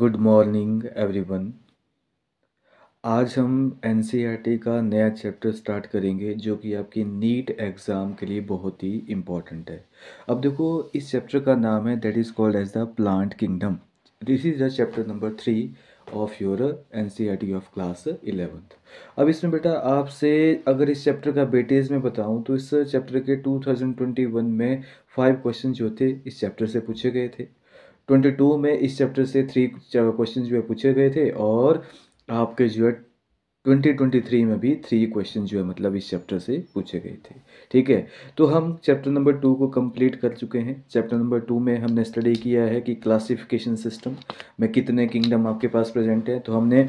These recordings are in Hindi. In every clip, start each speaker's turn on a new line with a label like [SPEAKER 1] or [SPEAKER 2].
[SPEAKER 1] गुड मॉर्निंग एवरीवन आज हम एन e का नया चैप्टर स्टार्ट करेंगे जो कि आपकी नीट एग्ज़ाम के लिए बहुत ही इम्पॉर्टेंट है अब देखो इस चैप्टर का नाम है that is called as the plant kingdom this is the chapter number three of your N of class eleventh अब इसमें बेटा आपसे अगर इस चैप्टर का बेटेज में बताऊं तो इस चैप्टर के 2021 में फाइव क्वेश्चन जो थे इस चैप्टर से पूछे गए थे ट्वेंटी टू में इस चैप्टर से थ्री क्वेश्चन जो है पूछे गए थे और आपके जो है ट्वेंटी ट्वेंटी थ्री में भी थ्री क्वेश्चन जो है मतलब इस चैप्टर से पूछे गए थे ठीक है तो हम चैप्टर नंबर टू को कंप्लीट कर चुके हैं चैप्टर नंबर टू में हमने स्टडी किया है कि क्लासिफिकेशन सिस्टम में कितने किंगडम आपके पास प्रेजेंट है तो हमने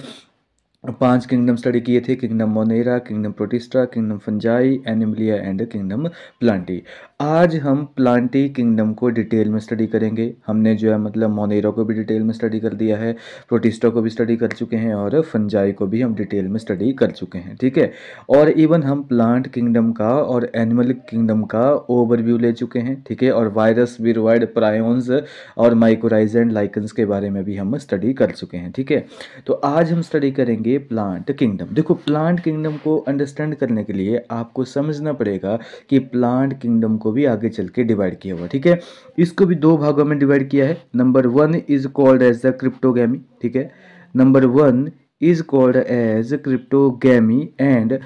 [SPEAKER 1] पांच किंगडम स्टडी किए थे kingdom Monera kingdom Protista kingdom Fungi Animalia and kingdom Plantae आज हम प्लांटी किंगडम को डिटेल में स्टडी करेंगे हमने जो है मतलब मोनेरा को भी डिटेल में स्टडी कर दिया है प्रोटिस्टा को भी स्टडी कर चुके हैं और फंजाई को भी हम डिटेल में स्टडी कर चुके हैं ठीक है और इवन हम प्लांट किंगडम का और एनिमल किंगडम का ओवरव्यू ले चुके हैं ठीक है और वायरस विरवाइड प्रायोन्स और माइक्रोराइज एंड लाइकन्स के बारे में भी हम स्टडी कर चुके हैं ठीक है तो आज हम स्टडी करेंगे प्लांट किंगडम देखो प्लांट किंगडम को अंडरस्टैंड करने के लिए आपको समझना पड़ेगा कि प्लांट किंगडम को भी आगे चल के डिवाइड किया हुआ ठीक है इसको भी दो भागों में डिवाइड किया है number one is called as the cryptogamy ठीक है number one is called as cryptogamy and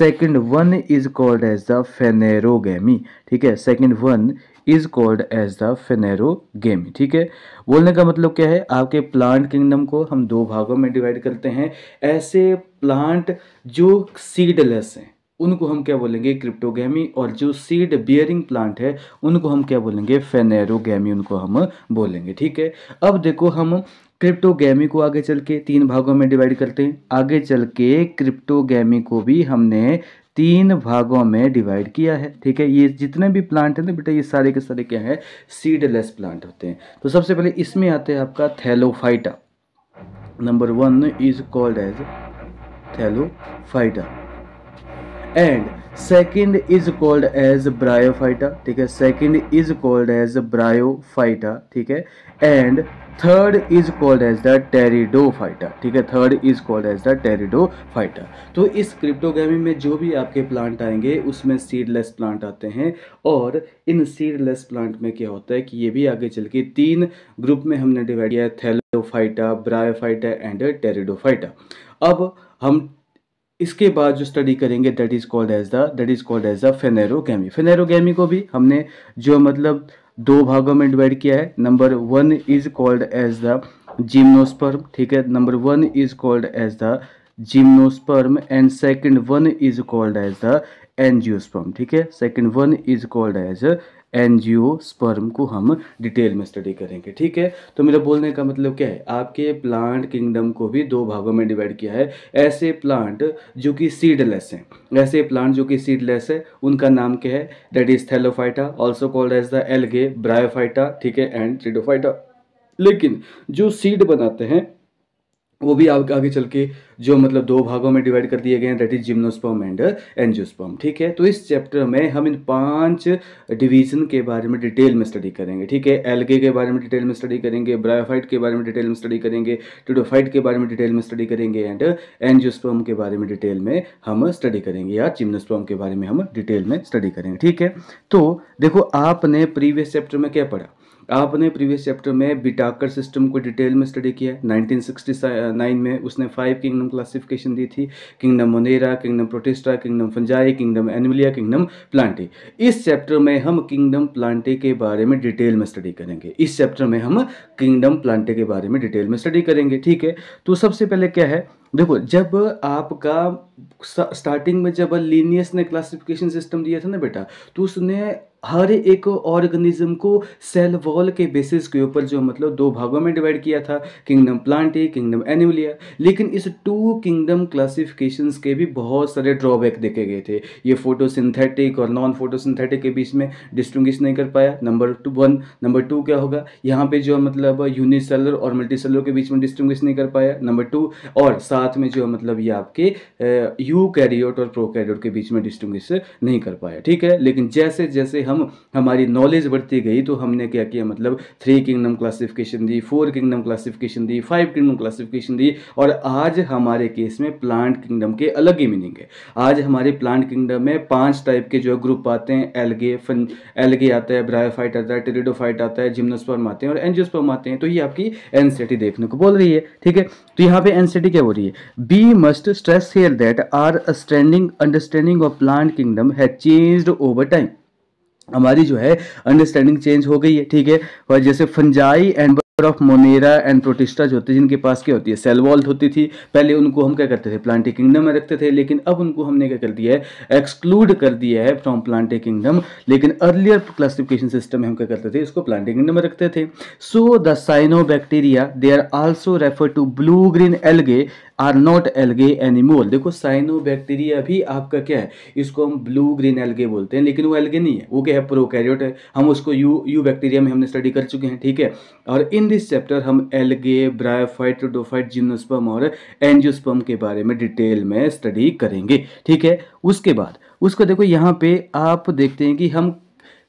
[SPEAKER 1] second one is called as the phanerogamy ठीक है second one is called as the phanerogamy ठीक है बोलने का मतलब क्या है आपके प्लांट किंगडम को हम दो भागों में डिवाइड करते हैं ऐसे प्लांट जो सीडलेस हैं उनको हम क्या बोलेंगे क्रिप्टोगेमी और जो सीड बियरिंग प्लांट है उनको हम क्या बोलेंगे फेनेरोगेमी उनको हम बोलेंगे ठीक है अब देखो हम क्रिप्टोगेमी को आगे चल के तीन भागों में डिवाइड करते हैं आगे चल के क्रिप्टोगेमी को भी हमने तीन भागों में डिवाइड किया है ठीक है ये जितने भी प्लांट हैं ना बेटा ये सारे के सारे क्या हैं सीडलेस प्लांट होते हैं तो सबसे पहले इसमें आते हैं आपका Thallophyta number one is called as Thallophyta and second is called as Bryophyta ठीक है second is called as Bryophyta ठीक है and third is called as the Pteridophyta ठीक है third is called as the Pteridophyta तो इस क्रिप्टोगेमी में जो भी आपके प्लांट आएंगे उसमें सीडलेस प्लांट आते हैं और इन सीडलेस प्लांट में क्या होता है कि ये भी आगे चल के तीन ग्रुप में हमने डिवाइड किया है थैलोफाइटा ब्रायोफाइटा एंड टेरिडोफाइटा अब हम इसके बाद जो स्टडी करेंगे that is called as the that is called as the phanerogamy phanerogamy को भी हमने जो मतलब दो भागों में डिवाइड किया है number one is called as the gymnosperm ठीक है number one is called as the gymnosperm and second one is called as the angiosperm ठीक है second one is called as angiosperm को हम डिटेल में स्टडी करेंगे ठीक है तो मेरा बोलने का मतलब क्या है आपके प्लांट किंगडम को भी दो भागों में डिवाइड किया है ऐसे प्लांट जो कि सीडलेस हैं ऐसे प्लांट जो कि सीडलेस है उनका नाम क्या है that is Thallophyta also called as the algae Bryophyta ठीक है एंड ट्रिडोफाइटा लेकिन जो सीड बनाते हैं वो भी आगे आगे चल के जो मतलब दो भागों में डिवाइड कर दिए गए हैं that is gymnosperm and angiosperm ठीक है तो इस चैप्टर में हम इन पांच डिवीजन के बारे में डिटेल में स्टडी करेंगे ठीक है एलगे के बारे में डिटेल में स्टडी करेंगे ब्रायोफाइट के बारे में डिटेल में स्टडी करेंगे टूडोफाइट के बारे में डिटेल में स्टडी करेंगे एंड एनजियोस्पर्म uh, के बारे में डिटेल में हम स्टडी करेंगे या जिम्नोस्पर्म के बारे में हम डिटेल में स्टडी करेंगे ठीक है तो देखो आपने प्रीवियस चैप्टर में क्या पढ़ा आपने प्रीवियस चैप्टर में बिटाकर सिस्टम को डिटेल में स्टडी किया 1969 में उसने फाइव किंगडम क्लासिफिकेशन दी थी kingdom Monera kingdom Protista kingdom Fungi kingdom Animalia kingdom Plantae इस चैप्टर में हम किंगडम प्लांटे के बारे में डिटेल में स्टडी करेंगे इस चैप्टर में हम किंगडम प्लांटे के बारे में डिटेल में स्टडी करेंगे ठीक है तो सबसे पहले क्या है देखो जब आपका स्टार्टिंग में जब लीनियस ने क्लासिफिकेशन सिस्टम दिया था ना बेटा तो उसने हर एक ऑर्गेनिज्म को सेल वॉल के बेसिस के ऊपर जो मतलब दो भागों में डिवाइड किया था kingdom Plantae kingdom Animalia लेकिन इस टू किंगडम क्लासिफिकेशन के भी बहुत सारे ड्रॉबैक देखे गए थे ये फोटोसिंथेटिक और नॉन फोटोसिंथेटिक के बीच में डिस्टिंग्विश नहीं कर पाया number two one number two क्या होगा यहाँ पे जो मतलब यूनिसेलर और मल्टीसेलर के बीच में डिस्टिंग्विश नहीं कर पाया नंबर टू और साथ साथ में जो है मतलब ये आपके यू कैरियोट और प्रो कैरियोट के बीच में डिस्टिंग्विश नहीं कर पाया ठीक है लेकिन जैसे जैसे हम हमारी नॉलेज बढ़ती गई तो हमने क्या किया मतलब थ्री किंगडम क्लासिफिकेशन दी फोर किंगडम क्लासिफिकेशन दी फाइव किंगडम क्लासिफिकेशन दी और आज हमारे केस में प्लांट किंगडम के अलग ही मीनिंग है आज हमारे प्लांट किंगडम में पांच टाइप के जो है ग्रुप आते हैं एलगे फन एलगे आता है ब्रायोफाइट आता है टेरिडोफाइट आता है जिम्नोस्पर्म आते हैं और एनजियोस्पर्म आते हैं तो ये आपकी एनसीटी देखने को बोल रही है ठीक है तो यहाँ पे एनसीटी क्या हो रही है we must stress here that our our understanding of plant kingdom है has ओवर टाइम हमारी जो है अंडरस्टैंडिंग चेंज हो गई है ठीक है और जैसे Fungi and of Monera and Protista जो होते हैं जिनके पास क्या होती है सेल वॉल्थ होती थी पहले उनको हम क्या करते थे प्लांटे किंगडम में रखते थे लेकिन अब उनको हमने क्या कर दिया है एक्सक्लूड कर दिया है फ्रॉम प्लांटे किंगडम लेकिन अर्लियर क्लासिफिकेशन सिस्टम में हम क्या करते थे इसको प्लांटे किंगडम में रखते थे so the cyanobacteria they are also refer to blue green algae are not algae anymore देखो साइनो बैक्टीरिया भी आपका क्या है इसको हम ब्लू ग्रीन एलगे बोलते हैं लेकिन वो एलगे नहीं है वो क्या है प्रोकैरियोट है हम उसको यू यू बैक्टीरिया में हमने स्टडी कर चुके हैं ठीक है और इन दिस चैप्टर हम एलगे ब्रायोफाइट डोफाइट जिम्नोस्पम और एनजियोस्पम के बारे में डिटेल में स्टडी करेंगे ठीक है उसके बाद उसको देखो यहाँ पे आप देखते हैं कि हम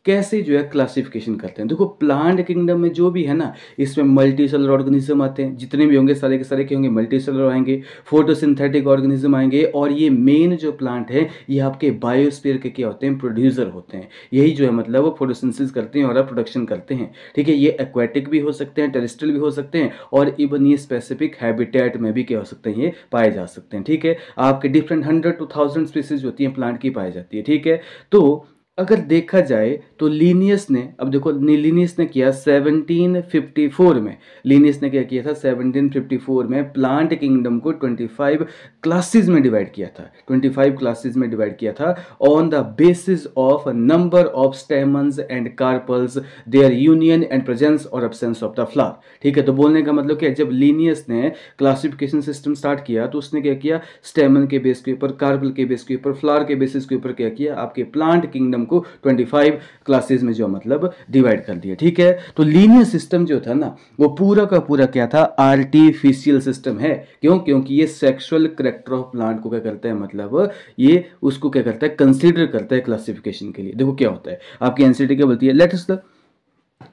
[SPEAKER 1] कैसे जो है क्लासिफिकेशन करते हैं देखो प्लांट किंगडम में जो भी है ना इसमें मल्टी सेलर ऑर्गेनिज्म आते हैं जितने भी होंगे सारे के सारे के होंगे मल्टी सेलर आएंगे फोटोसिंथेटिक ऑर्गेनिज्म आएंगे और ये मेन जो प्लांट है ये आपके बायोस्पेयर के क्या होते हैं प्रोड्यूसर होते हैं यही जो है मतलब वो फोटोसिंथिस करते हैं और प्रोडक्शन करते हैं ठीक है ये एक्वेटिक भी हो सकते हैं टेरिस्टल भी हो सकते हैं और इवन ये स्पेसिफिक हैबिटेट में भी क्या हो सकते हैं ये पाए जा सकते हैं ठीक है आपके different hundred two thousand species होती हैं प्लांट की पाई जाती है ठीक है तो अगर देखा जाए तो लीनियस ने अब देखो लीनियस ने किया 1754 में लीनियस ने क्या किया था 1754 में प्लांट किंगडम को 25 क्लासेस में डिवाइड किया था 25 क्लासेस में डिवाइड किया था on the basis of number of stamens and carpels their union and presence और एबसेंस ऑफ द फ्लावर ठीक है तो बोलने का मतलब क्या जब लीनियस ने क्लासिफिकेशन सिस्टम स्टार्ट किया तो उसने क्या किया स्टेमन के बेस के ऊपर कार्पल के बेस के ऊपर फ्लावर के बेसिस के ऊपर क्या किया आपके प्लांट किंगडम हमको 25 क्लासेस में जो मतलब डिवाइड कर दिया ठीक है तो लीनियर सिस्टम जो था ना वो पूरा का पूरा क्या था आर्टिफिशियल सिस्टम है क्यों क्योंकि ये सेक्सुअल करेक्टर ऑफ प्लांट को क्या करता है मतलब ये उसको क्या करता है कंसिडर करता है क्लासिफिकेशन के लिए देखो क्या होता है आपकी एनसीटी क्या बोलती है latest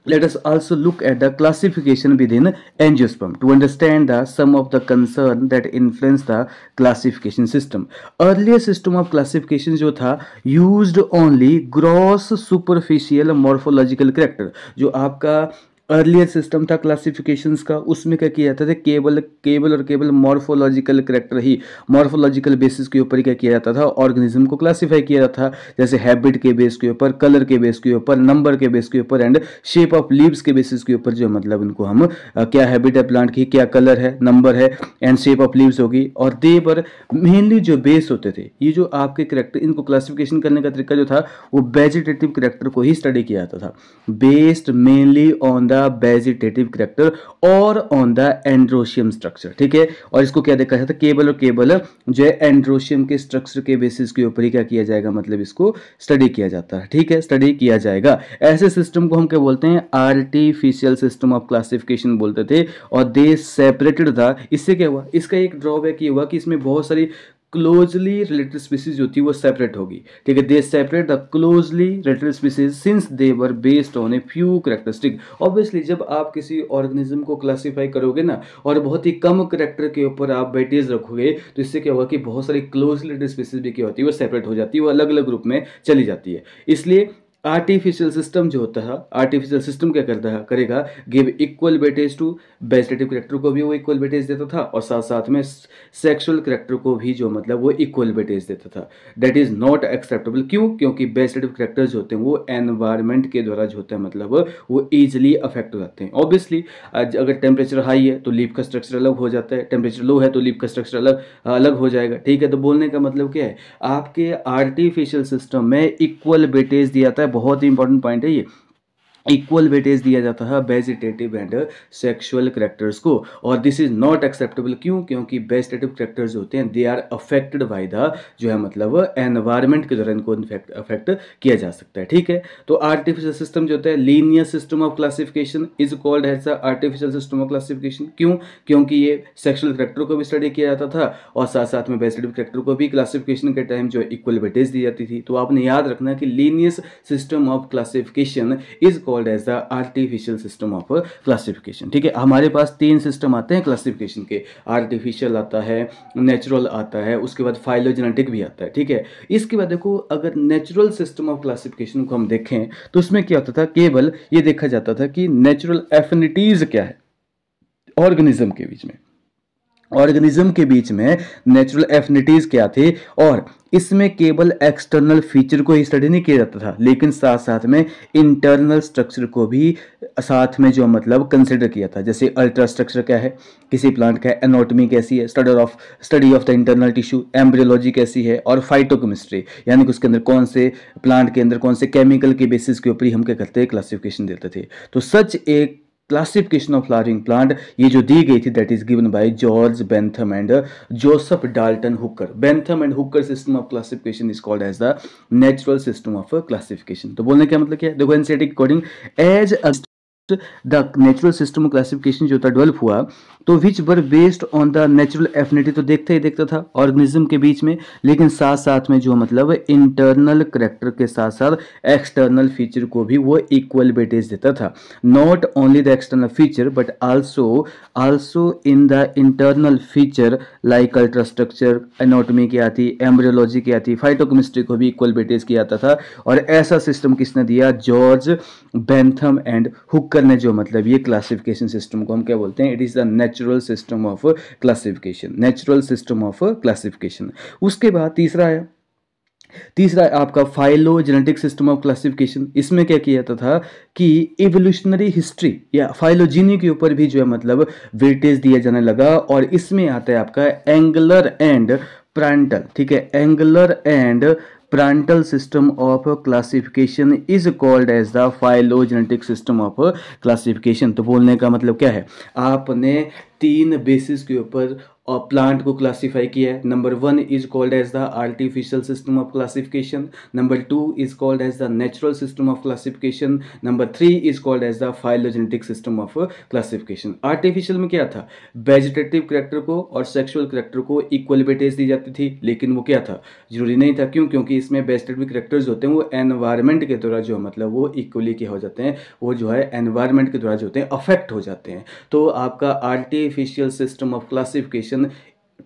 [SPEAKER 1] let us also look at the classification within angiosperm to understand the some of the concern that influence the classification system earlier system of classification jo tha used only gross superficial morphological character जो आपका अर्लियर सिस्टम था क्लासिफिकेशन का उसमें क्या किया जाता था केवल केवल और केवल मॉर्फोलॉजिकल करेक्टर ही मॉर्फोलॉजिकल बेसिस के ऊपर क्या किया जाता था ऑर्गेनिज्म को क्लासिफाई किया जाता था जैसे हैबिट के बेस के ऊपर कलर के बेस के ऊपर नंबर के बेस के ऊपर एंड शेप ऑफ लीव्स के बेसिस के ऊपर जो मतलब इनको हम क्या हैबिट है प्लांट की क्या कलर है नंबर है एंड शेप ऑफ लीव्स होगी और दे पर मेनली जो बेस होते थे ये जो आपके करेक्टर इनको क्लासिफिकेशन करने का तरीका जो था वो वेजिटेटिव करेक्टर को ही स्टडी किया जाता था based mainly on the the बेजिटेटिव करेक्टर और ऑन द एंड्रोशियम स्ट्रक्चर ठीक है और इसको क्या देखा जाता है केबल और केबल जो है एंड्रोशियम के स्ट्रक्चर के बेसिस के ऊपर ही क्या किया जाएगा मतलब इसको स्टडी किया जाता है ठीक है स्टडी किया जाएगा ऐसे सिस्टम को हम क्या बोलते हैं आर्टिफिशियल सिस्टम ऑफ क्लासिफिकेशन बोलते थे और दे सेपरेटेड था इससे क्या हुआ इसका एक ड्रॉबैक ये हुआ कि इसमें बहुत सारी क्लोजली रिलेटेड स्पीसीज जो थी वो सेपरेट होगी ठीक है they separate the closely related species since they were based on a few characteristic obviously जब आप किसी ऑर्गेनिज्म को क्लासीफाई करोगे ना और बहुत ही कम करेक्टर के ऊपर आप बेटेज रखोगे तो इससे क्या होगा कि बहुत सारी क्लोजली रिलेटेड स्पीसीज भी क्या होती है वो सेपरेट हो जाती है वो अलग अलग ग्रुप में चली जाती है इसलिए आर्टिफिशियल सिस्टम जो होता है आर्टिफिशियल सिस्टम क्या करता है करेगा give equal weightage to vegetative character को भी वो इक्वल वेटेज देता था और साथ साथ में सेक्सुअल करेक्टर को भी जो मतलब वो इक्वल वेटेज देता था दैट इज नॉट एक्सेप्टेबल क्यों क्योंकि वेजिटेटिव करेक्टर जो होते हैं वो एनवायरमेंट के द्वारा जो होता है मतलब वो ईजिली अफेक्ट हो जाते हैं ऑब्वियसली अगर टेम्परेचर हाई है तो लीप का स्ट्रक्चर अलग हो जाता है टेम्परेचर लो है तो लीप का स्ट्रक्चर अलग अलग हो जाएगा ठीक है तो बोलने का मतलब क्या है आपके आर्टिफिशियल सिस्टम में इक्वल वेटेज दिया था बहुत ही इंपॉर्टेंट पॉइंट है ये इक्वल वेटेज दिया जाता है वेजिटेटिव एंड सेक्सुअल करेक्टर्स को और दिस इज नॉट एक्सेप्टेबल क्यों क्योंकि वेजिटेटिव करेक्टर्स होते हैं they are affected by the जो है मतलब एनवायरमेंट के दौरान को अफेक्ट किया जा सकता है ठीक है तो आर्टिफिशियल सिस्टम जो होता है linear system of classification is called as a artificial system of classification क्यों क्योंकि ये सेक्शुअल करेक्टर को भी स्टडी किया जाता था और साथ साथ में वेजिटेटिव करेक्टर को भी क्लासिफिकेशन के टाइम जो इक्वल वेटेज दी जाती थी तो आपने याद रखना कि Linnaeus system of classification is called as the artificial system of classification ठीक है हमारे पास तीन सिस्टम आते हैं क्लासिफिकेशन के आर्टिफिशियल आता है नेचुरल आता है उसके बाद फाइलोजेनेटिक भी आता है ठीक है इसके बाद देखो अगर नेचुरल सिस्टम ऑफ क्लासिफिकेशन को हम देखें तो उसमें क्या होता था केवल ये देखा जाता था कि नेचुरल एफिनिटीज़ क्या है ऑर्गेनिज्म के बीच में ऑर्गेनिज्म के बीच में नेचुरल एफिनिटीज़ क्या थी और इसमें केवल एक्सटर्नल फीचर को ही स्टडी नहीं किया जाता था लेकिन साथ साथ में इंटरनल स्ट्रक्चर को भी साथ में जो मतलब कंसिडर किया था जैसे अल्ट्रा स्ट्रक्चर क्या है किसी प्लांट का एनाटॉमी कैसी है study of study of the internal tissue embryology कैसी है और फाइटोकेमिस्ट्री यानी कि उसके अंदर कौन से प्लांट के अंदर कौन से केमिकल के बेसिस के ऊपर ही हम क्या करते क्लासिफिकेशन देते थे तो सच एक क्लासिफिकेशन ऑफ फ्लावरिंग प्लांट ये जो दी गई थी that is given by George Bentham and Joseph Dalton Hooker Bentham and Hooker system of classification is called as the natural system of classification तो बोलने का मतलब क्या है देखो NCT according as the natural system of classification जो था डेवलप हुआ तो which were based on the natural affinity तो देखते ही देखता था ऑर्गेनिज्म के बीच में लेकिन साथ साथ में जो मतलब इंटरनल करेक्टर के साथ साथ एक्सटर्नल फीचर को भी वो इक्वल वेटेज देता था not only the external feature but also also in the internal feature like ultrastructure anatomy की आती एम्ब्रियोलॉजी की आती फाइटोकेमिस्ट्री को भी इक्वल वेटेज किया जाता था और ऐसा सिस्टम किसने दिया जॉर्ज बेंथम एंड हुक्कर ने जो मतलब ये क्लासिफिकेशन सिस्टम को हम क्या बोलते हैं it is the natural system of classification natural system of classification उसके बाद तीसरा आया तीसरा है आपका phylogenetic system of classification इसमें क्या किया जाता था कि इवोल्यूशनरी हिस्ट्री या फाइलोजीनी के ऊपर भी जो है मतलब वेटेज दिया जाने लगा और इसमें आता है आपका एंगलर एंड प्रांटल ठीक है Engler and Prantl system of classification is called as the phylogenetic system of classification तो बोलने का मतलब क्या है आपने तीन बेसिस के ऊपर और प्लांट को क्लासीफाई किया है number one is called as the artificial system of classification number two is called as the natural system of classification number three is called as the phylogenetic system of classification artificial में क्या था वेजिटेटिव करेक्टर को और सेक्सुअल करेक्टर को इक्वल वेटेज दी जाती थी लेकिन वो क्या था जरूरी नहीं था क्यों क्योंकि इसमें वेजिटेटिव करेक्टर्स होते हैं वो एनवायरमेंट के द्वारा जो मतलब वो इक्वली क्या हो जाते हैं वो जो है एनवायरमेंट के द्वारा जो होते हैं अफेक्ट हो जाते हैं तो आपका आर्टिफिशियल सिस्टम ऑफ क्लासिफिकेशन എന്ന്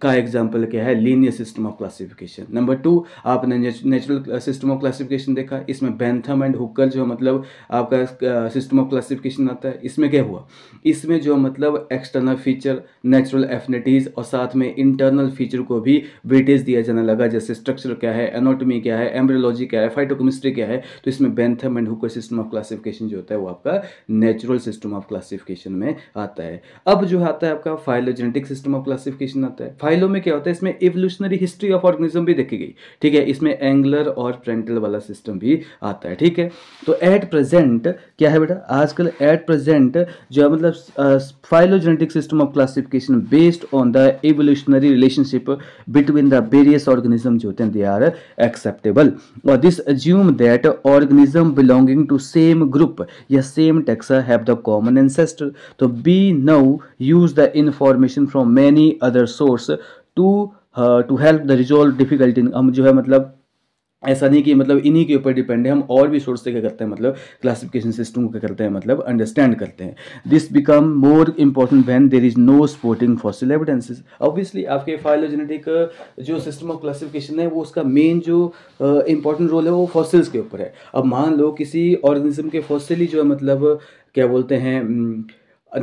[SPEAKER 1] का एग्जाम्पल क्या है linear system of classification number two आपने नेचुरल सिस्टम ऑफ क्लासिफिकेशन देखा इसमें बैंथम एंड हुक्कर जो मतलब आपका सिस्टम ऑफ क्लासिफिकेशन आता है इसमें क्या हुआ इसमें जो मतलब एक्सटर्नल फीचर नेचुरल एफिनिटीज़ और साथ में इंटरनल फीचर को भी वेटेज दिया जाने लगा जैसे स्ट्रक्चर क्या है एनोटमी क्या है एम्ब्रोलॉजी क्या है फाइटोकेमिस्ट्री क्या है तो इसमें Bentham and Hooker system of classification जो होता है वो आपका नेचुरल सिस्टम ऑफ क्लासिफिकेशन में आता है अब जो आता है आपका फाइलोजेनेटिक सिस्टम ऑफ क्लासिफिकेशन आता है फाइलों में क्या होता है इसमें इवोल्यूशनरी हिस्ट्री ऑफ ऑर्गेनिज्म भी देखी गई ठीक है इसमें एंगुलर और प्रेंटल वाला सिस्टम भी आता है ठीक है तो एट प्रेजेंट क्या है बेटा आजकल एट प्रेजेंट जो है मतलब phylogenetic system of classification based on the evolutionary relationship between the various organism जो होते हैं दे आर एक्सेप्टेबल और this assume that organism belonging to same group या same taxa have the common ancestor तो we now use the information from many other source to to help the resolve difficulty हम जो है मतलब ऐसा नहीं कि मतलब इन्हीं के ऊपर डिपेंड है हम और भी सोर्स से क्या करते हैं मतलब क्लासिफिकेशन सिस्टम को क्या करते हैं मतलब अंडरस्टैंड करते हैं this become more important when there is no supporting fossil evidences obviously आपके फाइलोजेनेटिक uh, जो सिस्टम ऑफ क्लासिफिकेशन है वो उसका मेन जो इंपॉर्टेंट uh, रोल है वो फॉसिल्स के ऊपर है अब मान लो किसी ऑर्गेनिज्म के फॉसिल ही जो है मतलब क्या बोलते हैं हम्म,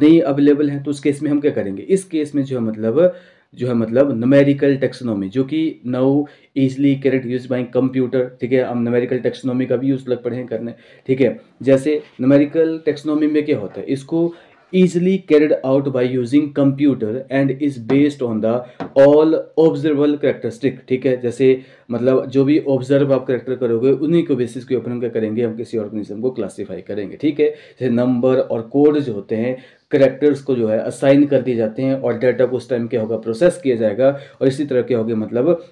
[SPEAKER 1] नहीं अवेलेबल हैं तो उस केस में हम क्या करेंगे इस केस में जो है मतलब जो है मतलब नमेरिकल टेक्सोनॉमी जो कि now easily carried use by computer ठीक है हम नमेरिकल टेक्सोनॉमी का भी यूज़ लग पड़े हैं करने ठीक है जैसे नमेरिकल टेक्सोनॉमी में क्या होता है इसको easily carried out by using computer and is based on the all observable characteristic ठीक है जैसे मतलब जो भी ऑब्जर्व आप करेक्टर करोगे उन्हीं को बेसिस के ऊपर हम क्या करेंगे हम किसी ऑर्गेनिज्म को क्लासीफाई करेंगे ठीक है जैसे नंबर और कोड जो होते हैं करेक्टर्स को जो है असाइन कर दिए जाते हैं और डाटा को उस टाइम क्या होगा प्रोसेस किया जाएगा और इसी तरह के होगे मतलब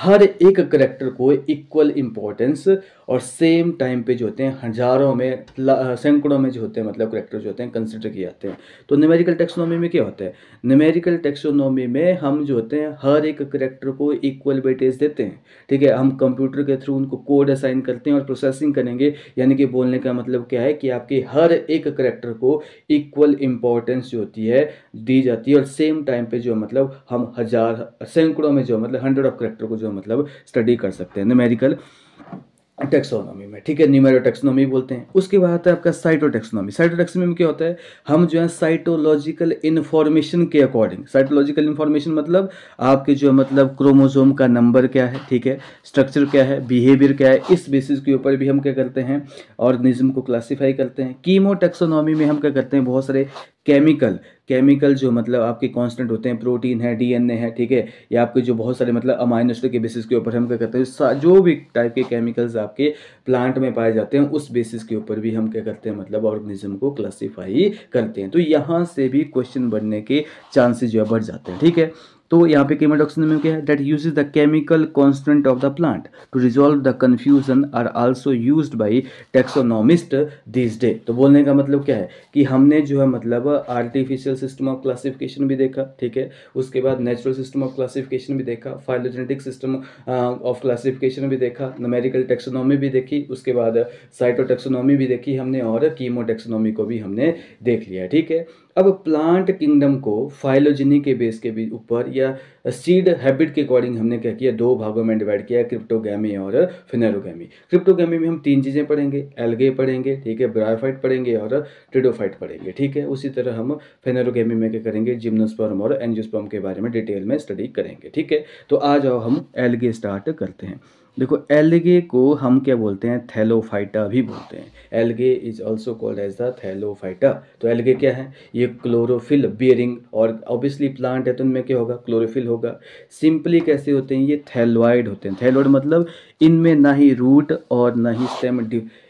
[SPEAKER 1] हर एक करेक्टर को इक्वल इम्पोर्टेंस और सेम टाइम पे जो होते हैं हजारों में सैकड़ों में जो होते हैं मतलब करेक्टर जो होते हैं कंसिडर किए जाते हैं तो न्यूमेरिकल टेक्सोनॉमी में क्या होता है न्यूमेरिकल टेक्सोनॉमी में हम जो होते हैं हर एक करेक्टर को इक्वल वेटेज देते हैं ठीक है हम कंप्यूटर के थ्रू उनको कोड असाइन करते हैं और प्रोसेसिंग करेंगे यानी कि बोलने का मतलब क्या है कि आपके हर एक करेक्टर को इक्वल इंपॉर्टेंस जो होती है दी जाती है और सेम टाइम पर जो मतलब हम हज़ार सैकड़ों में जो मतलब हंड्रेड ऑफ करेक्टर को जो मतलब स्टडी कर सकते हैं न्यूमेरिकल टेक्सोनॉमी में ठीक है न्यूमेरो टेक्सोनॉमी बोलते हैं उसके बाद आता है आपका साइटो टेक्सोनॉमी साइटो टेक्सोनॉमी में क्या होता है हम जो है साइटोलॉजिकल इन्फॉर्मेशन के अकॉर्डिंग साइटोलॉजिकल इन्फॉर्मेशन मतलब आपके जो मतलब क्रोमोजोम का नंबर क्या है ठीक है स्ट्रक्चर क्या है बिहेवियर क्या है इस बेसिस के ऊपर भी हम क्या करते हैं ऑर्गेनिज्म को क्लासीफाई करते हैं कीमो टेक्सोनॉमी में हम क्या करते हैं बहुत सारे केमिकल केमिकल जो मतलब आपके कांस्टेंट होते हैं प्रोटीन है डीएनए है ठीक है या आपके जो बहुत सारे मतलब अमाइन के बेसिस के ऊपर हम क्या करते हैं जो भी टाइप के केमिकल्स आपके प्लांट में पाए जाते हैं उस बेसिस के ऊपर भी हम क्या करते हैं मतलब ऑर्गेनिज्म को क्लासीफाई करते हैं तो यहाँ से भी क्वेश्चन बनने के चांसेस जो है बढ़ जाते हैं ठीक है तो यहाँ पे केमाटोक्सिन में क्या है that use the chemical constant of the plant to resolve the confusion are also use by taxonomist this day तो बोलने का मतलब क्या है कि हमने जो है मतलब आर्टिफिशियल सिस्टम ऑफ क्लासिफिकेशन भी देखा ठीक है उसके बाद नेचुरल सिस्टम ऑफ क्लासिफिकेशन भी देखा फाइलोजेनेटिक सिस्टम ऑफ क्लासिफिकेशन भी देखा नमेरिकल टेक्सोनॉमी भी देखी उसके बाद साइटोटेक्सोनॉमी भी देखी हमने और कीमोटेक्सोनॉमी को भी हमने देख लिया ठीक है अब प्लांट किंगडम को फाइलोजनी के बेस के भी ऊपर या सीड हैबिट के अकॉर्डिंग हमने क्या किया दो भागों में डिवाइड किया क्रिप्टोगैमी और फिनेरोगैमी क्रिप्टोगैमी में हम तीन चीज़ें पढ़ेंगे एल्गे पढ़ेंगे ठीक है ब्रायोफाइट पढ़ेंगे और ट्रिडोफाइट पढ़ेंगे ठीक है उसी तरह हम फेनेरोगेमी में क्या करेंगे जिम्नोस्पर्म और एनजियोस्पर्म के बारे में डिटेल में स्टडी करेंगे ठीक है तो आ जाओ हम एलगे स्टार्ट करते हैं देखो एलगे को हम क्या बोलते हैं थैलोफाइटा भी बोलते हैं algae is also called as the Thallophyta तो एलगे क्या है ये क्लोरोफिल बियरिंग और ऑब्वियसली प्लांट है तो इनमें क्या होगा क्लोरोफिल होगा सिंपली कैसे होते हैं ये थैलोइड होते हैं थैलोइड मतलब इनमें ना ही रूट और ना ही स्टेम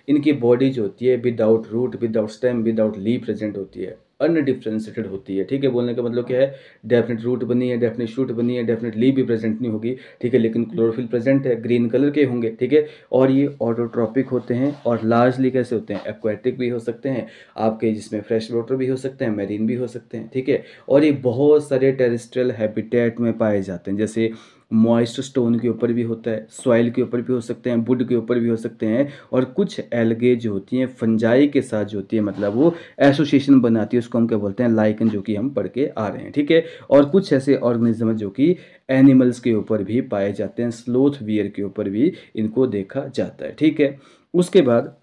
[SPEAKER 1] इनकी बॉडी जो होती है without root without stem without leaf present होती है अनडिफ्रेंशिएटेड होती है ठीक है बोलने का मतलब क्या है डेफिनेट रूट बनी है डेफिनेट शूट बनी है डेफिनेट ली भी प्रेजेंट नहीं होगी ठीक है लेकिन क्लोरोफिल प्रेजेंट है ग्रीन कलर के होंगे ठीक है और ये ऑटोट्रॉपिक होते हैं और लार्जली कैसे होते हैं एक्वेटिक भी हो सकते हैं आपके जिसमें फ्रेश वाटर भी हो सकते हैं मेरीन भी हो सकते हैं ठीक है और ये बहुत सारे टेरिस्ट्रियल हैबिटेट में पाए जाते हैं जैसे मॉइस्ट स्टोन के ऊपर भी होता है सॉइल के ऊपर भी हो सकते हैं वुड के ऊपर भी हो सकते हैं और कुछ एलगे जो होती हैं फंजाई के साथ जो होती है मतलब वो एसोसिएशन बनाती है उसको हम क्या बोलते हैं लाइकन जो कि हम पढ़ के आ रहे हैं ठीक है और कुछ ऐसे ऑर्गेनिज्म जो कि एनिमल्स के ऊपर भी पाए जाते हैं स्लोथ वियर के ऊपर भी इनको देखा जाता है ठीक है उसके बाद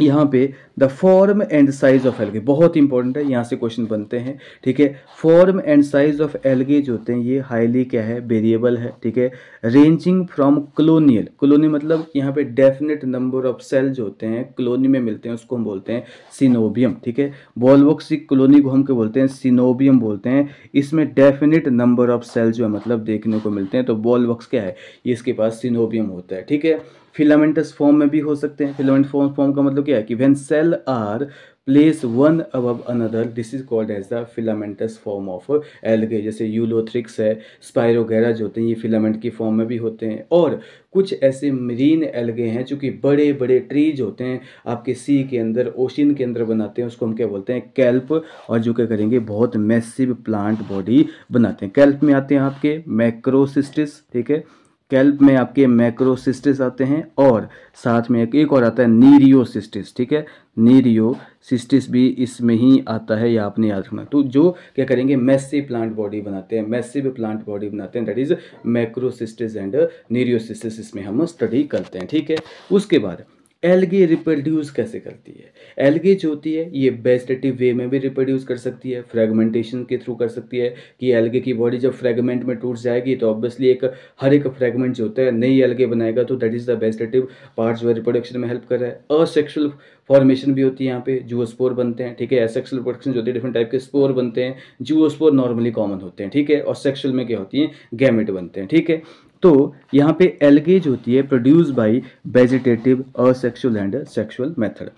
[SPEAKER 1] यहाँ पे the form and size of algae बहुत इंपॉर्टेंट है यहाँ से क्वेश्चन बनते हैं ठीक है form and size of algae जो होते हैं ये हाईली क्या है वेरिएबल है ठीक है रेंजिंग फ्रॉम क्लोनियल कलोनी मतलब यहाँ पे डेफिनेट नंबर ऑफ सेल जो होते हैं कलोनी में मिलते हैं उसको हम बोलते हैं सिनोबियम ठीक है बॉलवॉक्सी क्लोनी को हम क्या बोलते हैं सिनोबियम बोलते हैं इसमें डेफिनेट नंबर ऑफ सेल जो है मतलब देखने को मिलते हैं तो बॉलवक्स क्या है ये इसके पास सिनोबियम होता है ठीक है फिलामेंटस फॉर्म में भी हो सकते हैं फिलामेंट फॉर्म फॉर्म का मतलब क्या है कि when cell are place one above another this is called as the filamentous form of algae जैसे यूलोथ्रिक्स है स्पायरोगेरा जो होते हैं ये फिलामेंट की फॉर्म में भी होते हैं और कुछ ऐसे मरीन एलगे हैं जो कि बड़े बड़े ट्रीज होते हैं आपके सी के अंदर ओशिन के अंदर बनाते हैं उसको हम क्या बोलते हैं कैल्प और जो क्या करेंगे बहुत मैसिव प्लांट बॉडी बनाते हैं कैल्प में आते हैं आपके मैक्रोसिस्टिस ठीक है कैल्प में आपके मैक्रोसिस्टिस आते हैं और साथ में एक, एक और आता है नीरियोसिस्टिस ठीक है नीरियोसिस्टिस भी इसमें ही आता है या आपने याद रखना तो जो क्या करेंगे मैसिव प्लांट बॉडी बनाते हैं मैसिव प्लांट बॉडी बनाते हैं that is Macrocystis and Nereocystis इसमें हम स्टडी करते हैं ठीक है उसके बाद एलगी रिप्रोड्यूस कैसे करती है एलगी जो होती है ये बेस्टेटिव वे में भी रिप्रोड्यूस कर सकती है फ्रेगमेंटेशन के थ्रू कर सकती है कि एलगी की बॉडी जब फ्रेगमेंट में टूट जाएगी तो ऑब्वियसली एक हर एक फ्रेगमेंट जो होता है नई एलगे बनाएगा तो दैट इज़ द बेस्टेटिव पार्ट जो है रिप्रोडक्शन में हेल्प कर रहा है असेक्शुअल फॉर्मेशन भी होती है यहाँ पे जूओस्पोर बनते हैं ठीक है एसेक्सुअल प्रोडक्शन जो होती है डिफरेंट टाइप के स्पोर बनते हैं जूओस्पोर नॉर्मली कॉमन होते हैं ठीक है और सेक्सुअल में क्या होती है गैमेट बनते हैं ठीक है तो यहाँ पे एलगेज होती है produce by vegetative asexual and sexual method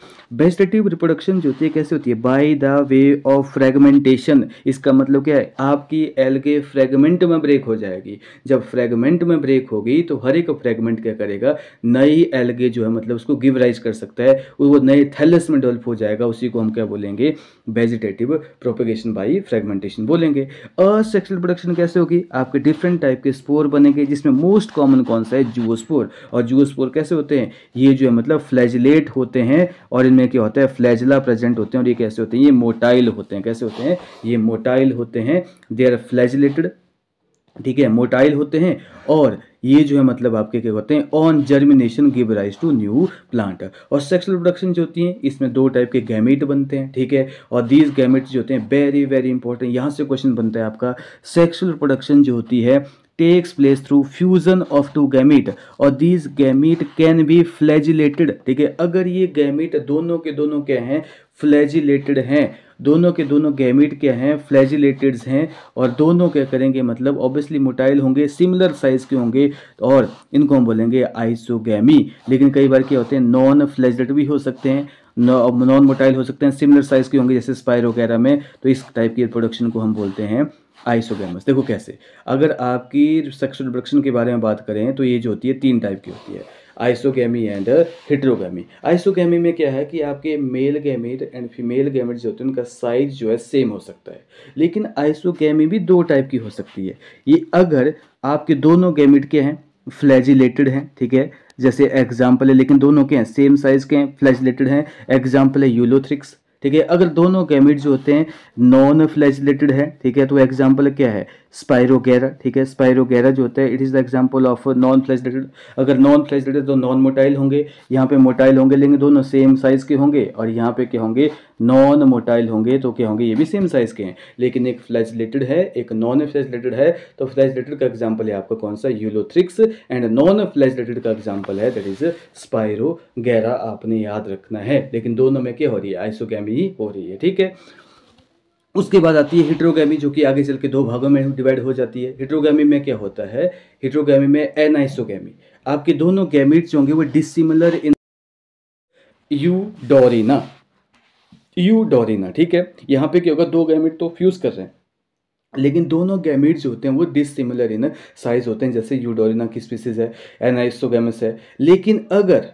[SPEAKER 1] vegetative reproduction जो होती है कैसे होती है by the way of fragmentation इसका मतलब क्या है आपकी एलगे फ्रेगमेंट में ब्रेक हो जाएगी जब फ्रेगमेंट में ब्रेक होगी तो हर एक फ्रेगमेंट क्या करेगा नई एलगे जो है मतलब उसको गिव राइज कर सकता है वो नए थैलस में डेवलप हो जाएगा उसी को हम क्या बोलेंगे वेजिटेटिव प्रोपोगेशन बाई फ्रेगमेंटेशन बोलेंगे असेक्सुअल प्रोडक्शन कैसे होगी आपके डिफरेंट टाइप के स्पोर बनेंगे जिसमें मोस्ट कॉमन कौन सा है जूसपोर और जूसपोर कैसे होते हैं ये जो है मतलब फ्लैजलेट होते हैं और इनमें क्या होता है फ्लैजला प्रेजेंट होते हैं और ये कैसे होते हैं ये मोटाइल होते हैं कैसे होते हैं ये मोटाइल होते हैं दे आर फ्लैजलेटेड ठीक है मोटाइल होते हैं और ये जो है मतलब आपके क्या होते हैं on germination give rise to new plant और सेक्सुअल प्रोडक्शन जो होती है इसमें दो टाइप के गैमेट बनते हैं ठीक है और दीज गैमेट जो होते हैं वेरी वेरी इंपॉर्टेंट यहाँ से क्वेश्चन बनता है आपका सेक्सुअल प्रोडक्शन जो होती है takes place through fusion of two gamete और these gamete can be flagellated ठीक है अगर ये गैमिट दोनों के दोनों क्या हैं फ्लैजिलेटेड हैं दोनों के दोनों गैमिट क्या हैं फ्लैजिलेटेड हैं और दोनों क्या करेंगे मतलब ऑब्वियसली मोटाइल होंगे सिमिलर साइज़ के होंगे और इनको हम बोलेंगे आइसोगैमी लेकिन कई बार क्या होते हैं नॉन फ्लैजिलेट भी हो सकते हैं नॉन मोटाइल हो सकते हैं सिमिलर साइज़ के होंगे जैसे स्पायर वगैरह में तो इस टाइप की प्रोडक्शन को हम बोलते हैं आइसोगेमस देखो कैसे अगर आपकी सेक्सुअल रिप्रोडक्शन के बारे में बात करें तो ये जो होती है तीन टाइप की होती है आइसोगेमी एंड हिट्रोगेमी आइसोगेमी में क्या है कि आपके male gamete and female gamete जो होते हैं उनका साइज जो है सेम हो सकता है लेकिन आइसोगेमी भी दो टाइप की हो सकती है ये अगर आपके दोनों गैमेट के हैं फ्लैजिलेटेड हैं ठीक है जैसे एग्जाम्पल है लेकिन दोनों के हैं सेम साइज के हैं फ्लैजिलेटेड हैं एग्जाम्पल है यूलोथ्रिक्स ठीक है अगर दोनों गैमिट जो होते हैं नॉन फ्लैजिलेटेड है ठीक है तो एग्जाम्पल क्या है स्पायरोगेरा ठीक है स्पायरोगेरा जो होता है it is the example of non flagellated अगर नॉन फ्लैजलेटेड तो नॉन मोटाइल होंगे यहाँ पे मोटाइल होंगे लेकिन दोनों सेम साइज़ के होंगे और यहाँ पे क्या होंगे नॉन मोटाइल होंगे तो क्या होंगे ये भी सेम साइज़ के हैं लेकिन एक फ्लैजलेटेड है एक नॉन फ्लैजलेटेड है तो फ्लैजलेटेड का एग्जाम्पल है आपका कौन सा यूलोथ्रिक्स एंड नॉन फ्लैजलेटेड का एग्जाम्पल है दैट इज स्पायरोगेरा आपने याद रखना है लेकिन दोनों में क्या हो रही है आइसोगैमी हो रही है ठीक है उसके बाद आती है हिट्रोगैमी जो कि आगे चल के दो भागों में डिवाइड हो जाती है हिट्रोगैमी में क्या होता है हिट्रोगैमी में एनाइसोगी आपके दोनों गैमिट्स होंगे वो dissimilar in Eudorina Eudorina ठीक है यहाँ पे क्या होगा दो गैमिट तो फ्यूज़ कर रहे हैं लेकिन दोनों गैमिट जो होते हैं वो डिसिमिलर इन साइज़ होते हैं जैसे यूडोरिना की स्पीसीज़ है एनाइसोगेमस है लेकिन अगर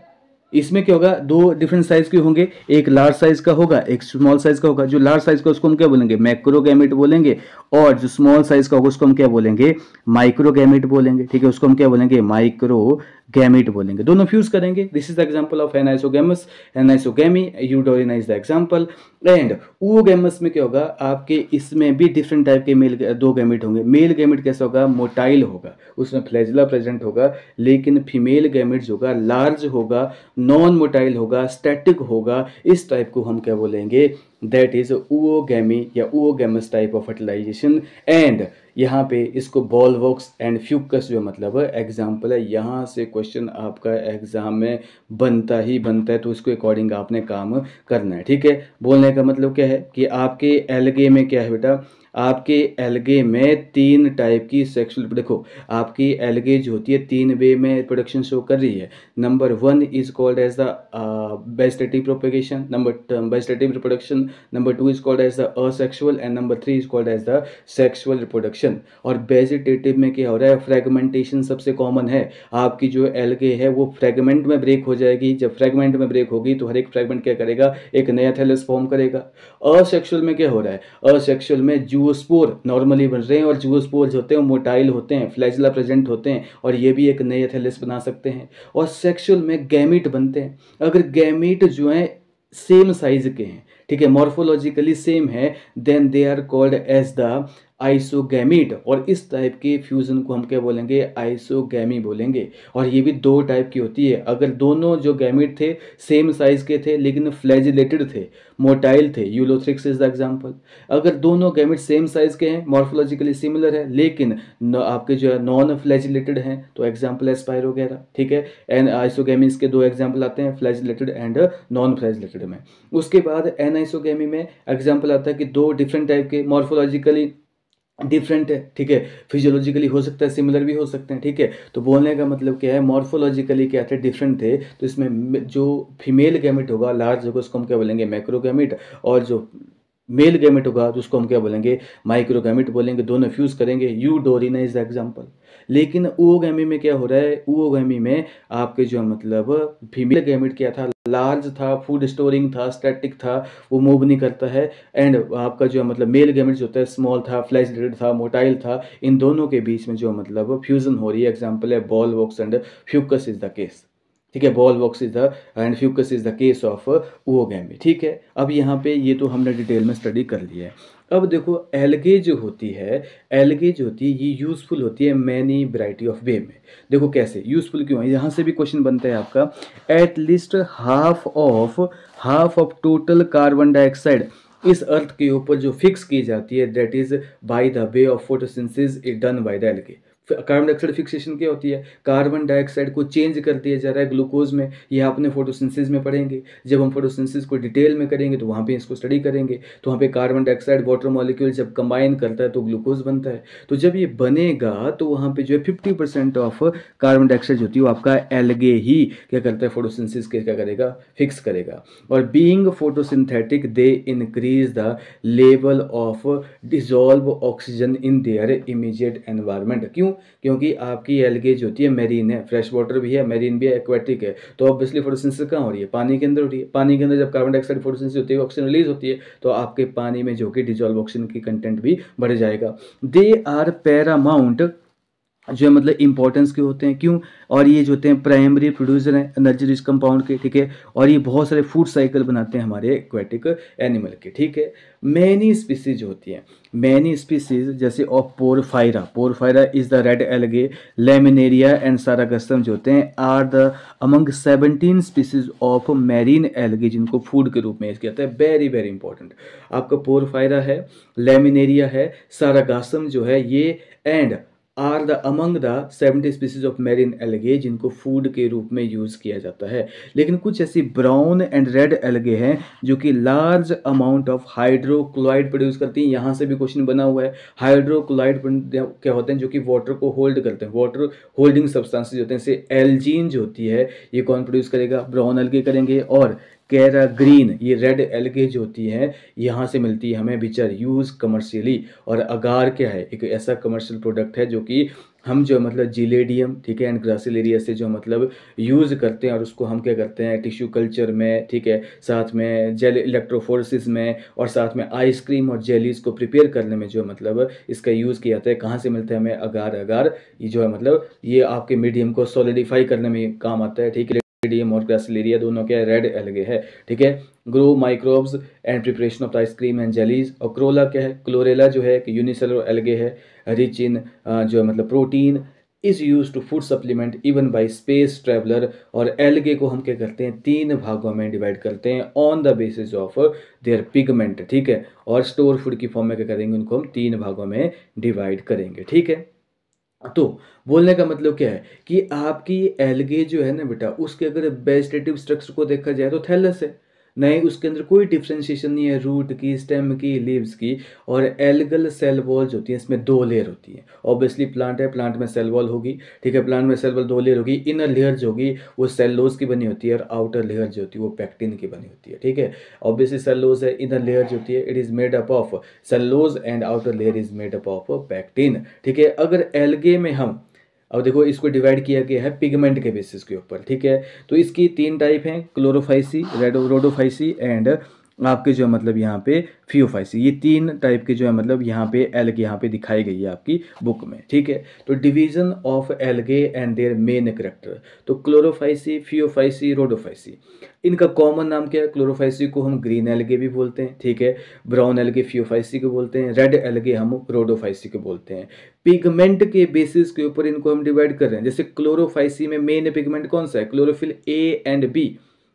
[SPEAKER 1] इसमें क्या होगा दो डिफरेंट साइज के होंगे एक लार्ज साइज का होगा एक स्मॉल साइज का होगा जो लार्ज साइज का उसको हम क्या बोलेंगे मैक्रो गैमेट बोलेंगे और जो स्मॉल साइज का होगा उसको हम क्या बोलेंगे माइक्रो गैमेट बोलेंगे ठीक है उसको हम क्या बोलेंगे माइक्रो गैमिट बोलेंगे दोनों फ्यूज करेंगे this is the example of anisogamous anisogamy Eudorina is the example and oogamous में क्या होगा आपके इसमें भी डिफरेंट टाइप के मेल दो गैमिट होंगे मेल गैमिट कैसा होगा मोटाइल होगा उसमें फ्लैजिला प्रेजेंट होगा लेकिन फीमेल गैमिट जो होगा लार्ज होगा नॉन मोटाइल होगा स्टैटिक होगा इस टाइप को हम क्या बोलेंगे दैट इज़ ओगेमी या oogamous type of fertilization and यहाँ पे इसको बॉल वॉक्स एंड फ्यूकस जो मतलब एग्जाम्पल है यहाँ से क्वेश्चन आपका एग्ज़ाम में बनता ही बनता है तो उसके अकॉर्डिंग आपने काम करना है ठीक है बोलने का मतलब क्या है कि आपके एलगे में क्या है बेटा आपके एलगे में तीन टाइप की सेक्सुअल देखो आपकी एलगे जो होती है तीन वे में प्रोडक्शन शो कर रही है number one is called as the vegetative propagation number बेस्टेटिव reproduction number two is called as the asexual and number three is called as the sexual reproduction और वेजिटेटिव में क्या हो रहा है फ्रेगमेंटेशन सबसे कॉमन है आपकी जो एलगे है वो फ्रेगमेंट में ब्रेक हो जाएगी जब फ्रेगमेंट में ब्रेक होगी तो हर एक फ्रेगमेंट क्या करेगा एक नया थैलस फॉर्म करेगा असेक्सुअल में क्या हो रहा है असेक्सुअल में जू जीवोस्पोर नॉर्मली बन रहे हैं और जीवोस्पोर जो होते हैं वो मोटाइल होते हैं फ्लैजला प्रेजेंट होते हैं और ये भी एक नए एथेलिस बना सकते हैं और सेक्शुअल में गैमिट बनते हैं अगर गैमिट जो है सेम साइज के हैं ठीक है मॉर्फोलॉजिकली सेम है then they are called as the isogamete और इस टाइप के फ्यूज़न को हम क्या बोलेंगे आइसोगैमी बोलेंगे और ये भी दो टाइप की होती है अगर दोनों जो गैमिड थे सेम साइज़ के थे लेकिन फ्लैजिलेटेड थे मोटाइल थे यूलोथ्रिक्स इज द एग्जाम्पल अगर दोनों गैमिड सेम साइज़ के हैं मॉर्फोलॉजिकली सिमिलर है लेकिन आपके जो है नॉन फ्लैजिलेटेड हैं तो एग्जाम्पल है स्पायर वगैरह ठीक है एन आइसोगैमीज के दो एग्जाम्पल आते हैं फ्लैजिलेटेड एंड नॉन फ्लैजिलेटेड में उसके बाद एन आइसोगैमी में एग्जाम्पल आता है कि दो डिफरेंट टाइप के मॉर्फोलॉजिकली डिफरेंट है ठीक है फिजियोलॉजिकली हो सकता है सिमिलर भी हो सकते हैं ठीक है तो बोलने का मतलब क्या है मॉर्फोलॉजिकली क्या थे डिफरेंट थे तो इसमें जो फीमेल गैमिट होगा लार्ज होगा उसको हम क्या बोलेंगे मैक्रो और जो मेल गैमिट होगा तो उसको हम क्या बोलेंगे माइक्रो बोलेंगे दोनों फ्यूज़ करेंगे Eudorina is the example लेकिन ऊओगैमी में क्या हो रहा है ऊओगैमी में आपके जो मतलब फीमेल गैमिट क्या था लार्ज था फूड स्टोरिंग था स्टैटिक था वो मूव नहीं करता है एंड आपका जो मतलब मेल गैमिट जो होता है स्मॉल था फ्लैश था मोटाइल था इन दोनों के बीच में जो मतलब फ्यूजन हो रही है एग्जाम्पल है Volvox and Fucus is the case ठीक है Volvox is the and Fucus is the case of oogamy ठीक है अब यहाँ पे ये तो हमने डिटेल में स्टडी कर लिया है अब देखो एलगे जो होती है एलगे जो होती है ये यूज़फुल होती है मैनी वराइटी ऑफ वे में देखो कैसे यूज़फुल क्यों है यहाँ से भी क्वेश्चन बनता है आपका at least half of half of total carbon dioxide इस अर्थ के ऊपर जो फिक्स की जाती है that is by the way of photosynthesis is done by the algae carbon dioxide fixation क्या होती है कार्बन डाइऑक्साइड को चेंज करती है ग्लूकोज में यह अपने फोटोसिंथेसिस में पढ़ेंगे जब हम फोटोसिंथेसिस को डिटेल में करेंगे तो वहाँ पे इसको स्टडी करेंगे तो वहाँ पे कार्बन डाइऑक्साइड वाटर मॉलिक्यूल जब कंबाइन करता है तो ग्लूकोज बनता है तो जब ये बनेगा तो वहाँ पर जो है fifty percent of carbon dioxide होती है वो आपका एलगे ही क्या करता है फोटोसिंथेसिस के क्या करेगा फिक्स करेगा और being photosynthetic they increase the level of dissolve oxygen in their immediate environment क्यों क्योंकि आपकी एलगेज होती है मेरीन है फ्रेश वाटर भी है मेरीन भी है एक्वेटिक है तो ऑब्वियसली फोटोसिंथेसिस कहाँ हो रही है पानी के अंदर हो रही है पानी के अंदर जब कार्बन डाइऑक्साइड फोटोसिंथेसिस होती है ऑक्सीजन रिलीज होती है तो आपके पानी में जो कि डिजॉल्व ऑक्सीजन की कंटेंट भी बढ़ जाएगा दे आर पैरामाउंट जो है मतलब इंपॉर्टेंस के होते हैं क्यों और ये जो होते हैं प्राइमरी प्रोड्यूसर हैं एनर्जी रिच कंपाउंड के ठीक है और ये बहुत सारे फूड साइकिल बनाते हैं हमारे एक्वेटिक एनिमल के ठीक है मैनी स्पीसीज जो होती हैं मैनी स्पीसीज जैसे of Porphyra Porphyra is the red algae Laminaria and Sargassum जो होते हैं are the among seventeen species of marine algae जिनको फूड के रूप में यूज़ किया जाता है वेरी वेरी इंपॉर्टेंट आपका पोरफायरा है लेमिनेरिया है सारागासम जो है ये and are the among the seventy species of marine algae जिनको फूड के रूप में यूज़ किया जाता है लेकिन कुछ ऐसी ब्राउन एंड रेड एलगे हैं जो कि large amount of hydrochloride produce करती हैं यहाँ से भी क्वेश्चन बना हुआ है हाइड्रोक्लोराइड क्या होते हैं जो कि वाटर को होल्ड करते हैं वाटर होल्डिंग सब्सटेंसेज होते हैं जैसे एल्जीन जो होती है ये कौन प्रोड्यूस करेगा ब्राउन एलगे करेंगे और ग्रीन ये रेड जो होती है यहाँ से मिलती है हमें विच यूज़ कमर्शियली और अगार क्या है एक ऐसा कमर्शियल प्रोडक्ट है जो कि हम जो मतलब जिलेडियम ठीक है एंड ग्रासिल एरिया से जो मतलब यूज़ करते हैं और उसको हम क्या करते हैं टिश्यू कल्चर में ठीक है साथ में जेल इलेक्ट्रोफोरसिस में और साथ में आइसक्रीम और जेलीज को प्रिपेयर करने में जो मतलब इसका यूज़ किया जाता है कहाँ से मिलता है हमें अगार अगार ये जो है मतलब ये आपके मीडियम को सॉलिडिफाई करने में काम आता है ठीक है डीएम और क्रेसलेरिया दोनों क्या रेड एलगे है ठीक है grow microbes and preparation of the ice cream and jellies और क्रोला क्या है क्लोरेला जो है यूनिसेलर एलगे है रिच इन जो है मतलब protein is use to food supplement even by space traveller और एलगे को हम क्या करते हैं तीन भागों में डिवाइड करते हैं on the basis of their pigment ठीक है और स्टोर फूड की फॉर्म में क्या करेंगे उनको हम तीन भागों में डिवाइड करेंगे ठीक है तो बोलने का मतलब क्या है कि आपकी एलगे जो है ना बेटा उसके अगर वेजिटेटिव स्ट्रक्चर को देखा जाए तो थैलस है नहीं उसके अंदर कोई डिफ्रेंशिएशन नहीं है रूट की स्टेम की लीव्स की और एलगल सेल वॉल्स होती हैं इसमें दो लेयर होती हैं ऑब्वियसली प्लांट है प्लांट में सेल वॉल होगी ठीक है प्लांट में सेल वॉल दो लेयर होगी इनर लेयर जो होगी वो सेलोज की बनी होती है और आउटर लेयर जो होती है वो पैक्टिन की बनी होती है ठीक है ऑब्वियसली सेलोज है इनर लेयर जो होती है it is made up of cellulose and outer layer is made up of pectin ठीक है अगर एलगे में हम अब देखो इसको डिवाइड किया गया है पिगमेंट के बेसिस के ऊपर ठीक है तो इसकी तीन टाइप हैं क्लोरोफाइसी रेडो रोडोफाइसी एंड आपके जो है मतलब यहाँ पे फ्यूफाइसी ये तीन टाइप के जो है मतलब यहाँ पे एल्गे यहाँ पे दिखाई गई है आपकी बुक में ठीक है तो division of algae and their main character तो क्लोरोफाइसी फियोफाइसी रोडोफाइसी इनका कॉमन नाम क्या है क्लोरोफाइसी को हम ग्रीन एल्गे भी बोलते हैं ठीक है ब्राउन एल्गे फियोफाइसी को बोलते हैं रेड एल्गे हम रोडोफाइसी को बोलते हैं पिगमेंट के बेसिस के ऊपर इनको हम डिवाइड कर रहे हैं जैसे क्लोरोफाइसी में मेन पिगमेंट कौन सा है क्लोरोफिल ए एंड बी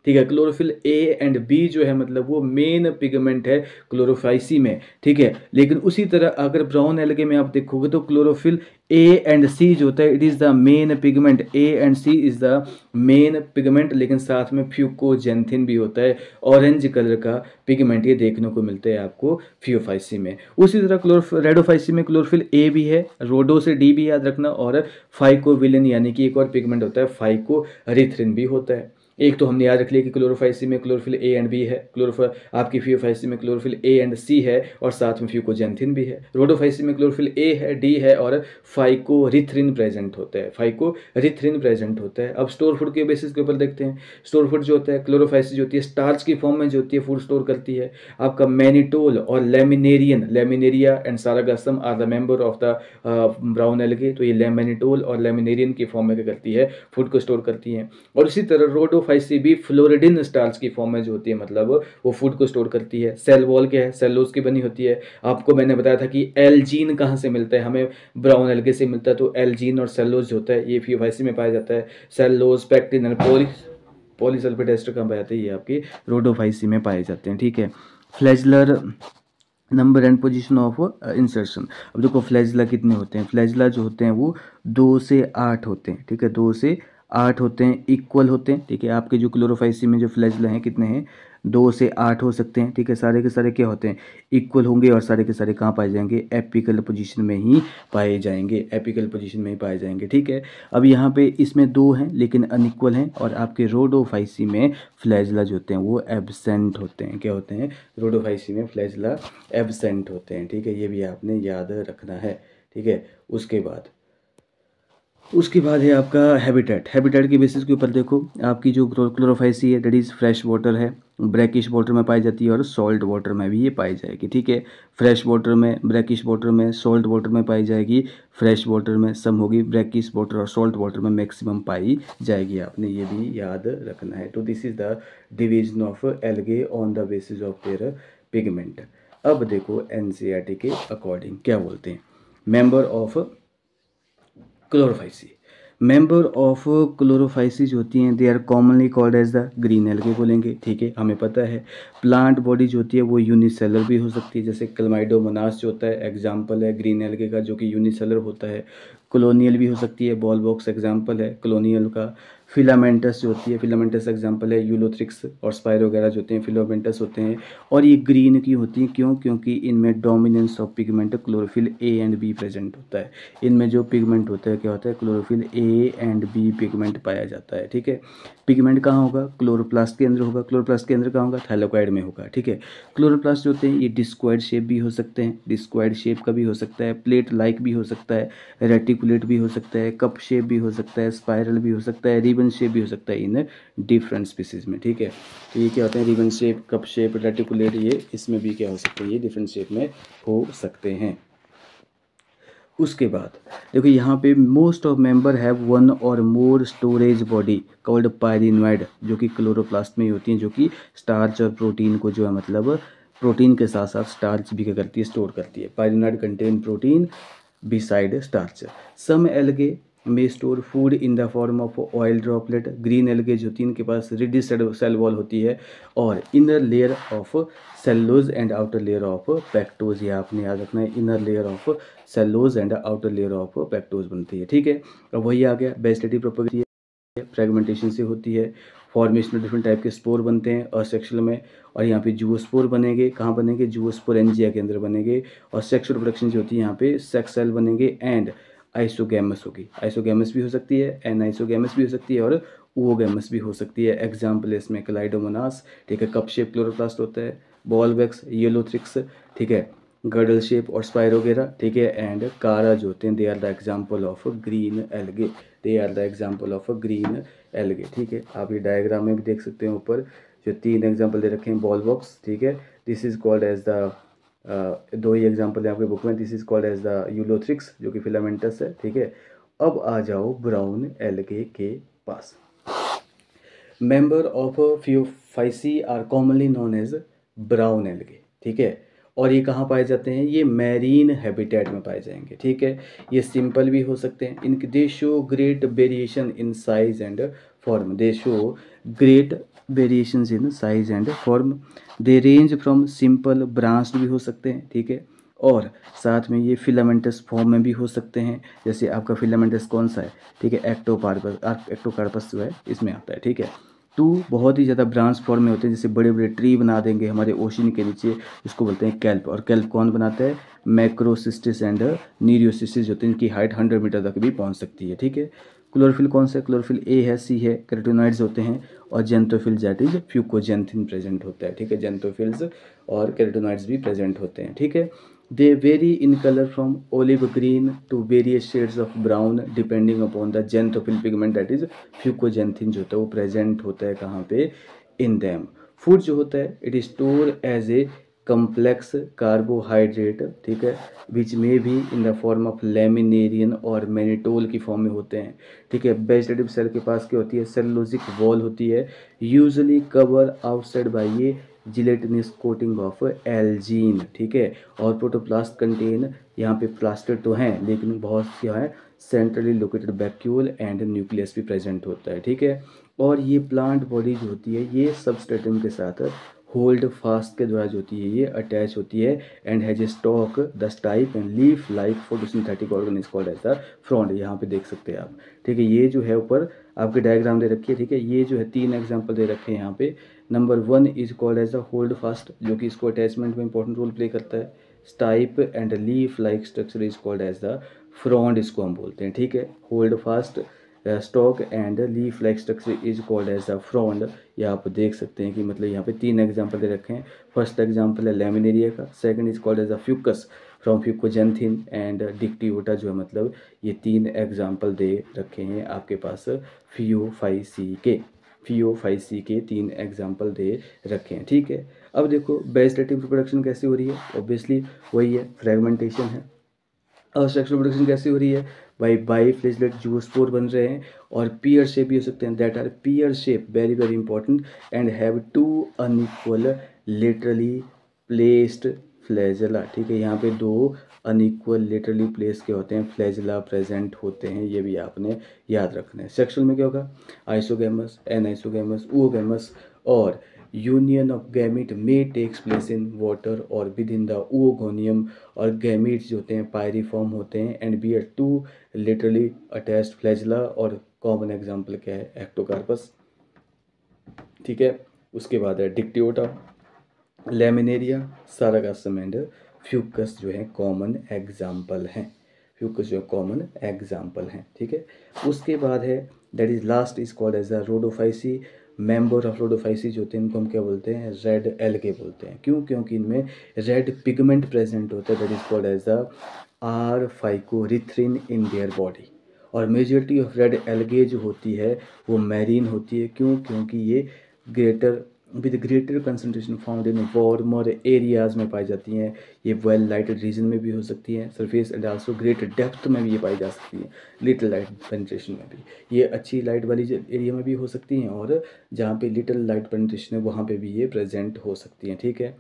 [SPEAKER 1] ठीक है क्लोरोफिल ए एंड बी जो है मतलब वो मेन पिगमेंट है क्लोरोफाइसी में ठीक है लेकिन उसी तरह अगर ब्राउन एलगे में आप देखोगे तो क्लोरोफिल ए एंड सी जो होता है it is the main pigment A and C is the main pigment लेकिन साथ में फ्यूकोजेंथिन भी होता है ऑरेंज कलर का पिगमेंट ये देखने को मिलता है आपको फ्योफाइसी में उसी तरह क्लोरोफ रेडोफाइसी में क्लोरोफिल ए भी है रोडो से डी भी याद रखना और फाइकोविलिन यानी कि एक और पिगमेंट होता है फाइकोरिथ्रिन भी होता है एक तो हमने याद रख लिया कि क्लोरोफाइसी में क्लोरोफिल ए एंड बी है क्लोरोफ आपकी फ्यूफाइसी में क्लोरोफिल ए एंड सी है और साथ में फ्यूकोजेंथिन भी है रोडोफाइसी में क्लोरोफिल ए है डी है और फाइकोरिथ्रिन प्रेजेंट होता है फाइकोरिथ्रिन प्रेजेंट होता है अब स्टोर फूड के बेसिस के ऊपर देखते हैं स्टोर फूड जो होता है क्लोरोफाइसी जो होती है स्टार्च की फॉर्म में जो होती है फूड स्टोर करती है आपका मैनिटोल और laminarin Laminaria and Sargassum are the member of the brown algae तो ये लेमिनेटोल और लेमिनेरियन की फॉर्म में करती है फूड को स्टोर करती है और इसी तरह रोडो फाइव भी फ्लोरिडिन स्टार्च की फॉर्म में जो होती है मतलब वो फूड को स्टोर करती है सेल वॉल क्या है सेलोज की बनी होती है आपको मैंने बताया था कि एलजीन कहाँ से मिलता है हमें ब्राउन एल्गे से मिलता है तो एलजीन और सेलोज होता है ये फ्यू में पाया जाता है cellulose pectin polys poly polysulphate कहाँ पाए जाते हैं ये आपके रोडोफाइसी में पाए जाते हैं ठीक है flagellar number and position of insertion अब देखो फ्लैजला कितने होते हैं फ्लैजला जो होते हैं वो दो से आठ होते हैं ठीक है दो से आठ होते हैं इक्वल होते हैं ठीक है आपके जो क्लोरोफाइसी में जो फ्लैजला हैं कितने हैं दो से आठ हो सकते हैं ठीक है सारे के सारे क्या होते हैं इक्वल होंगे और सारे के सारे कहाँ पाए जाएंगे एपिकल पोजीशन में ही पाए जाएंगे एपिकल पोजीशन में ही पाए जाएंगे ठीक है अब यहाँ पे इसमें दो हैं लेकिन अनइक्वल हैं और आपके रोडोफाइसी में फ्लैजला जो होते हैं वो एबसेंट होते हैं क्या होते हैं रोडोफाइसी में फ्लैजला एबसेंट होते हैं ठीक है ये भी आपने याद रखना है ठीक है उसके बाद उसके बाद है आपका हैबिटेट हैबिटेट के बेसिस के ऊपर देखो आपकी जो क्लोरोफाइसी है डेट इज़ फ्रेश वाटर है ब्रैकिश वाटर में पाई जाती है और सॉल्ट वाटर में भी ये पाई जाएगी ठीक है फ्रेश वाटर में ब्रैकिश वाटर में सॉल्ट वाटर में पाई जाएगी फ्रेश वाटर में सम होगी ब्रैकिश वाटर और सॉल्ट वाटर में मैक्सिमम पाई जाएगी आपने ये भी याद रखना है तो this is the division of algae on the basis of their pigment अब देखो एन e के अकॉर्डिंग क्या बोलते हैं member of Chlorophyceae member of Chlorophyceae होती हैं they are commonly called as the green algae बोलेंगे ठीक है हमें पता है प्लांट बॉडी जो होती है वो यूनिसेलर भी हो सकती है जैसे क्लमाइडोमोनास जो होता है एग्जाम्पल है ग्रीन एल्गे का जो कि यूनिसेलर होता है कॉलोनियल भी हो सकती है बॉल बॉक्स एग्जाम्पल है कॉलोनियल का फिलामेंटस जो होती है फिलामेंटस एग्जाम्पल है यूलोथ्रिक्स और स्पायर वगैरह जो होते हैं फिलामेंटस होते हैं और ये ग्रीन की होती हैं क्यों क्योंकि इनमें dominance of pigment chlorophyll a and b present होता है इनमें जो पिगमेंट होता है क्या होता है chlorophyll a and b pigment पाया जाता है ठीक है पिगमेंट कहाँ होगा क्लोरोप्लास्ट के अंदर होगा क्लोरोप्लास्ट के अंदर कहाँ होगा थैलोकॉइड में होगा ठीक है क्लोरोप्लास्ट जो होते हैं ये डिस्क्वाइड शेप भी हो सकते हैं डिस्क्वाइड शेप का भी हो सकता है प्लेट लाइक भी हो सकता है रेटिकुलेट भी हो सकता है कप शेप भी हो सकता है स्पायरल भी हो सकता है रिबन शेप भी हो सकता है इन डिफरेंट स्पीसीज में ठीक है तो ये क्या होते हैं ribbon shape cup shape reticulate ये इसमें भी क्या हो सकता है ये डिफरेंट शेप में हो सकते हैं उसके बाद देखो यहाँ पे most of member have one or more storage body called pyrenoid जो कि क्लोरोप्लास्ट में होती हैं जो कि स्टार्च और प्रोटीन को जो है मतलब प्रोटीन के साथ साथ स्टार्च भी क्या करती है स्टोर करती है pyrenoid contain protein beside starch some algae may store food in the form of oil droplet green एल के जो तीन के पास रिडी सेल वॉल होती है और inner layer of cellulose and outer layer of pectose यह आपने याद रखना है inner layer of cellulose and outer layer of pectose बनती है ठीक है अब वही आ गया बेस्टेटी प्रोपर्टी फ्रेगमेंटेशन से होती है फॉर्मेशन डिफरेंट टाइप के स्पोर बनते हैं और सेक्शुअल में और यहाँ पे जूओस्पोर बनेंगे कहाँ बनेंगे जूओस्पोर एनजिया के अंदर बनेंगे और सेक्शुअल प्रोडक्शन जो होती है यहाँ पे सेक्स सेल बनेंगे एंड आइसोगेमस होगी आइसोगेमस भी हो सकती है एन आइसोगेमस भी हो सकती है और ओगैमस भी हो सकती है एग्जाम्पल इसमें क्लाइडोमोनास ठीक है कप शेप क्लोरोप्लास्ट होता है बॉल वैक्स येलो थ्रिक्स ठीक है गर्डल शेप और स्पायर वगैरह ठीक है एंड कारा जो होते हैं they are the example of green algae they are the example of green algae ठीक है आप ये डायग्राम में भी देख सकते हैं ऊपर जो तीन एग्जाम्पल दे रखे हैं बॉल बॉक्स ठीक है this is called as the दो ही एग्जाम्पल है आपके बुक में this is called as the Ulothrix जो कि फिलामेंटस है ठीक है अब आ जाओ ब्राउन एलगे के पास member of Phaeophyceae are commonly known as brown algae ठीक है और ये कहाँ पाए जाते हैं ये मैरीन हैबिटेट में पाए जाएंगे ठीक है ये सिंपल भी हो सकते हैं इनके they show great variation in size and form they show great variations in size and form they range from simple branch भी हो सकते हैं ठीक है और साथ में ये फिलामेंटस फॉर्म में भी हो सकते हैं जैसे आपका फिलामेंटस कौन सा है ठीक है एक्टोपार्पस एक्टोकार्पस जो है इसमें आता है ठीक है टू बहुत ही ज़्यादा ब्रांच फॉर्म में होते हैं जैसे बड़े बड़े ट्री बना देंगे हमारे ओशन के नीचे इसको बोलते हैं कैल्प और कैल्प कौन बनाता है मैक्रोसिस्टिस एंड नीरियोसिस्टिस होते हैं इनकी हाइट हंड्रेड मीटर तक भी पहुँच सकती है ठीक है क्लोरोफिल कौन सा है क्लोरोफिल ए है सी है कैरेटोनाइड्स होते हैं और xanthophyll that is fucoxanthin present होता है ठीक है जेंटोफिल्स और कैरेटोनाइड्स भी प्रेजेंट होते हैं ठीक है they vary in colour from olive green to various shades of brown depending upon the xanthophyll pigment that is fucoxanthin जो होता है वो प्रेजेंट होता है कहाँ पे इन दैम फूड जो होता है it is store as a complex carbohydrate ठीक है बीच में भी in the form of laminarin और मैनिटोल की फॉर्म में होते हैं ठीक है वेजिटेटिव सेल के पास क्या होती है सेलोजिक वॉल होती है यूजली कवर आउटसाइड बाई ये जिलेटनिस कोटिंग ऑफ एलजीन ठीक है और प्रोटोप्लास्ट कंटेन यहाँ पे प्लास्टर तो हैं लेकिन बहुत क्या है centrally located vacuole and nucleus भी प्रेजेंट होता है ठीक है और ये प्लांट बॉडी जो होती है ये सबस्टेटम के साथ होल्ड फास्ट के द्वारा जो होती है ये अटैच होती है and has a stalk the stipe and leaf like photosynthetic organ is called as the frond यहाँ पे देख सकते हैं आप ठीक है ये जो है ऊपर आपके डायग्राम दे रखी है ठीक है ये जो है तीन एग्जाम्पल दे रखे हैं यहाँ पे number one is called as the holdfast जो कि इसको अटैचमेंट में इंपॉर्टेंट रोल प्ले करता है stipe and leaf like structure is called as the frond इसको हम बोलते हैं ठीक है holdfast stalk and leaf like structure is called as a frond ये आप देख सकते हैं कि मतलब यहाँ पे तीन एग्जांपल दे रखे हैं फर्स्ट एग्जांपल है लेमिनेरिया का second is called as a Fucus from fucoxanthin and Dictyota जो है मतलब ये तीन एग्जाम्पल दे रखे हैं आपके पास फियो फाइव सी के ओ फाइव सी के तीन एग्जाम्पल दे रखे हैं ठीक है अब देखो बेस्टेटिव रिप्रोडक्शन कैसी हो रही है ऑब्वियसली वही है फ्रेगमेंटेशन है और सेक्सुअल प्रोडक्शन कैसी हो रही है बाई बाई फ्लेजलेट जूसपोर बन रहे हैं और पीयर शेप भी हो सकते हैं that are pear shape very very important and have two unequal laterally placed flagella ठीक है यहाँ पे दो अनइक्वल लेटरली प्लेस के होते हैं फ्लैजला प्रेजेंट होते हैं ये भी आपने याद रखना है सेक्शुअल में क्या होगा आइसोगेमस एन आइसोगेमस ओगेमस और union of gamete may takes place in water or within oogonium और गैमिट जो होते हैं पायरीफॉर्म होते हैं and bear two laterally attach flagella और कॉमन एग्जाम्पल क्या है एक्टोकार्पस ठीक है उसके बाद है डिक्टियोटा लेमिनेरिया का समेंडर फ्यूकस जो है कॉमन एग्जाम्पल हैं फ्यूकस जो है कॉमन एग्जाम्पल हैं ठीक है उसके बाद है that is last is called as a Rhodophyceae of Rhodophyceae होते हैं इनको हम क्या बोलते हैं रेड एल के बोलते हैं क्यों क्योंकि इनमें रेड पिगमेंट प्रेजेंट होता है that is called as the r phycoerythrin in their body और मेजोरिटी ऑफ रेड एलगे जो होती है वो मैरीन होती है क्यों क्योंकि ये greater with greater concentration found in warmer areas में पाई जाती हैं ये वेल लाइटेड रीजन में भी हो सकती हैं surface and also greater depth में भी ये पाई जा सकती हैं लिटिल लाइट पेंट्रेशन में भी ये अच्छी लाइट वाली एरिया में भी हो सकती हैं और जहाँ पे लिटिल लाइट पेंट्रेशन है वहाँ पे भी ये प्रेजेंट हो सकती हैं ठीक है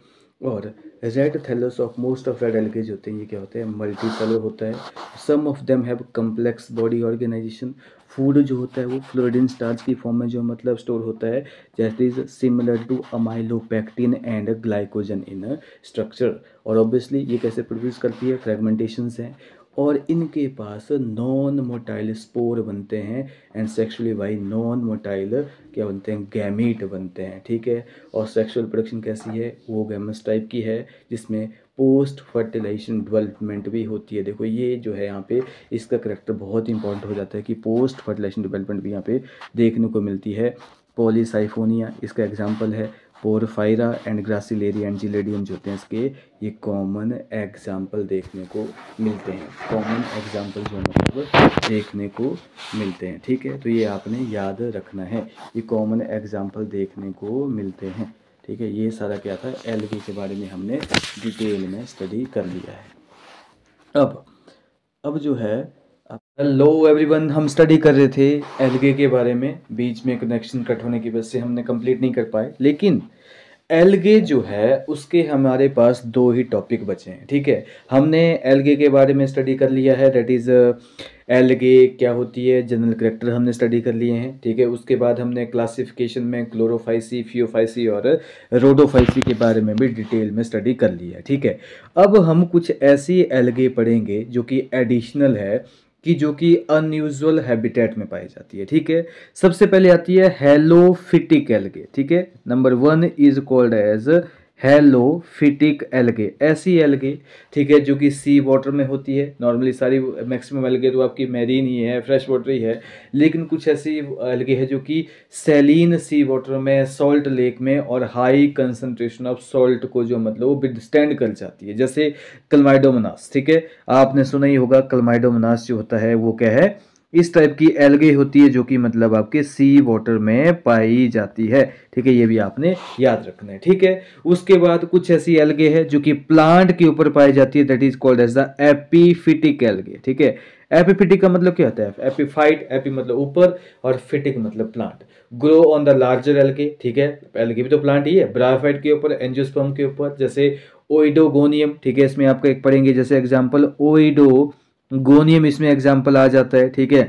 [SPEAKER 1] और red thallus of most of red algaes होते हैं ये क्या होते हैं मल्टी होता है some of them have complex body organization food जो होता है वो फ्लोरिडिन स्टार्च की फॉर्म में जो मतलब स्टोर होता है that is similar to amylopectin and glycogen in structure और ऑब्वियसली ये कैसे प्रोड्यूस करती है फ्रेगमेंटेशन है और इनके पास नॉन मोटाइल स्पोर बनते हैं and sexually by non motile क्या बनते हैं गैमीट बनते हैं ठीक है और सेक्सुअल प्रोडक्शन कैसी है वो गैमस टाइप की है जिसमें पोस्ट फर्टिलाइजेशन डेवलपमेंट भी होती है देखो ये जो है यहाँ पे इसका करेक्टर बहुत इंपॉर्टेंट हो जाता है कि पोस्ट फर्टिलाइजेशन डेवलपमेंट भी यहाँ पे देखने को मिलती है पोलिसाइफोनिया इसका एग्जाम्पल है Porphyra and Gracilaria and Gelidium जो होते हैं इसके ये कॉमन एग्जाम्पल देखने को मिलते हैं कॉमन एग्जाम्पल जो मतलब देखने को मिलते हैं ठीक है तो ये आपने याद रखना है ये कॉमन एग्जाम्पल देखने को मिलते हैं ठीक है ये सारा क्या था एल के बारे में हमने डिटेल में स्टडी कर लिया है अब अब जो है हेलो एवरीवन हम स्टडी कर रहे थे एल के बारे में बीच में कनेक्शन कट होने की वजह से हमने कंप्लीट नहीं कर पाए लेकिन एलगे जो है उसके हमारे पास दो ही टॉपिक बचे हैं ठीक है हमने एलगे के बारे में स्टडी कर लिया है दैट इज़ एलगे क्या होती है जनरल करेक्टर हमने स्टडी कर लिए हैं ठीक है उसके बाद हमने क्लासिफिकेशन में क्लोरोफाइसी फियोफाइसी और रोडोफाइसी के बारे में भी डिटेल में स्टडी कर लिया है ठीक है अब हम कुछ ऐसी एलगे पढ़ेंगे जो कि एडिशनल है कि जो कि अनयूजल हैबिटेट में पाई जाती है ठीक है सबसे पहले आती है हेलोफिटिक के ठीक है number one is called as halophytic algae ऐसी एलगे ठीक है जो कि सी वाटर में होती है नॉर्मली सारी मैक्सिमम एलगे तो आपकी मैरीन ही है फ्रेश वाटर ही है लेकिन कुछ ऐसी एलगे है जो कि सेलिन सी वाटर में सॉल्ट लेक में और हाई कंसनट्रेशन ऑफ सॉल्ट को जो मतलब वो विस्टैंड कर जाती है जैसे कलमाइडोमनास ठीक है आपने सुना ही होगा कलमाइडोमनास जो होता है वो क्या है इस टाइप की एलगे होती है जो कि मतलब आपके सी वाटर में पाई जाती है ठीक है ये भी आपने याद रखना है ठीक है उसके बाद कुछ ऐसी एलगे है जो कि प्लांट के ऊपर पाई जाती है that is called as the epiphytic algae ठीक है एपीफिटिक का मतलब क्या होता है एपीफाइट एपी मतलब ऊपर और फिटिक मतलब plant grow on the larger algae ठीक है एलगे भी तो प्लांट ही है ब्राफाइट के ऊपर एंजियोस्पर्म के ऊपर जैसे ओइडोगोनियम ठीक है इसमें आपको एक पढ़ेंगे जैसे एग्जाम्पल ओइडो गोनियम इसमें एग्जाम्पल आ जाता है ठीक है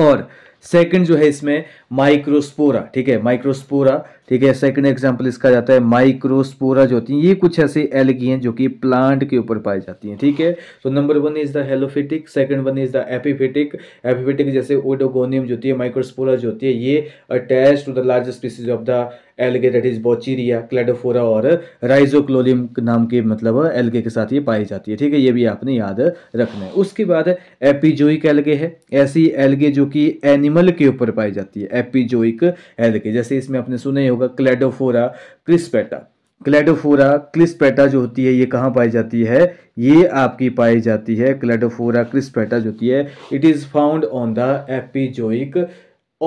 [SPEAKER 1] और सेकंड जो है इसमें माइक्रोस्पोरा ठीक है माइक्रोस्पोरा ठीक है सेकंड एग्जांपल इसका जाता है माइक्रोस्पोरा जो होती है ये कुछ ऐसे एलगी हैं जो कि प्लांट के ऊपर पाई जाती हैं ठीक है तो number one is the halophytic second one is the epiphytic epiphytic जैसे ओडोगोनियम जो होती है माइक्रोस्पोरा जो होती है ये attach to the largest species of the algae that is Vaucheria Cladophora और राइजोक्लोलियम नाम के मतलब एलगे के साथ ये पाई जाती है ठीक है ये भी आपने याद रखना है उसके बाद एपिजोइक एलगे है ऐसी एलगे जो कि एनिमल के ऊपर पाई जाती है एपिजोइक एल के जैसे इसमें आपने सुना ही होगा क्लेडोफोरा क्रिस्पेटा क्लेडोफोरा क्रिस्पेटा जो होती है ये कहाँ पाई जाती है ये आपकी पाई जाती है क्लेडोफोरा क्रिस्पेटा जो होती है it is found on the epizoic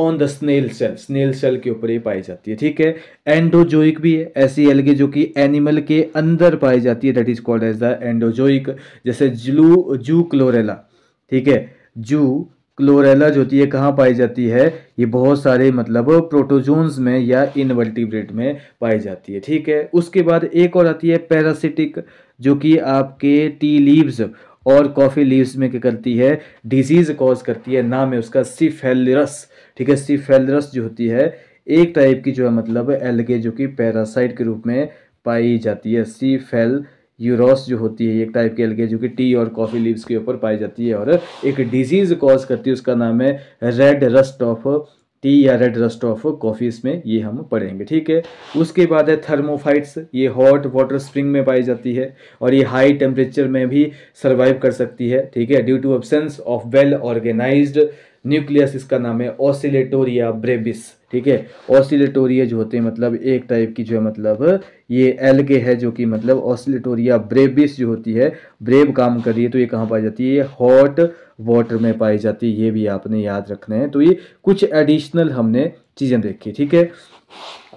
[SPEAKER 1] on the snail shell snail shell के ऊपर ही पाई जाती है ठीक है एंडोजोइक भी है ऐसी एलगे जो कि एनिमल के अंदर पाई जाती है that is called as the endozoic जैसे जलू जू क्लोरेला ठीक है जू क्लोरेला जो होती है कहाँ पाई जाती है ये बहुत सारे मतलब प्रोटोजोन्स में या इनवर्टिब्रेट में पाई जाती है ठीक है उसके बाद एक और आती है पैरासिटिक जो कि आपके टी लीव्स और कॉफ़ी लीव्स में क्या करती है डिजीज़ कॉज करती है नाम है उसका सिफेलरस ठीक है सिफेलरस जो होती है एक टाइप की जो है मतलब एलगे जो कि पैरासाइट के रूप में पाई जाती है सी यूरोस जो होती है एक टाइप की एल्गे जो कि टी और कॉफ़ी लीव्स के ऊपर पाई जाती है और एक डिजीज़ कॉज करती है उसका नाम है रेड रस्ट ऑफ टी या रेड रस्ट ऑफ कॉफ़ी इसमें ये हम पढ़ेंगे ठीक है उसके बाद है थर्मोफाइट्स ये हॉट वाटर स्प्रिंग में पाई जाती है और ये हाई टेम्परेचर में भी सर्वाइव कर सकती है ठीक है due to absence of well organised nucleus इसका नाम है ऑसिलेटोरिया ब्रेबिस ठीक है ऑसिलेटोरिया जो होते हैं मतलब एक टाइप की जो है मतलब ये एल के है जो कि मतलब ऑसिलेटोरिया ब्रेबिस जो होती है ब्रेब काम कर रही है तो ये कहाँ पाई जाती है ये हॉट वाटर में पाई जाती है ये भी आपने याद रखना है तो ये कुछ एडिशनल हमने चीज़ें देखी ठीक है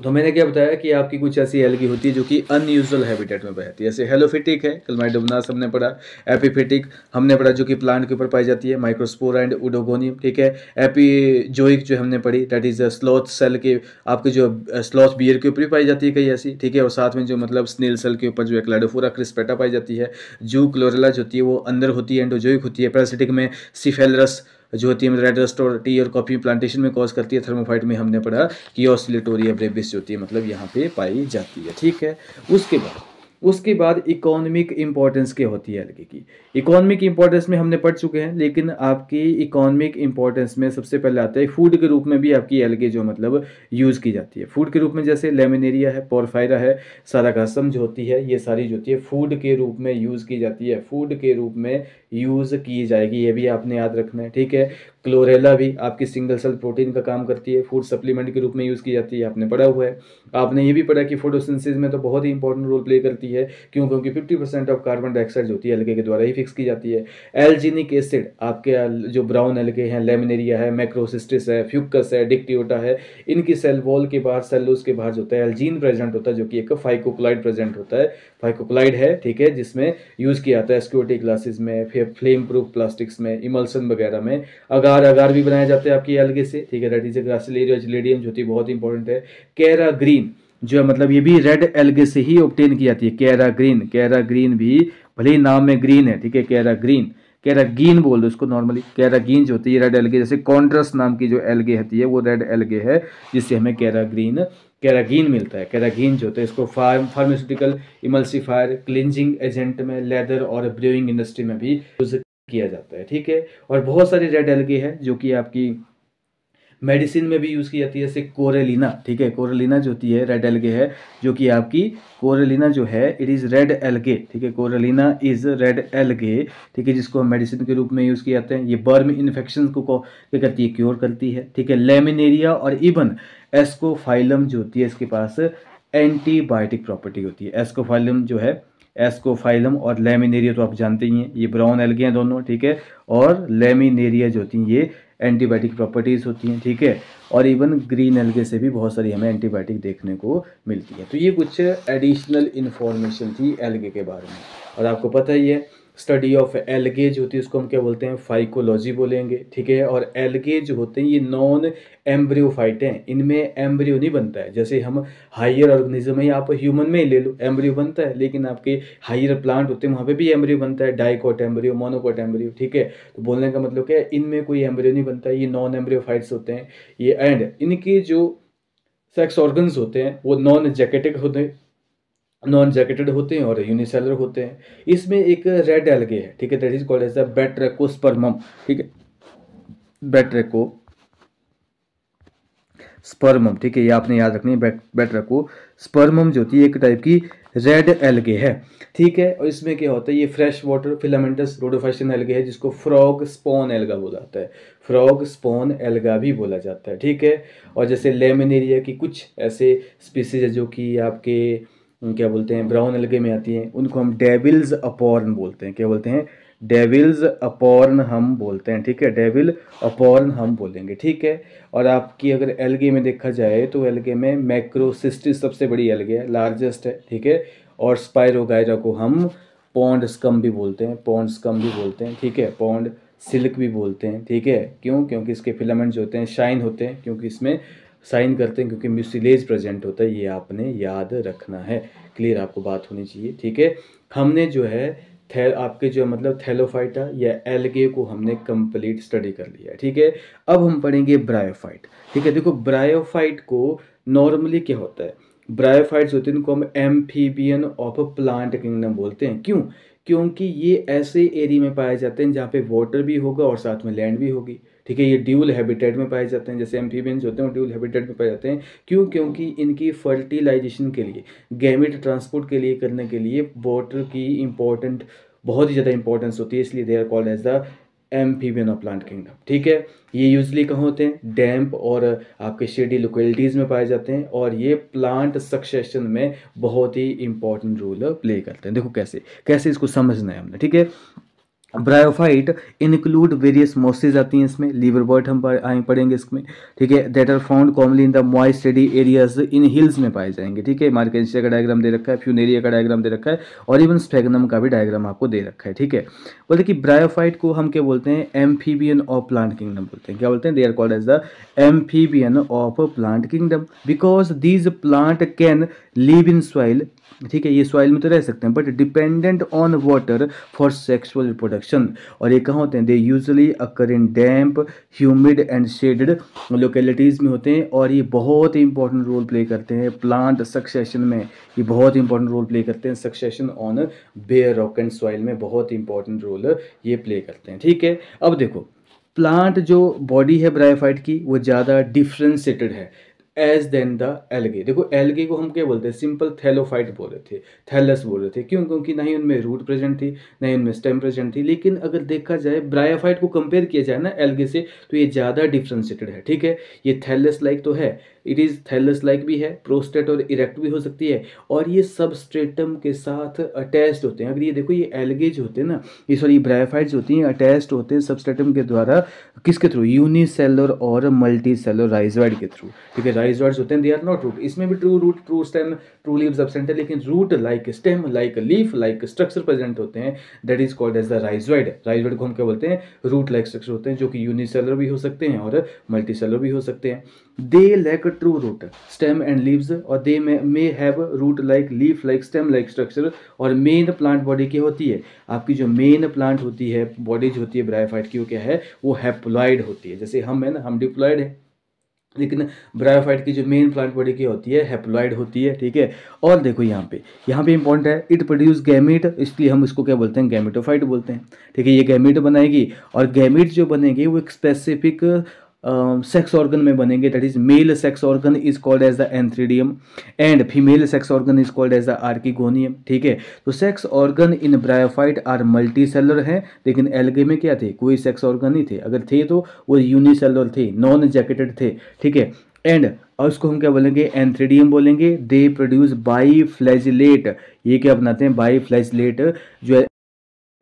[SPEAKER 1] तो मैंने क्या बताया कि आपकी कुछ ऐसी एलगी होती है जो कि अनयूजल हैबिटेट में बहती है जैसे हेलोफिटिक है कल डुबनास हमने पढ़ा एपीफिटिक हमने पढ़ा जो कि प्लांट के ऊपर पाई जाती है माइक्रोस्पोर एंड उडोगोनियम ठीक है एपीजोइक जो हमने पढ़ी दैट इज स्लोथ सेल के आपके जो स्लोथ बियर के ऊपर भी पाई जाती है कई ऐसी ठीक है और साथ में जो मतलब स्नेल सेल के ऊपर जो क्लाडोफोरा क्रिस्पेटा पाई जाती है जू क्लोरेला जो होती है वो अंदर होती है एंडोजोइक होती है पैरासिटिक में सिफेलरस जो होती है मतलब रेड रस्ट और टी और कॉफी प्लांटेशन में कॉज करती है थर्मोफाइट में हमने पढ़ा कि ऑसिलेटोरिया ब्रेबिस जो होती है मतलब यहाँ पे पाई जाती है ठीक है उसके बाद उसके बाद इकोनॉमिक इम्पोर्टेंस क्या होती है एल्गे की इकोनॉमिक इंपॉर्टेंस में हमने पढ़ चुके हैं लेकिन आपकी इकोनॉमिक इम्पोर्टेंस में सबसे पहले आता है फूड के रूप में भी आपकी एल्गे जो मतलब यूज़ की जाती है फूड के रूप में जैसे लेमिनेरिया है पोरफायरा है सारा कसम जो होती है ये सारी जो होती है फूड के रूप में यूज़ की जाती है फूड के रूप में यूज़ की जाएगी ये भी आपने याद रखना है ठीक है क्लोरेला भी आपकी सिंगल सेल प्रोटीन का काम करती है फूड सप्लीमेंट के रूप में यूज़ की जाती है आपने पढ़ा हुआ है आपने ये भी पढ़ा कि फोटोसिंथेसिस में तो बहुत ही इंपॉर्टेंट रोल प्ले करती है क्यों क्योंकि fifty percent of carbon dioxide जो होती है एलगे के द्वारा ही फिक्स की जाती है एलजीनिक एसिड आपके जो ब्राउन एलगे हैं लेमिनेरिया है मैक्रोसिस्टिस है फ्यूकस है डिक्टियोटा है इनकी सेल वॉल के बाहर सेलोज के बाहर जो होता है एल्जीन प्रेजेंट होता है जो कि एक फाइकोक्लाइड प्रेजेंट होता है फाइकोक्लाइड है ठीक है जिसमें यूज़ किया जाता है स्क्योरिटी ग्लासेस में फिर फ्लेम प्रूफ प्लास्टिक्स में इमल्सन वगैरह में अगर अगार अगार भी बनाए जाते हैं आपकी एलगे से ठीक है रेड इज ए ग्रासिलेरियो एजिलेडियम जो कि बहुत इंपॉर्टेंट है कैरा ग्रीन जो है मतलब ये भी रेड एलगे से ही ऑप्टेन की जाती है कैरा ग्रीन कैरा ग्रीन भी भले ही नाम में ग्रीन है ठीक है कैरा ग्रीन कैरागीन बोल दो इसको नॉर्मली कैरागीन जो होती है रेड एलगे जैसे कॉन्ड्रस नाम की जो एलगे होती है वो रेड एलगे है जिससे हमें कैराग्रीन कैरागीन मिलता है कैरागीन जो होता है इसको फार्म फार्मास्यूटिकल इमल्सीफायर क्लिनजिंग एजेंट में लेदर और ब्रूइंग इंडस्ट्री में भी यूज किया जाता है ठीक है और बहुत सारी रेड एल्गे हैं जो कि आपकी मेडिसिन में भी यूज़ की जाती है जैसे कोरेलिना ठीक है कोरेलिना जो होती है रेड एल्गे है जो कि आपकी कोरेलिना जो है इट इज़ रेड एल्गे ठीक है कोरेलिना इज़ रेड एल्गे ठीक है जिसको हम मेडिसिन के रूप में यूज़ किया जाते हैं ये बर्म इन्फेक्शन को क्या करती है क्योर करती है ठीक है लेमिनेरिया और इवन एस्कोफाइलम जो होती है इसके पास एंटीबायोटिक प्रॉपर्टी होती है एस्कोफाइलम जो है एस्कोफाइलम और लेमिनेरिया तो आप जानते ही हैं ये ब्राउन एल्गे हैं दोनों ठीक है और लेमिनेरिया जो होती हैं ये एंटीबायोटिक प्रॉपर्टीज़ होती हैं ठीक है और इवन ग्रीन एल्गे से भी बहुत सारी हमें एंटीबायोटिक देखने को मिलती है तो ये कुछ एडिशनल इन्फॉर्मेशन थी एल्गे के बारे में और आपको पता ही है स्टडी ऑफ एलगेज होती है उसको हम क्या बोलते हैं फाइकोलॉजी बोलेंगे ठीक है और एलगेज होते हैं ये नॉन फाइट हैं इनमें एम्ब्रियो नहीं बनता है जैसे हम हायर ऑर्गेनिज्म है आप ह्यूमन में ही ले लो एम्ब्रियो बनता है लेकिन आपके हायर प्लांट होते हैं वहाँ पे भी एम्ब्रियो बनता है डाइकोट एम्ब्रियो मोनोकोट एम्ब्रियो ठीक है तो बोलने का मतलब क्या है इनमें कोई एम्ब्रियो नहीं बनता ये नॉन एम्ब्रियो फाइट्स होते हैं ये एंड इनके जो सेक्स ऑर्गन्स होते हैं वो नॉन जैकेटिक होते हैं नॉन जैकेटेड होते हैं और यूनिसेलर होते हैं इसमें एक रेड एलगे है ठीक है that is called as a Batrachospermum ठीक है बैट्रेको स्पर्मम ठीक है ये आपने याद रखनी है बैट बैट्रेको स्पर्मम जो होती है एक टाइप की रेड एलगे है ठीक है और इसमें क्या होता है ये fresh water filamentous rhodophycean algae है जिसको फ्रॉग स्पॉन एल्गा बोला जाता है फ्रॉग स्पॉन एल्गा भी बोला जाता है ठीक है और जैसे लेमिनेरिया की कुछ ऐसे स्पीसीज है जो कि आपके क्या बोलते हैं ब्राउन अलगे में आती हैं उनको हम डेविल्स अपॉर्न बोलते हैं क्या बोलते हैं डेविल्स अपॉर्न हम बोलते हैं ठीक है डेविल अपॉर्न हम बोलेंगे ठीक है और आपकी अगर एलगे में देखा जाए तो एलगे में मैक्रोसिस्टिस सबसे बड़ी एलगे है लार्जेस्ट है ठीक है और स्पायरोगायरा को हम पौंड स्कम भी बोलते हैं पौंड स्कम भी बोलते हैं ठीक है पौंड सिल्क भी बोलते हैं ठीक है क्यों क्योंकि इसके फिलामेंट जो होते हैं शाइन होते हैं क्योंकि इसमें साइन करते हैं क्योंकि म्यूसिलेज प्रेजेंट होता है ये आपने याद रखना है क्लियर आपको बात होनी चाहिए ठीक है हमने जो है थे आपके जो मतलब थैलोफाइटा या एलगे को हमने कंप्लीट स्टडी कर लिया ठीक है अब हम पढ़ेंगे ब्रायोफाइट ठीक है देखो ब्रायोफाइट को नॉर्मली क्या होता है ब्रायोफाइट्स होते हैं इनको हम एम्फीबियन ऑफ प्लांट किंगडम बोलते हैं क्यों क्योंकि ये ऐसे एरिया में पाए जाते हैं जहाँ पे वाटर भी होगा और साथ में लैंड भी होगी ठीक है ये ड्यूल हैबिटेट में पाए जाते हैं जैसे एम्फीबियंस होते हैं ड्यूल हैबिटेट में पाए जाते हैं क्यों क्योंकि इनकी फर्टिलाइजेशन के लिए गैमिट ट्रांसपोर्ट के लिए करने के लिए वाटर की इंपॉर्टेंट बहुत ही ज़्यादा इंपॉर्टेंस होती है इसलिए they are called as the amphibian of plant kingdom ठीक है ये यूजली कहाँ होते हैं डैम्प और आपके शेडी लोकेलिटीज़ में पाए जाते हैं और ये प्लांट सक्सेशन में बहुत ही इंपॉर्टेंट रोल प्ले करते हैं देखो कैसे कैसे इसको समझना है हमने ठीक है ब्रायोफाइट इंक्लूड वेरियस मोसेज आती हैं इसमें लीवर बर्ड हम आए पढ़ेंगे इसमें ठीक है that are found commonly in the moist shady areas in hills में पाए जाएंगे ठीक है मार्केशिया का डायग्राम दे रखा है फ्यूनेरिया का डायग्राम दे रखा है और इवन स्पेगनम का भी डायग्राम आपको दे रखा है ठीक है बोलते कि ब्रायोफाइट को हम क्या बोलते हैं एम्फीबियन ऑफ प्लांट किंगडम बोलते हैं क्या बोलते हैं they are called as the amphibian of plant kingdom because these plant can live in soil ठीक है ये सॉइल में तो रह सकते हैं but dependent on water for sexual reproduction और ये कहाँ होते हैं they usually occur in damp humid and shaded localities में होते हैं और ये बहुत ही इंपॉर्टेंट रोल प्ले करते हैं प्लांट सक्सेशन में ये बहुत ही इंपॉर्टेंट रोल प्ले करते हैं succession on bare rock and soil में बहुत इंपॉर्टेंट रोल ये प्ले करते हैं ठीक है अब देखो प्लांट जो बॉडी है ब्रायोफाइट की वो ज़्यादा डिफ्रेंसीटेड है एज देन द एलगे देखो एलगे को हम क्या बोलते हैं सिंपल थैलोफाइट बोल रहे थे थैलस बोल रहे थे क्यों क्योंकि ना ही उनमें रूट प्रेजेंट थी नहीं उनमें स्टेम प्रेजेंट थी लेकिन अगर देखा जाए ब्रायाफाइट को कंपेयर किया जाए ना एलगे से तो ये ज़्यादा डिफ्रेंशिएटेड है ठीक है ये थैलस लाइक तो है इट इज थैलस लाइक भी है प्रोस्टेट और इरेक्ट भी हो सकती है और ये सब स्ट्रेटम के साथ अटैच होते हैं अगर ये देखो ये एलगेज होते हैं ना ये सॉरी ब्रायोफाइट्स होती हैं अटैच होते हैं स्ट्रेटम के द्वारा किसके थ्रू यूनिसेलर और मल्टी सेलर राइजवाइड के थ्रू ठीक है राइजवाइड्स होते हैं दे आर नॉट रूट इसमें भी true root true stem true leave सब है लेकिन root like stem like leaf like structure present होते हैं that is called as the rhizoid rhizoid को हम क्या बोलते हैं रूट लाइक स्ट्रक्चर होते हैं जो कि यूनिसेलर भी हो सकते हैं और मल्टी सेलर भी हो सकते हैं they lack true root stem and leaves और they may have root like leaf like stem like structure और मेन प्लांट बॉडी क्या होती है आपकी जो मेन प्लांट होती है जो होती है ब्रायोफाइट की वो क्या है वो हैप्लॉयड होती है जैसे हम है ना हम डिप्लॉयड है लेकिन ब्रायोफाइट की जो मेन प्लांट बॉडी की होती है हैप्लॉयड होती है ठीक है और देखो यहाँ पे यहाँ पे इंपॉर्टेंट है इट प्रोड्यूस गैमिट इसलिए हम इसको क्या बोलते हैं गैमिटोफाइट बोलते हैं ठीक है ये गैमिट बनाएगी और गैमिट जो बनेगी वो एक स्पेसिफिक सेक्स ऑर्गन में बनेंगे that is male sex organ is called as the antheridium and female sex organ is called as the archegonium ठीक है तो sex organ in bryophyte are multicellular हैं लेकिन एलगे में क्या थे कोई सेक्स ऑर्गन नहीं थे अगर थे तो वो यूनिसेलर थे नॉन जैकेटेड थे ठीक है एंड और उसको हम क्या बोलेंगे एंथ्रेडियम बोलेंगे दे प्रोड्यूस बाई फ्लैजलेट ये क्या बनाते हैं बाई फ्लैजलेट जो है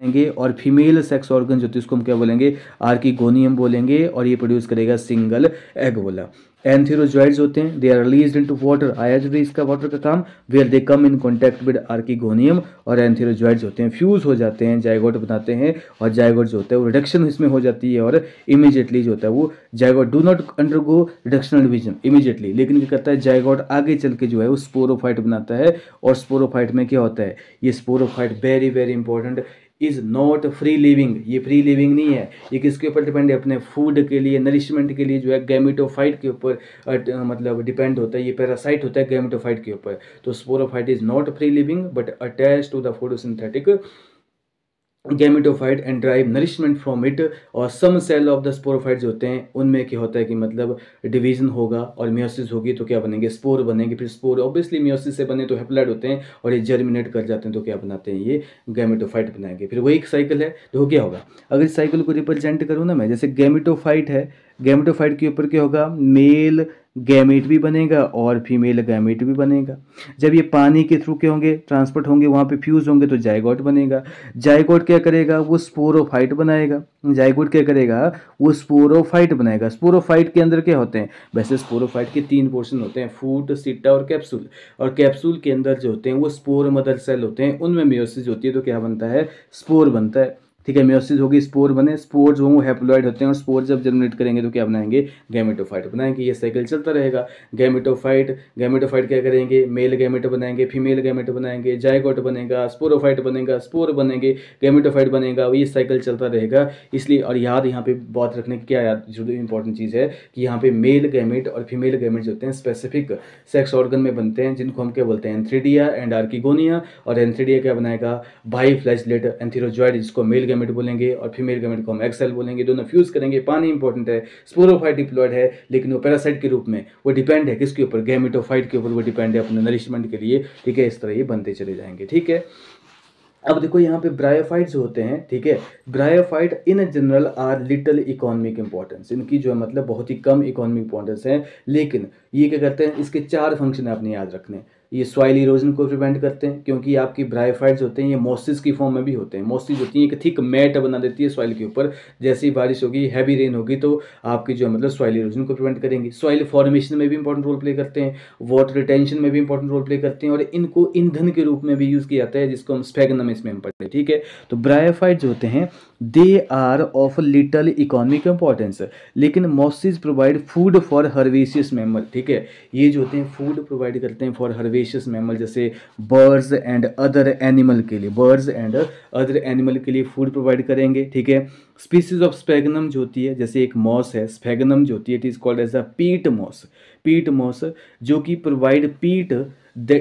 [SPEAKER 1] बोलेंगे और फीमेल सेक्स ऑर्गन जो थी उसको हम क्या बोलेंगे आर्किगोनियम बोलेंगे और ये प्रोड्यूस करेगा सिंगल एग वोला एंथीरोजॉइड्स होते हैं they are release into water आयाजरी इसका वाटर का काम where they come in contact with archegonium और एंथीरोजॉइड्स होते हैं फ्यूज हो जाते हैं जायगोट बनाते हैं और जायगोट जो होता है वो रिडक्शन इसमें हो जाती है और इमीजिएटली जो होता है वो zygote do not undergo reductional division immediately लेकिन क्या करता है जायगोट आगे चल के जो है वो स्पोरोफाइट बनाता है और स्पोरोफाइट में क्या होता है ये sporophyte very very important is not free living ये फ्री लिविंग नहीं है ये किसके ऊपर डिपेंड है अपने फूड के लिए नरिशमेंट के लिए जो है गैमिटोफाइट के ऊपर मतलब डिपेंड होता है ये पैरासाइट होता है गैमिटोफाइट के ऊपर तो sporophyte is not free living but attach to the photosynthetic gametophyte and drive nourishment from it और सम सेल ऑफ द जो होते हैं उनमें क्या होता है कि मतलब डिवीजन होगा और मियोसिस होगी तो क्या बनेंगे स्पोर बनेंगे फिर स्पोर ऑब्वियसली मियोसिस से बने तो हेप्लाइड होते हैं और ये जर्मिनेट कर जाते हैं तो क्या बनाते हैं ये गैमिटोफाइट बनाएंगे फिर वही एक साइकिल है तो क्या होगा अगर इस साइकिल को रिप्रेजेंट करूँ ना मैं जैसे गैमिटोफाइट है गैमिटोफाइट के ऊपर क्या होगा मेल गैमेट भी बनेगा और फीमेल गैमेट भी बनेगा जब ये पानी के थ्रू के होंगे ट्रांसपोर्ट होंगे वहाँ पे फ्यूज़ होंगे तो जायगोट बनेगा जायगोट क्या करेगा वो स्पोरोफाइट बनाएगा जायगोट क्या करेगा वो स्पोरोफाइट बनाएगा स्पोरोफाइट के अंदर क्या होते हैं वैसे स्पोरोफाइट के तीन पोर्शन होते हैं फूट सिट्टा और कैप्सूल और कैप्सूल के अंदर जो होते हैं वो स्पोर मदर सेल होते हैं उनमें मेयोसिस होती है तो क्या बनता है स्पोर बनता है ठीक है म्योसिस होगी स्पोर बने स्पोर्स वो हैप्लॉइड होते हैं और स्पोर्स जब जनरेट करेंगे तो क्या बनाएंगे गैमेटोफाइट बनाएंगे ये साइकिल चलता रहेगा गैमेटोफाइट गैमेटोफाइट क्या करेंगे मेल गैमेटो बनाएंगे फीमेल गैमेटो बनाएंगे जायकोट बनेगा स्पोरोफाइट बनेगा स्पोर बनेंगे गैमेटोफाइट बनेगा ये साइकिल चलता रहेगा इसलिए और याद यहाँ पे बात रखने की क्या याद जो इंपॉर्टेंट चीज़ है कि यहाँ पे मेल गैमेट और फीमेल गैमेट जो होते हैं स्पेसिफिक सेक्स ऑर्गन में बनते हैं जिनको हम क्या बोलते हैं एंथ्रीडिया एंड आर्किगोनिया और एंथ्रीडिया क्या बनाएगा बाई फ्लैजलेट एंथीरोजॉइड जिसको मेल गैमेट गमेट बोलेंगे और फीमेल गमेट को हम एक्सेल बोलेंगे दोनों फ्यूज़ करेंगे पानी इंपॉर्टेंट है स्पोरोफाइट डिप्लॉयड है लेकिन वो पैरासाइट के रूप में वो डिपेंड है किसके ऊपर गैमेटोफाइट के ऊपर वो डिपेंड है अपने नरिशमेंट के लिए ठीक है इस तरह ये बनते चले जाएंगे ठीक है अब देखो यहाँ पे ब्रायोफाइट्स होते हैं ठीक है bryophyte in general are little economic importance इनकी जो है मतलब बहुत ही कम इकोनॉमिक इंपॉर्टेंस है लेकिन ये क्या करते हैं इसके चार फंक्शन आपने याद रखने हैं ये सॉइल इरोजन को प्रिवेंट करते हैं क्योंकि आपकी ब्राइफाइड्स होते हैं ये मोसिस की फॉर्म में भी होते हैं मोसिस होती है एक थिक मैट बना देती है सॉइल के ऊपर जैसे ही बारिश होगी हैवी रेन होगी तो आपकी जो मतलब सॉइल इरोजन को प्रिवेंट करेंगी सॉइल फॉर्मेशन में भी इंपॉर्टेंट रोल प्ले करते हैं वाटर रिटेंशन में भी इंपॉर्टेंट रोल प्ले करते हैं और इनको ईंधन के रूप में भी यूज़ किया जाता है जिसको हम स्पेगनम इसमें हम पढ़ते हैं ठीक है तो जो होते हैं they are of little economic importance लेकिन mosses provide food for herbaceous mammal ठीक है ये जो होते हैं फूड प्रोवाइड करते हैं फॉर हर्वेशियस मैमल जैसे बर्ड्स एंड अदर एनिमल के लिए बर्ड्स एंड अदर एनिमल के लिए फूड प्रोवाइड करेंगे ठीक है स्पीसीज ऑफ स्पेगनम जो होती है जैसे एक मॉस है स्पेगनम जो होती है it is called as a peat moss पीट मॉस जो कि प्रोवाइड पीट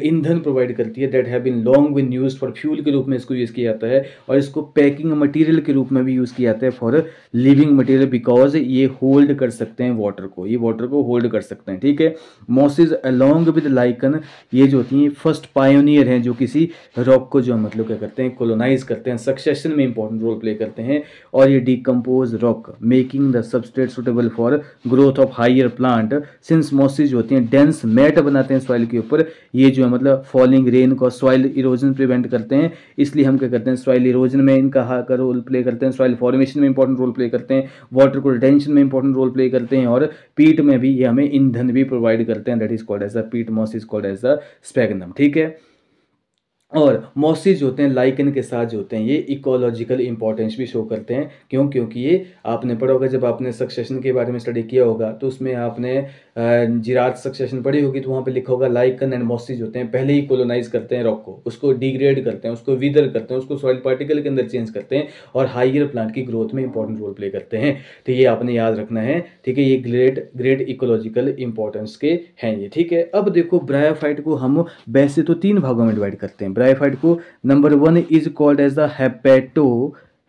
[SPEAKER 1] ईंधन प्रोवाइड करती है that have been long been use for fuel के रूप में इसको यूज़ किया जाता है और इसको पैकिंग मटेरियल के रूप में भी यूज़ किया जाता है फॉर लिविंग मटेरियल बिकॉज ये होल्ड कर सकते हैं वाटर को ये वाटर को होल्ड कर सकते हैं ठीक है मॉसिस अलॉन्ग विद लाइकन ये जो होती हैं फर्स्ट पायोनियर हैं जो किसी रॉक को जो मतलब क्या करते हैं कोलोनाइज करते हैं सक्सेशन में इंपॉर्टेंट रोल प्ले करते हैं और ये decompose rock making the substrate suitable for growth of higher plant since mosses जो होती हैं डेंस मैट बनाते हैं सॉइल के ऊपर ये ये जो है मतलब फॉलिंग रेन को सॉइल इरोजन प्रिवेंट करते हैं इसलिए हम क्या करते हैं सॉइल इरोजन में इनका रोल प्ले करते हैं सॉइल फॉर्मेशन में इंपॉर्टेंट रोल प्ले करते हैं वाटर को रिटेंशन में इंपॉर्टेंट रोल प्ले करते हैं और पीट में भी ये हमें ईंधन भी प्रोवाइड करते हैं that is called as a peat moss is called as a sphagnum ठीक है और मॉसिस जो होते हैं लाइकन के साथ जो होते हैं ये इकोलॉजिकल इंपॉर्टेंस भी शो करते हैं क्यों क्योंकि ये आपने पढ़ा होगा जब आपने सक्सेशन के बारे में स्टडी किया होगा तो उसमें आपने जिरात सक्सेशन पढ़ी होगी तो वहाँ पे लिखा होगा लाइकन एंड मॉसिस होते हैं पहले ही कोलोनाइज करते हैं रॉक को उसको डिग्रेड करते हैं उसको विदर करते हैं उसको सॉइल पार्टिकल के अंदर चेंज करते हैं और हाइयर प्लांट की ग्रोथ में इंपॉर्टेंट रोल प्ले करते हैं तो ये आपने याद रखना है ठीक है ये ग्रेट ग्रेट इकोलॉजिकल इंपॉर्टेंस के हैं ये ठीक है अब देखो ब्रायाफाइट को हम वैसे तो तीन भागों में डिवाइड करते हैं ब्राइफाइड को number one is called as the hepato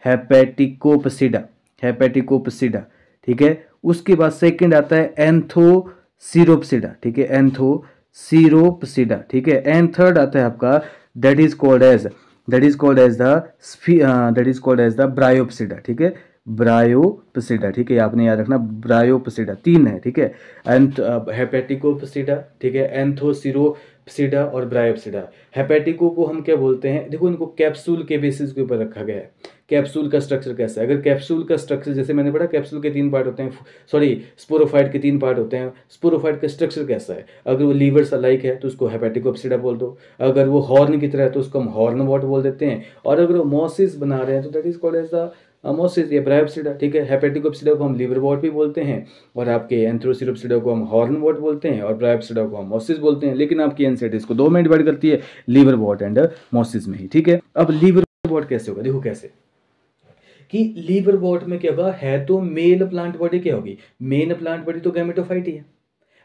[SPEAKER 1] hepaticopsida hepaticopsida ठीक है उसके बाद सेकंड आता है एंथोसीरोपसिडा ठीक है एंथोसीरोपसिडा ठीक है एंड थर्ड आता है आपका that is called as that is called as that is called as the bryopsida ठीक है ब्रायोपसिडा ठीक है आपने याद रखना ब्रायोपसिडा तीन है ठीक है एंथ हेपेटिकोपसिडा uh, ठीक है एंथोसिरो सीडा और ब्रायोपसीडा हेपेटिको को हम क्या बोलते हैं देखो इनको कैप्सूल के बेसिस के ऊपर रखा गया है कैप्सूल का स्ट्रक्चर कैसा है अगर कैप्सूल का स्ट्रक्चर जैसे मैंने पढ़ा कैप्सूल के तीन पार्ट होते हैं सॉरी स्पोरोफाइड के तीन पार्ट होते हैं स्पोरोफाइड का स्ट्रक्चर कैसा है अगर वो लीवर्स अलाइक है तो उसको हेपेटिकोपसीडा बोल दो अगर वो हॉर्न की तरह है तो उसको हम हॉर्न वॉट बोल देते हैं और अगर वो मॉसिस बना रहे हैं तो that is called as the mosses या ब्रायोपसीडा ठीक है हेपेटिकोपसीडा को हम लिवर वॉट भी बोलते हैं और आपके एंथ्रोसिरोपसीडा को हम हॉर्न वॉट बोलते हैं और ब्रायोपसीडा को हम मोसिस बोलते हैं लेकिन आपकी एनसेट इसको दो में डिवाइड करती है लीवर वॉट एंड मोसिस में ही ठीक है अब लीवर वॉट कैसे होगा देखो कैसे कि लीवर वॉट में क्या होगा है तो मेल प्लांट बॉडी क्या होगी मेन प्लांट बॉडी तो गैमेटोफाइट ही है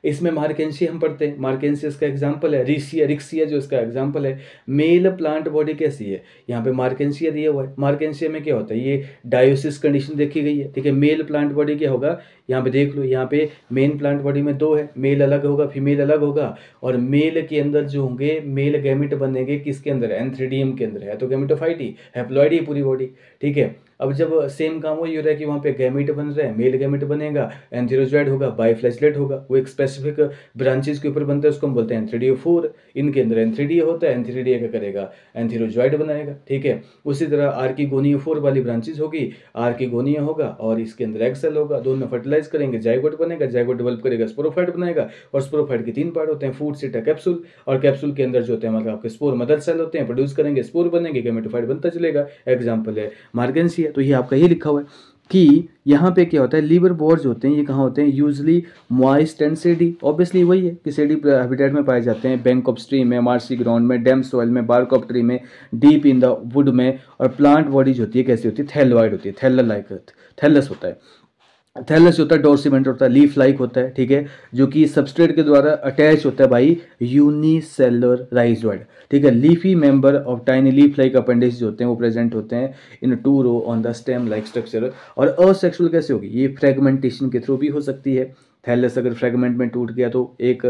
[SPEAKER 1] इसमें मार्केशिया हम पढ़ते हैं मार्केशिया इसका एग्जाम्पल है रिसिया रिक्सिया जो इसका एग्जाम्पल है मेल प्लांट बॉडी कैसी है यहाँ पे मार्केशिया दिया हुआ है मार्केशिया में क्या होता है ये डायोसिस कंडीशन देखी गई है ठीक है मेल प्लांट बॉडी क्या होगा यहाँ पे देख लो यहाँ पे मेन प्लांट बॉडी में दो है मेल अलग होगा फीमेल अलग होगा और मेल के अंदर जो होंगे मेल गैमिट बनेंगे किसके अंदर एंथ्रीडियम के अंदर है तो गैमिटोफाइटी हैप्लॉइडी पूरी बॉडी ठीक है अब जब सेम काम हो रहा है कि वहाँ पे गैमिट बन रहा है मेल गैमिट बनेगा एंथेरोजॉइड होगा बाइफ्लैचलेट होगा वो एक स्पेसिफिक ब्रांचेस के ऊपर बनता है उसको हम बोलते हैं एंथ्रीडियो फोर इनके अंदर एंथ्रीडी होता है एंथ्रीडिया का करेगा एंथेरोजॉइड बनाएगा ठीक है उसी तरह आर्कीगोनिया फोर वाली ब्रांचेज होगी आर्कीगोनिया होगा और इसके अंदर एक्स सेल होगा दोनों फर्टिलाइज करेंगे जायगोट बनेगा जायगोट डेवलप करेगा स्प्रोफाइट बनाएगा और स्प्रोफाइड के तीन पार्ट होते हैं फूड सीटा कैप्सूल और कैप्सूल के अंदर जो होते हैं मतलब आपके स्पोर मदर सेल होते हैं प्रोड्यूस करेंगे स्पोर बनेंगे गेमेटोफाइट बनता चलेगा एग्जाम्पल है मार्गेंसी सी है तो ये आपका ये लिखा हुआ है कि यहाँ पे क्या होता है लीवर बोर्ड्स होते हैं ये कहाँ होते हैं usually moist and shady obviously वही है कि सीडी हैबिटेट में पाए जाते हैं बैंक ऑफ स्ट्रीम में मार्सी ग्राउंड में डैम सॉइल में बार्क ऑफ ट्री में डीप इन द वुड में और प्लांट बॉडीज होती है कैसी होती है थैलवाइड होती है थैलर लाइक थैलस होता है थैलस होता है डोरसीमेंट होता है लीफ लाइक होता है ठीक है जो कि सबस्ट्रेट के द्वारा अटैच होता है बाई यूनिसेलर राइजॉइड ठीक है leafy member of tiny leaf like जो होते हैं वो प्रेजेंट होते हैं in two row on the stem like structure और असेक्सुअल कैसे होगी ये फ्रेगमेंटेशन के थ्रू भी हो सकती है थैलस अगर फ्रेगमेंट में टूट गया तो एक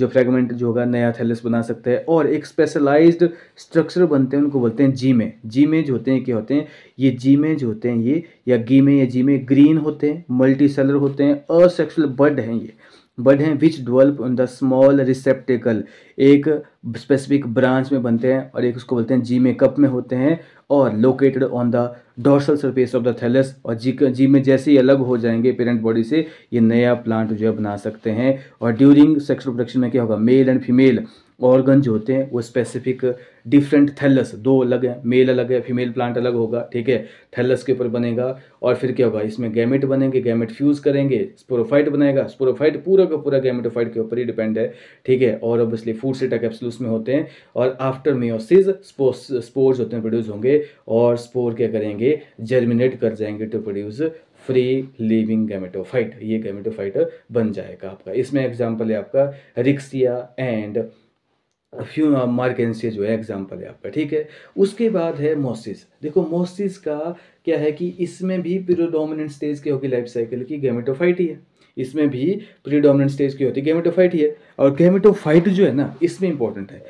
[SPEAKER 1] जो फ्रेगमेंट जो होगा नया थैलस बना सकता है और एक स्पेशलाइज्ड स्ट्रक्चर बनते हैं उनको बोलते हैं जीमे जीमे जो होते हैं क्या होते हैं ये जीमे जो होते हैं ये या गीमे या जीमे ग्रीन होते हैं मल्टी सेलर होते हैं असेक्सुअल बर्ड हैं ये बर्ड हैं which develop on the small receptacle एक स्पेसिफिक ब्रांच में बनते हैं और एक उसको बोलते हैं जी में कप में होते हैं और located on the dorsal surface of the thallus और जी जी में जैसे ही अलग हो जाएंगे पेरेंट बॉडी से ये नया प्लांट जो है बना सकते हैं और ड्यूरिंग सेक्सुअल प्रोडक्शन में क्या होगा मेल एंड फीमेल ऑर्गन जो होते हैं वो स्पेसिफिक डिफरेंट थैलस दो अलग हैं मेल अलग है फीमेल प्लांट अलग होगा ठीक है थैलस के ऊपर बनेगा और फिर क्या होगा इसमें गैमेट बनेंगे गैमेट फ्यूज़ करेंगे स्पोरोफाइट बनेगा स्पोरोफाइट पूरा का पूरा गैमेटोफाइट के ऊपर ही डिपेंड है ठीक है और ऑब्वियसली फूड सेटा कैप्सूल्स में होते हैं और आफ्टर मेोसिस स्पोर्स होते हैं प्रोड्यूस होंगे और स्पोर क्या करेंगे जर्मिनेट कर जाएंगे to produce free living gametophyte ये गैमेटोफाइट बन जाएगा आपका इसमें एग्जाम्पल है आपका riccia and few marchantia uh, जो है एग्जाम्पल है आपका ठीक है उसके बाद है मोसिस देखो मोसिस का क्या है कि इसमें भी प्रीडोमिनेंट स्टेज की होगी लाइफ साइकिल की गेमेटोफाइट ही है इसमें भी प्रीडोमिनेंट स्टेज की होती है गेमेटोफाइट ही है और गेमेटोफाइट जो है ना इसमें इंपॉर्टेंट है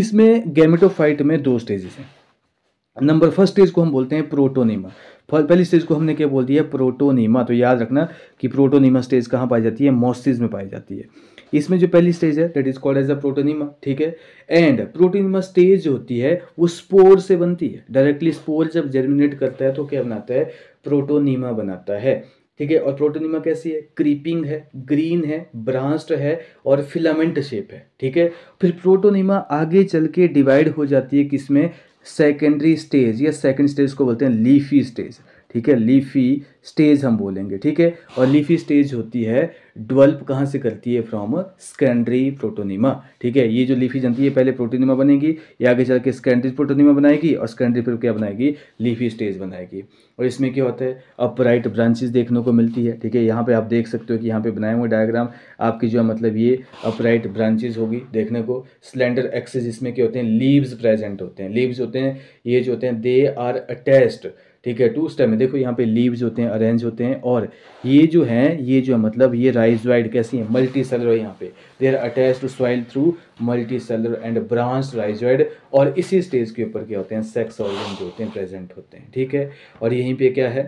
[SPEAKER 1] इसमें गेमेटोफाइट में दो स्टेजेस हैं नंबर फर्स्ट स्टेज को हम बोलते हैं प्रोटोनीमा पहली स्टेज को हमने क्या बोल दिया प्रोटोनीमा तो याद रखना कि प्रोटोनीमा स्टेज कहाँ पाई जाती है मोसिस में पाई जाती है इसमें जो पहली स्टेज है that is called as a protonema ठीक है एंड प्रोटोनिमा स्टेज जो होती है वो स्पोर से बनती है डायरेक्टली स्पोर जब जर्मिनेट करता है तो क्या बनाता है प्रोटोनिमा बनाता है ठीक है और प्रोटोनिमा कैसी है क्रीपिंग है ग्रीन है ब्रांच्ड है और फिलामेंट शेप है ठीक है फिर प्रोटोनिमा आगे चल के डिवाइड हो जाती है किसमें सेकेंडरी स्टेज या सेकेंड स्टेज को बोलते हैं लीफी स्टेज ठीक है लीफी स्टेज हम बोलेंगे ठीक है और लीफी स्टेज होती है डिवेल्प कहाँ से करती है फ्रॉम स्कैंड्री प्रोटोनिमा ठीक है ये जो लीफी जनती है पहले प्रोटोनिमा बनेगी ये आगे चल के स्कैंड्री प्रोटोनिमा बनाएगी और स्कैंड्री फिर क्या बनाएगी लीफी स्टेज बनाएगी और इसमें क्या होता है अपराइट ब्रांचेस देखने को मिलती है ठीक है यहाँ पे आप देख सकते हो कि यहाँ पे बनाए हुए डायग्राम आपकी जो है मतलब ये अपराइट ब्रांचेज होगी देखने को स्लेंडर एक्सेस इसमें क्या होते हैं लीव्स प्रेजेंट होते हैं लीव्स होते हैं ये जो होते हैं दे आर अटैच्ड ठीक है टू स्टेप है देखो यहाँ पे लीव्स होते हैं अरेंज होते हैं और ये जो है ये जो है मतलब ये राइजॉइड कैसी है मल्टी सेलर यहाँ पे they are attach to soil through multicellular and branch rhizoid और इसी स्टेज के ऊपर क्या होते हैं सेक्स ऑर्गन जो होते हैं प्रेजेंट होते हैं ठीक है और यहीं पर क्या है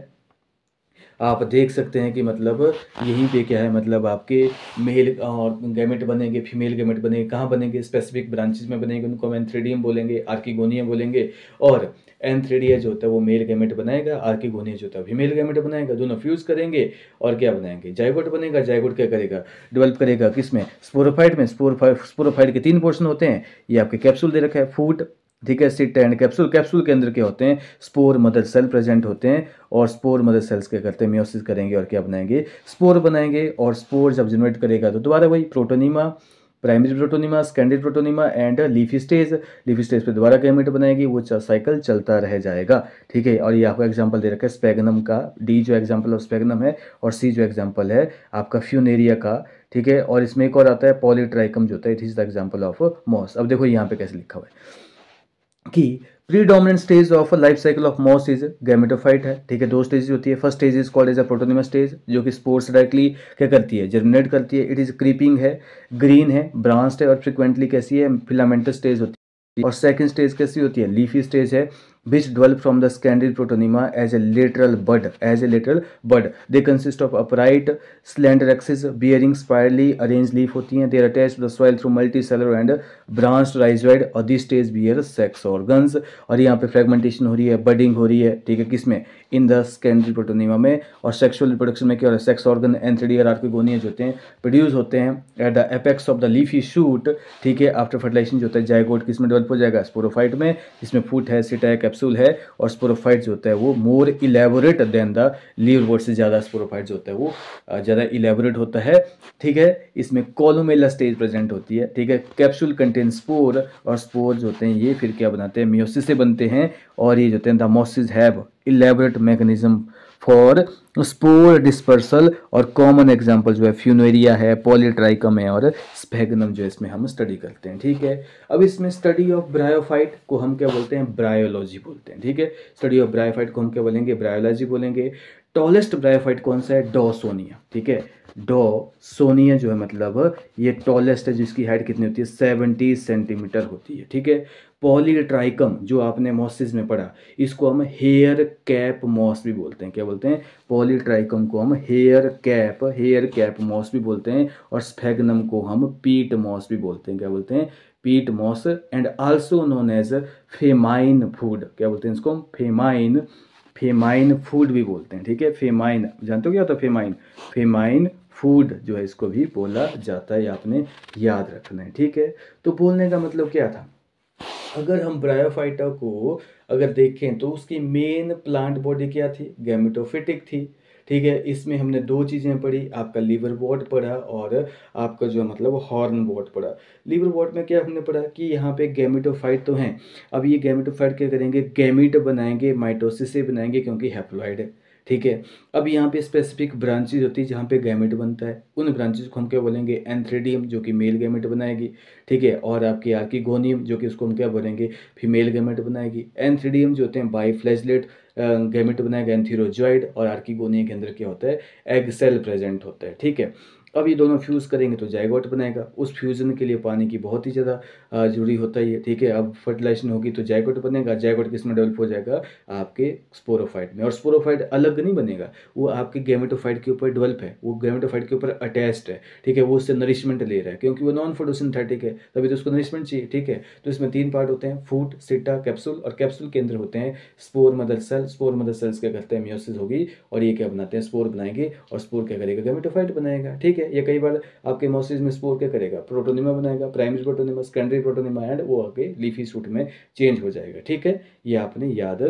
[SPEAKER 1] आप देख सकते हैं कि मतलब यहीं पे क्या है मतलब आपके मेल और गैमेट बनेंगे फीमेल गैमेट बनेंगे कहाँ बनेंगे स्पेसिफिक ब्रांचेज में बनेंगे उनको हम एंथ्रेडियम बोलेंगे आर्किगोनियम बोलेंगे और एंथ्रेडिया जो होता है वो मेल गैमेट बनाएगा आर्किगोनिया जो होता है फीमेल गैमेट बनाएगा दोनों फ्यूज़ करेंगे और क्या बनाएंगे जायगोट बनेगा जायगोट क्या करेगा डेवलप करेगा किस में स्पोरोफाइड में स्पोरोफाइड स्पोरोफाइड के तीन पोर्शन होते हैं ये आपके कैप्सूल दे रखा है फूट ठीक है सिट एंड कैप्सूल कैप्सूल के अंदर क्या होते हैं स्पोर मदर सेल प्रेजेंट होते हैं और स्पोर मदर सेल्स क्या करते हैं म्योसिस करेंगे और क्या बनाएंगे स्पोर बनाएंगे और स्पोर जब जनरेट करेगा तो दोबारा वही protonema primary protonema secondary protonema and leafy stage leafy stage पे दोबारा कैमेट बनाएगी वो साइकिल चलता रह जाएगा ठीक है और ये आपको एग्जांपल दे रखा है स्पेगनम का डी जो एग्जांपल ऑफ स्पेगनम है और सी जो एग्जांपल है आपका फ्यूनेरिया का ठीक है और इसमें एक और आता है पॉलीट्राइकम जो होता है it is the example of moss अब देखो यहाँ पे कैसे लिखा हुआ है कि predominant stage of life cycle of moss is gametophyte है ठीक है दो स्टेज होती है first stage is called as a protonemal stage जो कि स्पोर्ट्स डायरेक्टली क्या करती है जर्मिनेट करती है इट इज क्रीपिंग है ग्रीन है ब्रांस्ड है और फ्रिक्वेंटली कैसी है फिलामेंटल स्टेज होती है और सेकेंड स्टेज कैसी होती है लीफी स्टेज है which develop from the secondary protonema as a lateral bud as a lateral bud they consist of upright slender axes bearing spirally arranged leaf hoti hain they are attached to the soil through multicellular and branched rhizoid or these stage bear sex organs और यहाँ पे फ्रेगमेंटेशन हो रही है बडिंग हो रही है ठीक है किसमें इन द सेकेंडरी प्रोटोनिमा में और सेक्सुअल रिप्रोडक्शन में क्या हो रहा है सेक्स ऑर्गन एंथ्रेडियर आर के गोनियज होते हैं प्रोड्यूस होते हैं at the apex of the leafy shoot ठीक है आफ्टर फर्टिलाइजेशन जो होता है जायगोट किसमें डेवलप हो जाएगा स्पोरोफाइट में इसमें फूट है सिटैक कैप्सूल है और स्पोरोफाइट जो होता है वो more elaborate than the liverwort से ज़्यादा स्पोरोफाइट जो होता है वो ज़्यादा इलेबोरेट होता है ठीक है इसमें कॉलोमेला स्टेज प्रेजेंट होती है ठीक है कैप्सूल कंटेन स्पोर और स्पोर जो होते हैं ये फिर क्या बनाते हैं म्योसिस से बनते हैं और ये जो होते हैं the mosses have elaborate mechanism for spore dispersal और कॉमन एग्जाम्पल जो है फ्यूनोरिया है पॉलीट्राइकम है और स्पेगनम जो इसमें हम स्टडी करते हैं ठीक है अब इसमें स्टडी ऑफ ब्रायोफाइट को हम क्या बोलते हैं ब्रायोलॉजी बोलते हैं ठीक है स्टडी ऑफ ब्रायोफाइट को हम क्या बोलेंगे ब्रायोलॉजी बोलेंगे टॉलेस्ट ब्रायोफाइट कौन सा है डॉसोनिया ठीक है डो सोनिया जो है मतलब ये टॉलेस्ट है जिसकी हाइट कितनी होती है सेवेंटी सेंटीमीटर होती है ठीक है पॉलीट्राइकम जो आपने मॉसिस में पढ़ा इसको हम हेयर कैप मॉस भी बोलते हैं क्या बोलते हैं पॉलीट्राइकम को हम hair cap hair cap moss भी बोलते हैं और स्फेगनम को हम पीट मॉस भी बोलते हैं क्या बोलते हैं peat moss and also known as famine food क्या बोलते हैं इसको हम फेमाइन फेमाइन फूड भी बोलते हैं ठीक है फेमाइन जानते हो क्या होता है फेमाइन फेमाइन फूड जो है इसको भी बोला जाता है आपने याद रखना है ठीक है तो बोलने का मतलब क्या था अगर हम ब्रायोफाइटा को अगर देखें तो उसकी मेन प्लांट बॉडी क्या थी गैमिटोफिटिक थी ठीक है इसमें हमने दो चीज़ें पढ़ी आपका लीवर वॉट पढ़ा और आपका जो मतलब हॉर्न वॉट पढ़ा लीवर वॉट में क्या हमने पढ़ा कि यहाँ पे गैमिटोफाइट तो हैं अब ये गैमिटोफाइट क्या करेंगे गैमिट बनाएंगे माइटोसिस से बनाएंगे क्योंकि हेप्लॉइड है ठीक है अब यहाँ पे स्पेसिफिक ब्रांचेज होती है जहाँ पे गैमेट बनता है उन ब्रांचेज को हम क्या बोलेंगे एंथ्रेडियम जो कि मेल गैमेट बनाएगी ठीक है और आपकी आर्किगोनियम जो कि उसको हम क्या बोलेंगे फीमेल गैमेट बनाएगी एंथ्रेडियम जो होते हैं बाई फ्लैजलेट गैमेट बनाएगा एंथीरोजॉइड और आर्किगोनिया के अंदर क्या होता है एग सेल प्रेजेंट होता है ठीक है अब ये दोनों फ्यूज़ करेंगे तो जायगोट बनाएगा उस फ्यूज़न के लिए पानी की बहुत ही ज़्यादा जरूरी होता ही है ठीक है अब फर्टिलाइजेशन होगी तो जैकोट बनेगा जैकोट किस में डेवलप हो जाएगा आपके स्पोरोफाइट में और स्पोरोफाइट अलग नहीं बनेगा वो आपके गेमेटोफाइट के ऊपर डेवलप है वो गेमेटोफाइट के ऊपर अटैच्ड है ठीक है वो उससे नरिशमेंट ले रहा है क्योंकि वो नॉन फोटोसिंथेटिक है तभी तो उसको नरिशमेंट चाहिए ठीक है तो इसमें तीन पार्ट होते हैं फूट सिटा कैप्सूल और कैप्सूल के अंदर होते हैं spore mother cell spore mother cells क्या करते हैं म्योसिस होगी और ये क्या बनाते हैं स्पोर बनाएंगे और स्पोर क्या करेगा गेमेटोफाइट बनाएगा ठीक है या कई बार आपके मोसिस में स्पोर क्या करेगा प्रोटोनिमा बनाएगा प्राइमरी प्रोटोनिमा सेकेंडरी सेकेंड प्रोटोनिमाइड वो आगे लीफी सूट में चेंज हो जाएगा ठीक है ये आपने याद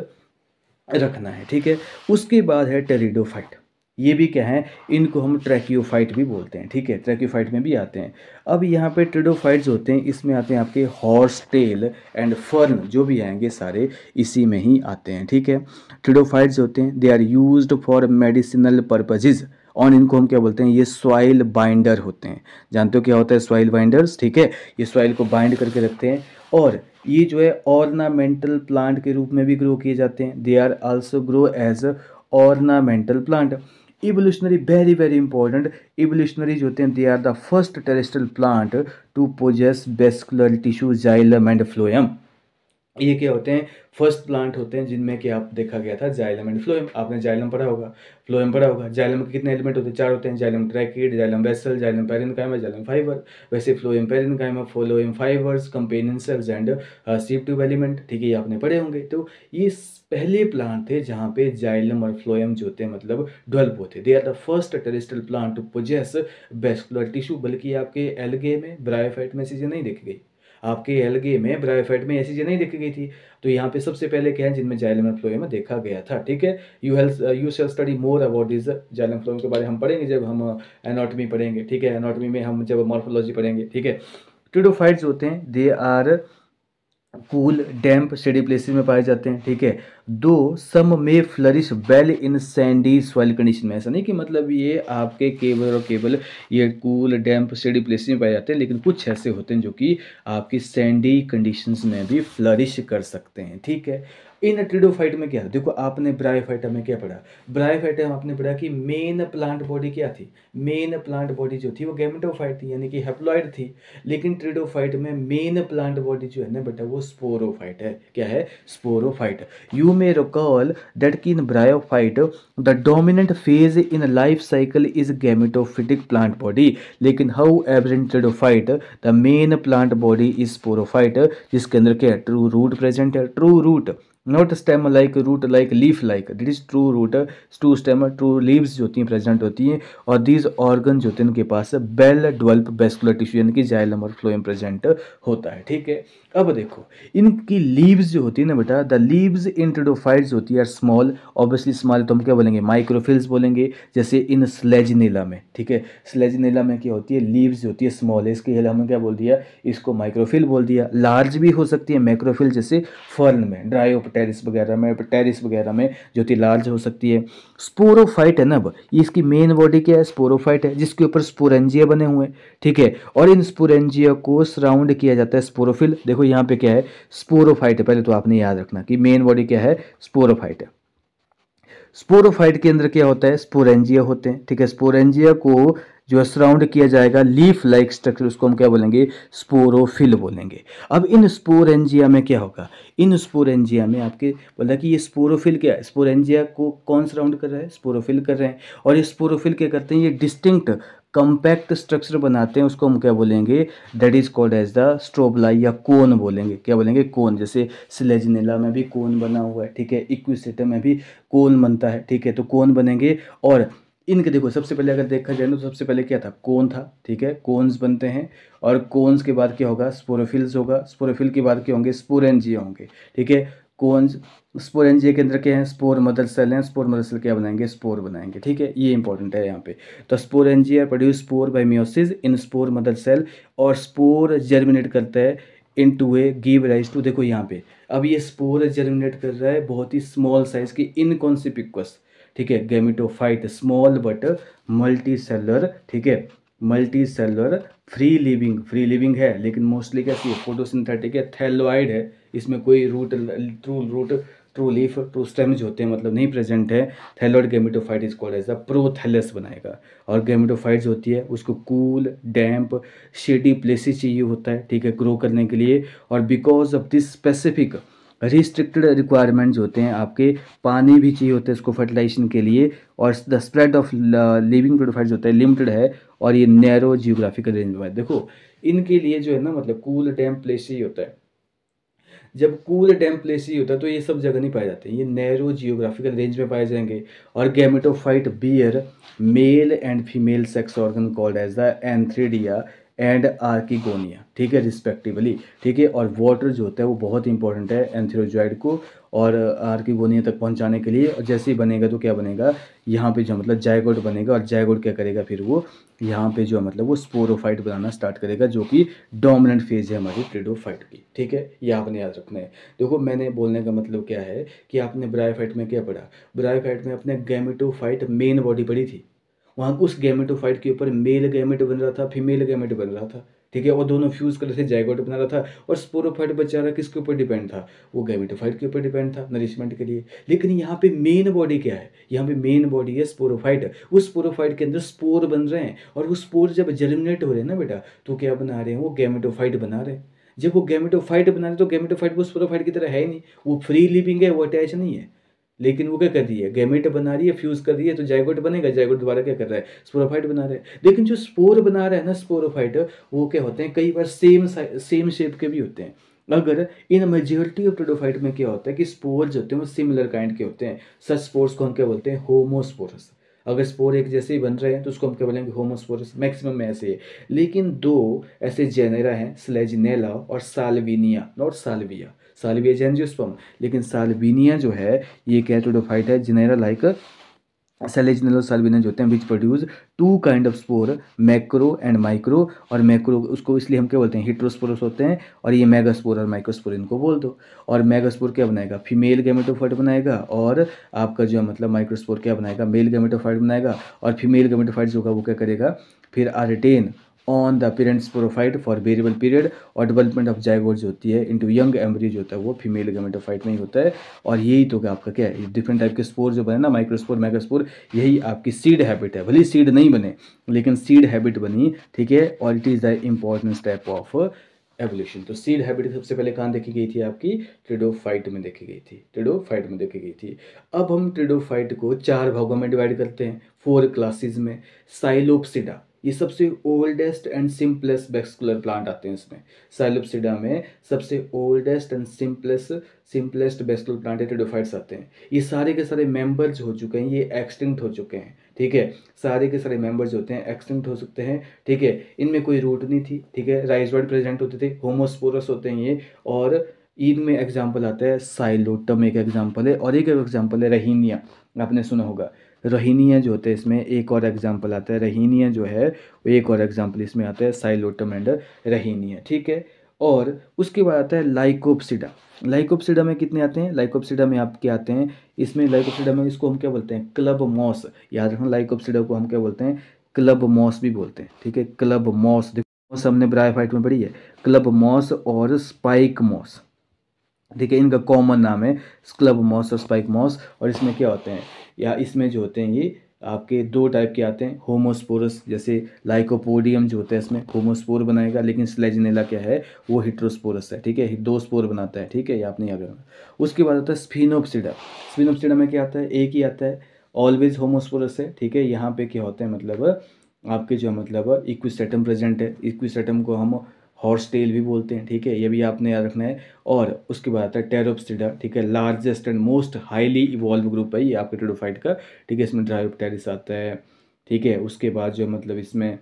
[SPEAKER 1] रखना है ठीक है उसके बाद है टेरिडोफाइट ये भी क्या है इनको हम ट्रैक्योफाइट भी बोलते हैं ठीक है ट्रैक्योफाइट में भी आते हैं अब यहाँ पे ट्रेडोफाइट्स होते हैं इसमें आते हैं आपके हॉर्स टेल एंड फर्न जो भी आएंगे सारे इसी में ही आते हैं ठीक है ट्रेडोफाइट्स होते हैं they are used for medicinal purposes और इनको हम क्या बोलते हैं ये सॉइल बाइंडर होते हैं जानते हो क्या होता है सॉइल बाइंडर्स ठीक है ये सॉइल को बाइंड करके रखते हैं और ये जो है ऑर्नामेंटल प्लांट के रूप में भी ग्रो किए जाते हैं they are also grow as ornamental plant evolutionary very very important evolutionary जो होते हैं they are the first terrestrial plant to possess vascular tissue xylem and phloem ये क्या होते हैं फर्स्ट प्लांट होते हैं जिनमें कि आप देखा गया था जाइलम एंड फ्लोएम आपने जाइलम पढ़ा होगा फ्लोएम पढ़ा होगा जाइलम के कितने एलिमेंट होते हैं चार होते हैं xylem tracheid xylem vessel xylem parenchyma xylem fibre वैसे phloem parenchyma phloem fibres companion cells and sieve tube element ठीक है ये आपने पढ़े होंगे तो ये पहले प्लांट थे जहाँ पे जाइलम और फ्लोएम जो थे मतलब डेवलप होते they are the first terrestrial plant to possess vascular tissue बल्कि आपके एलगे में ब्रायोफाइट में चीज़ें नहीं देखी गई आपके एलगे में ब्रायोफाइट में ऐसी चीज़ें नहीं देखी गई थी तो यहाँ पे सबसे पहले क्या है जिनमें जाइलम फ्लोए में देखा गया था ठीक है यू हेल्थ you shall study more about this xylem phloem के बारे में हम पढ़ेंगे जब हम एनाटमी uh, पढ़ेंगे ठीक है एनाटमी में हम जब मॉर्फोलॉजी पढ़ेंगे ठीक है ट्यूडोफाइट्स होते हैं they are cool damp shady places में पाए जाते हैं ठीक है though some may flourish well in sandy soil condition में ऐसा नहीं कि मतलब ये आपके केवल और केवल ये कूल डैम्प शेडी प्लेसेस में पाए जाते हैं लेकिन कुछ ऐसे होते हैं जो कि आपकी सैंडी कंडीशंस में भी फ्लरिश कर सकते हैं ठीक है इन ट्रिडोफाइट में क्या देखो आपने ब्रायोफाइटा में क्या पढ़ा ब्रायोफाइटा में आपने पढ़ा कि मेन प्लांट बॉडी क्या थी मेन प्लांट बॉडी जो थी वो गैमेटोफाइट थी यानी कि हेप्लॉइड थी लेकिन ट्रिडोफाइट में मेन प्लांट बॉडी जो है ना बेटा वो स्पोरोफाइट है क्या है sporophyte you may recall that कि in bryophyte the dominant phase in life cycle is gametophytic plant body लेकिन हाउ एबरेंट pteridophyte the main plant body is sporophyte जिसके अंदर क्या है ट्रू रूट प्रेजेंट है true root not stem like root like leaf like that is true root true stem true leaves जो होती हैं प्रेजेंट होती हैं और दीज ऑर्गन जो होते हैं उनके पास बेल डेवलप बेस्कुलर टिश्यू यानी कि जायलम और फ्लोएम प्रेजेंट होता है ठीक है अब देखो इनकी लीव्स जो होती है ना बेटा द लीव्स इंट्रोडोफाइड्स होती है स्मॉल ऑब्वियसली स्मॉल तो हम क्या बोलेंगे माइक्रोफिल्स बोलेंगे जैसे इन स्लेजनीला में ठीक है स्लेजनीला में क्या होती है लीव्स होती है स्मॉल है इसके हमने क्या बोल दिया इसको माइक्रोफिल बोल दिया लार्ज भी हो सकती है माइक्रोफिल जैसे फर्न में ड्राई टेरिस वगैरह में टेरिस वगैरह में जो होती लार्ज हो सकती है स्पोरोफाइट है ना अब इसकी मेन बॉडी क्या है स्पोरोफाइट है जिसके ऊपर स्पोरेंजिया बने हुए हैं ठीक है और इन स्पोरेंजिया को सराउंड किया जाता है स्पोरोफिल देखो यहाँ पे क्या है स्पोरोफाइट है पहले तो आपने याद रखना कि मेन बॉडी क्या है स्पोरोफाइट है स्पोरोफाइट के अंदर क्या होता है स्पोरेंजिया होते हैं ठीक है स्पोरेंजिया को जो है सराउंड किया जाएगा लीफ लाइक स्ट्रक्चर उसको हम क्या बोलेंगे स्पोरोफिल बोलेंगे अब इन स्पोरेंजिया में क्या होगा इन स्पोरेंजिया में आपके बोला कि ये स्पोरोफिल क्या है स्पोरेंजिया को कौन सराउंड कर रहा है स्पोरोफिल कर रहे हैं और ये स्पोरोफिल क्या करते हैं ये डिस्टिंक्ट कंपैक्ट स्ट्रक्चर बनाते हैं उसको हम क्या बोलेंगे that is called as the strobili या कोन बोलेंगे क्या बोलेंगे कोन जैसे सिलेजनेला में भी कोन बना हुआ है ठीक है इक्विसेटम में भी कोन बनता है ठीक है तो कोन बनेंगे और इनके देखो सबसे पहले अगर देखा जाए तो सबसे पहले क्या था कोन था ठीक है कोन्स बनते हैं और कोन्स के बाद क्या होगा स्पोरोफिल्स होगा स्पोरोफिल के बाद क्या होंगे स्पोरेंजिया होंगे ठीक है कोन्स स्पोर एनजीए अंदर के हैं स्पोर मदर सेल हैं स्पोर मदर सेल क्या बनाएंगे स्पोर बनाएंगे ठीक है ये इंपॉर्टेंट है यहाँ पे तो स्पोर एनजीए are produce spore by meiosis in spore mother cell और स्पोर जर्मिनेट करता है into a give rise to देखो यहाँ पे अब ये स्पोर जर्मिनेट कर रहा है बहुत ही स्मॉल साइज की इनकॉन्सिपिक्वस ठीक है गेमिटोफाइट स्मॉल बट मल्टी ठीक है multi free living free living है लेकिन मोस्टली कैसी है फोटोसिंथेटिक है थैलोइड है इसमें कोई root through root true leaf true stem जो होते हैं मतलब नहीं प्रेजेंट है thalloid gametophyte is called as a prothallus बनाएगा और गेमिटोफाइट जो होती है उसको कूल डैम्प शेडी प्लेसेस चाहिए होता है ठीक है ग्रो करने के लिए और because of this specific restricted requirement होते हैं आपके पानी भी चाहिए होता है इसको फर्टिलाइजेशन के लिए और the spread of living pteridophytes होता है लिमिटेड है और ये नैरो जियोग्राफिकल रेंज में देखो इनके लिए जो है ना मतलब कूल डैम प्लेस ही होता है जब कूल डैम प्लेसी होता है तो ये सब जगह नहीं पाए जाते ये नैरो जियोग्राफिकल रेंज में पाए जाएंगे और gametophyte bear male and female sex organ called as the antheridia and archegonia ठीक है रिस्पेक्टिवली ठीक है और वाटर जो होता है वो बहुत इंपॉर्टेंट है एंथ्रोजॉइड को और आर की गोनिया तक पहुंचाने के लिए और जैसे ही बनेगा तो क्या बनेगा यहाँ पे जो मतलब जायगोड बनेगा और जायगोड क्या करेगा फिर वो यहाँ पे जो है मतलब वो स्पोरोफाइट बनाना स्टार्ट करेगा जो कि डोमिनेंट फेज है हमारी प्लेडोफाइट की ठीक है ये आपने याद रखना है देखो मैंने बोलने का मतलब क्या है कि आपने ब्रायोफाइट में क्या पढ़ा ब्रायोफाइट में अपने गैमेटोफाइट मेन बॉडी पड़ी थी वहाँ उस गैमेटोफाइट के ऊपर मेल गैमेट बन रहा था फीमेल गैमेट बन रहा था ठीक है और दोनों फ्यूज़ कलर से जाइगोट बना रहा था और स्पोरोफाइट बेचारा किसके ऊपर डिपेंड था वो गैमिटोफाइट के ऊपर डिपेंड था नरिशमेंट के लिए लेकिन यहाँ पे मेन बॉडी क्या है यहाँ पे मेन बॉडी है स्पोरोफाइट उस स्पोरोफाइट के अंदर स्पोर बन रहे हैं और वो स्पोर जब जर्मिनेट हो रहे हैं ना बेटा तो क्या बना रहे हैं वो गैमिटोफाइट बना रहे हैं जब वो गैमिटोफाइट बना रहे तो गैमिटोफाइट वो स्पोरोफाइट की तरह है ही नहीं वो फ्री लिविंग है वो अटैच नहीं है लेकिन वो क्या कर रही है गैमेट बना रही है फ्यूज़ कर रही है तो जाइगोट बनेगा जाइगोट द्वारा क्या कर रहा है स्पोरोफाइट बना रहा है लेकिन जो स्पोर बना रहा है ना स्पोरोफाइट वो क्या होते हैं कई बार सेम सेम शेप के भी होते हैं अगर इन मेजोरिटी ऑफ प्रोडोफाइट में क्या होता है कि जो होते हैं वो सिमिलर काइंड के होते हैं सच स्पोर्स को हम क्या बोलते हैं होमोस्पोरस अगर स्पोर एक जैसे ही बन रहे हैं तो उसको हम क्या बोलेंगे होमोस्पोरस मैक्सिमम में ऐसे है लेकिन दो ऐसे जेनेरा हैं स्लेजनेला और Salvinia not Salvia Salvia's angiosperm लेकिन सालविनिया जो है ये कैटोडोफाइट है जिनेरा लाइक सालविनिया जो होते हैं which produce two kind of spore macro and micro और मैक्रो उसको इसलिए हम क्या बोलते हैं हिट्रोस्पोरस होते हैं और ये मेगास्पोर और माइक्रोस्पोर इनको बोल दो और मेगास्पोर क्या बनाएगा फीमेल गेमेटोफाइट बनाएगा और आपका जो है मतलब माइक्रोस्पोर क्या बनाएगा मेल गेमेटोफाइट बनाएगा और फीमेल गेमेटोफाइट जो होगा वो क्या करेगा फिर retain on the parent sporophyte for variable period और डेवलपमेंट ऑफ जाइगोड जो होती है इंटू यंग एमरीज होता है वो फीमेल गमेटोफाइट में ही होता है और यही तो क्या आपका क्या है डिफरेंट टाइप के स्पोर जो बने ना माइक्रोस्पोर माइक्रोस्पोर यही आपकी सीड हैबिट है भले सीड नहीं बने लेकिन सीड हैबिट बनी ठीक है और it is the important type of evolution तो सीड हैबिट सबसे पहले कहाँ देखी गई थी आपकी फाइट में देखी गई थी फाइट में देखी गई थी अब हम फाइट को चार भागों में डिवाइड करते हैं फोर क्लासेस में साइलोपसिडा ये सबसे oldest and simplest vascular plant आते हैं इसमें साइलोपसिडा में सबसे oldest and simplest simplest vascular plant pteridophytes आते हैं ये सारे के सारे मेंबर्स हो चुके हैं ये एक्सटिंक्ट हो चुके हैं ठीक है सारे के सारे मेंबर्स होते हैं एक्सटिंक्ट हो सकते हैं ठीक है इनमें कोई रूट नहीं थी ठीक है राइजवर्ड प्रेजेंट होते थे होमोस्पोरस होते हैं ये और इनमें एग्जाम्पल आता है साइलोटम एक एग्जाम्पल है और एक एग्जाम्पल है रहीनिया आपने सुना होगा रहीनिया जो होते हैं इसमें एक और एग्जाम्पल आता है रहीनिया जो है वो एक और एग्जाम्पल इसमें आता है एंड रहीनिया ठीक है और उसके बाद आता है लाइकोप्सिडा लाइकोप्सिडा में कितने आते हैं लाइकोप्सिडा में आपके आते हैं इसमें लाइकोप्सिडा में इसको हम क्या बोलते हैं क्लब मॉस याद रखना लाइकोप्सिडा को हम क्या बोलते हैं क्लब मॉस भी बोलते हैं ठीक है क्लब मॉस देखो मॉस हमने ब्राई फाइट में पढ़ी है क्लब मॉस और स्पाइक मॉस ठीक है इनका कॉमन नाम है स्क्लब मॉस और स्पाइक मॉस और इसमें क्या होते हैं या इसमें जो होते हैं ये आपके दो टाइप के आते हैं होमोस्पोरस जैसे लाइकोपोडियम जो होता है इसमें होमोस्पोर बनाएगा लेकिन स्लेजनेला क्या है वो हिट्रोस्पोरस है ठीक है दो स्पोर बनाता है ठीक है ये आपने याद रखना उसके बाद आता है स्फीनोपसिडा स्फीनोपसिडा में क्या आता है एक ही आता है ऑलवेज होमोस्पोरस है ठीक है यहाँ पे क्या होता है मतलब आपके जो मतलब इक्विसेटम प्रेजेंट है इक्विसेटम को हम हॉर्स टेल भी बोलते हैं ठीक है ये भी आपने याद रखना है और उसके बाद आता है टेरोपसिडा ठीक है largest and most highly evolve group है ये आपके टेडोफाइट का ठीक है इसमें टेरिस आता है ठीक है उसके बाद जो मतलब इसमें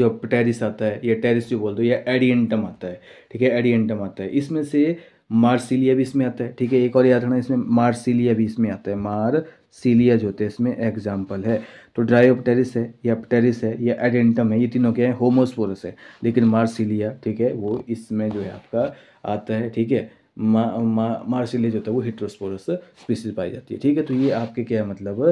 [SPEAKER 1] जो टेरिस आता है या टेरिस जो बोल दो या एडियंटम आता है ठीक है एडियंटम आता है इसमें से मार्सिलिया भी इसमें आता है ठीक है एक और याद रखना इसमें मार्सिलिया भी इसमें आता है मार सीलिया जो होते हैं इसमें एग्जाम्पल है तो ड्रायोपटेरिस है या पटेरिस है या एडेंटम है ये तीनों क्या है होमोस्पोरस है लेकिन मार्सिलिया ठीक है वो इसमें जो है आपका आता है ठीक है मा, मा, जो होता है वो हिट्रोस्पोरस स्पीसीज पाई जाती है ठीक है तो ये आपके क्या है मतलब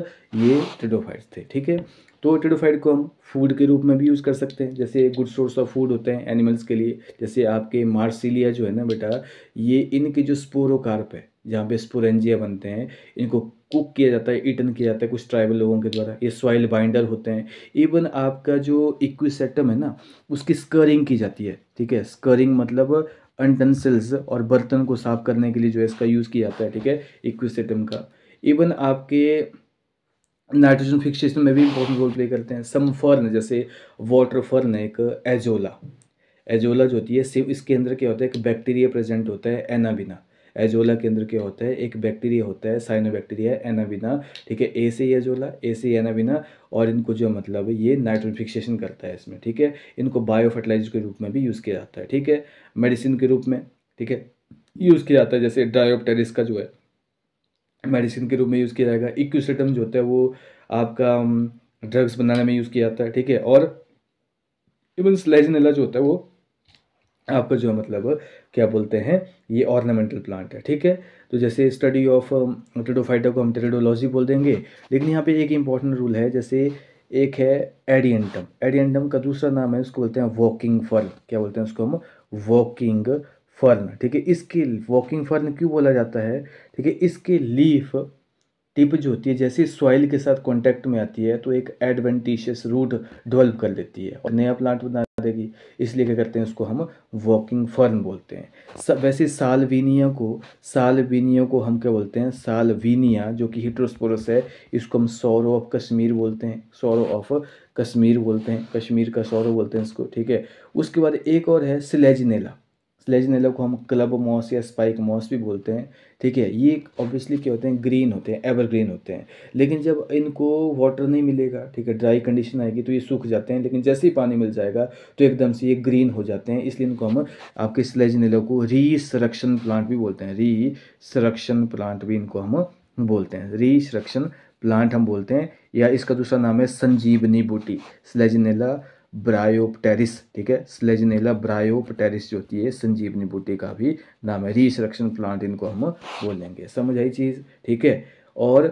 [SPEAKER 1] ये टेडोफाइड थे ठीक है तो टेडोफाइड को हम फूड के रूप में भी यूज़ कर सकते हैं जैसे गुड सोर्स ऑफ फूड होते हैं एनिमल्स के लिए जैसे आपके मार्सिलिया जो है ना बेटा ये इनके जो स्पोरोकार्प है जहाँ पे स्पोरेंजिया बनते हैं इनको कुक किया जाता है ईटन किया जाता है कुछ ट्राइबल लोगों के द्वारा ये सॉइल बाइंडर होते हैं इवन आपका जो इक्विसेटम है ना उसकी स्करिंग की जाती है ठीक है स्करिंग मतलब अनटनसिल्स और बर्तन को साफ़ करने के लिए जो है इसका यूज़ किया जाता है ठीक है इक्विसेटम का इवन आपके नाइट्रोजन फिक्सेशन में भी इंपॉर्टेंट रोल प्ले करते हैं सम फर्न जैसे वाटर फर्न एक एजोला एजोला जो होती है सिर्फ इसके अंदर क्या होता है एक बैक्टीरिया प्रेजेंट होता है एनाबिना एजोला केंद्र के होता है एक बैक्टीरिया होता है साइनोबैक्टीरिया एनाबिना ठीक है ए से एजोला ए से एनाबिना और इनको जो मतलब ये नाइट्रोजन फिक्सेशन करता है इसमें ठीक है इनको बायो फर्टिलाइजर के रूप में भी यूज़ किया जाता है ठीक है मेडिसिन के रूप में ठीक है यूज़ किया जाता है जैसे ड्रायोपटेरिस का जो है मेडिसिन के रूप में यूज़ किया जाएगा इक्यूसेटम जो होता है वो आपका ड्रग्स बनाने में यूज़ किया जाता है ठीक है और इवन स्लेजनेला जो होता है वो आपका जो मतलब क्या बोलते हैं ये ऑर्नामेंटल प्लांट है ठीक है तो जैसे स्टडी ऑफ टेडोफाइटा को हम टेडोलॉजी बोल देंगे लेकिन यहाँ पे एक इंपॉर्टेंट रूल है जैसे एक है एडियंटम एडियंटम का दूसरा नाम है उसको बोलते हैं वॉकिंग फर्न क्या बोलते हैं उसको हम वॉकिंग फर्न ठीक है इसके वॉकिंग फर्न क्यों बोला जाता है ठीक है इसके लीफ टिप जो होती है जैसे सॉइल के साथ कॉन्टैक्ट में आती है तो एक एडवेंटिशियस रूट डेवलप कर लेती है और नया प्लांट बना देगी इसलिए क्या करते हैं उसको हम वॉकिंग फर्न बोलते हैं वैसे सालवीनिया को सालवीनिया को हम क्या बोलते हैं सालवीनिया जो कि हिट्रोस्पोरस है इसको हम सौरव ऑफ कश्मीर बोलते हैं सौरव ऑफ कश्मीर बोलते हैं कश्मीर का सौरव बोलते हैं इसको ठीक है उसके बाद एक और है सिलेजनेला स्लेज को हम क्लब मॉस या स्पाइक मॉस भी बोलते हैं ठीक है ये ऑब्वियसली क्या होते हैं ग्रीन होते हैं एवरग्रीन होते हैं लेकिन जब इनको वाटर नहीं मिलेगा ठीक है ड्राई कंडीशन आएगी तो ये सूख जाते हैं लेकिन जैसे ही पानी मिल जाएगा तो एकदम से ये ग्रीन हो जाते हैं इसलिए इनको हम आपके स्लेज को री संरक्षण प्लांट भी बोलते हैं री संरक्षण प्लांट भी इनको हम बोलते हैं री संरक्षण प्लांट हम बोलते हैं या इसका दूसरा नाम है संजीवनी बूटी स्लेजनेला ब्रायोपटेरिस ठीक है स्लेजनेला ब्रायोपटेरिस जो होती है संजीवनी बूटी का भी नाम है रिसरक्शन प्लांट इनको हम बोलेंगे समझ आई चीज़ ठीक है और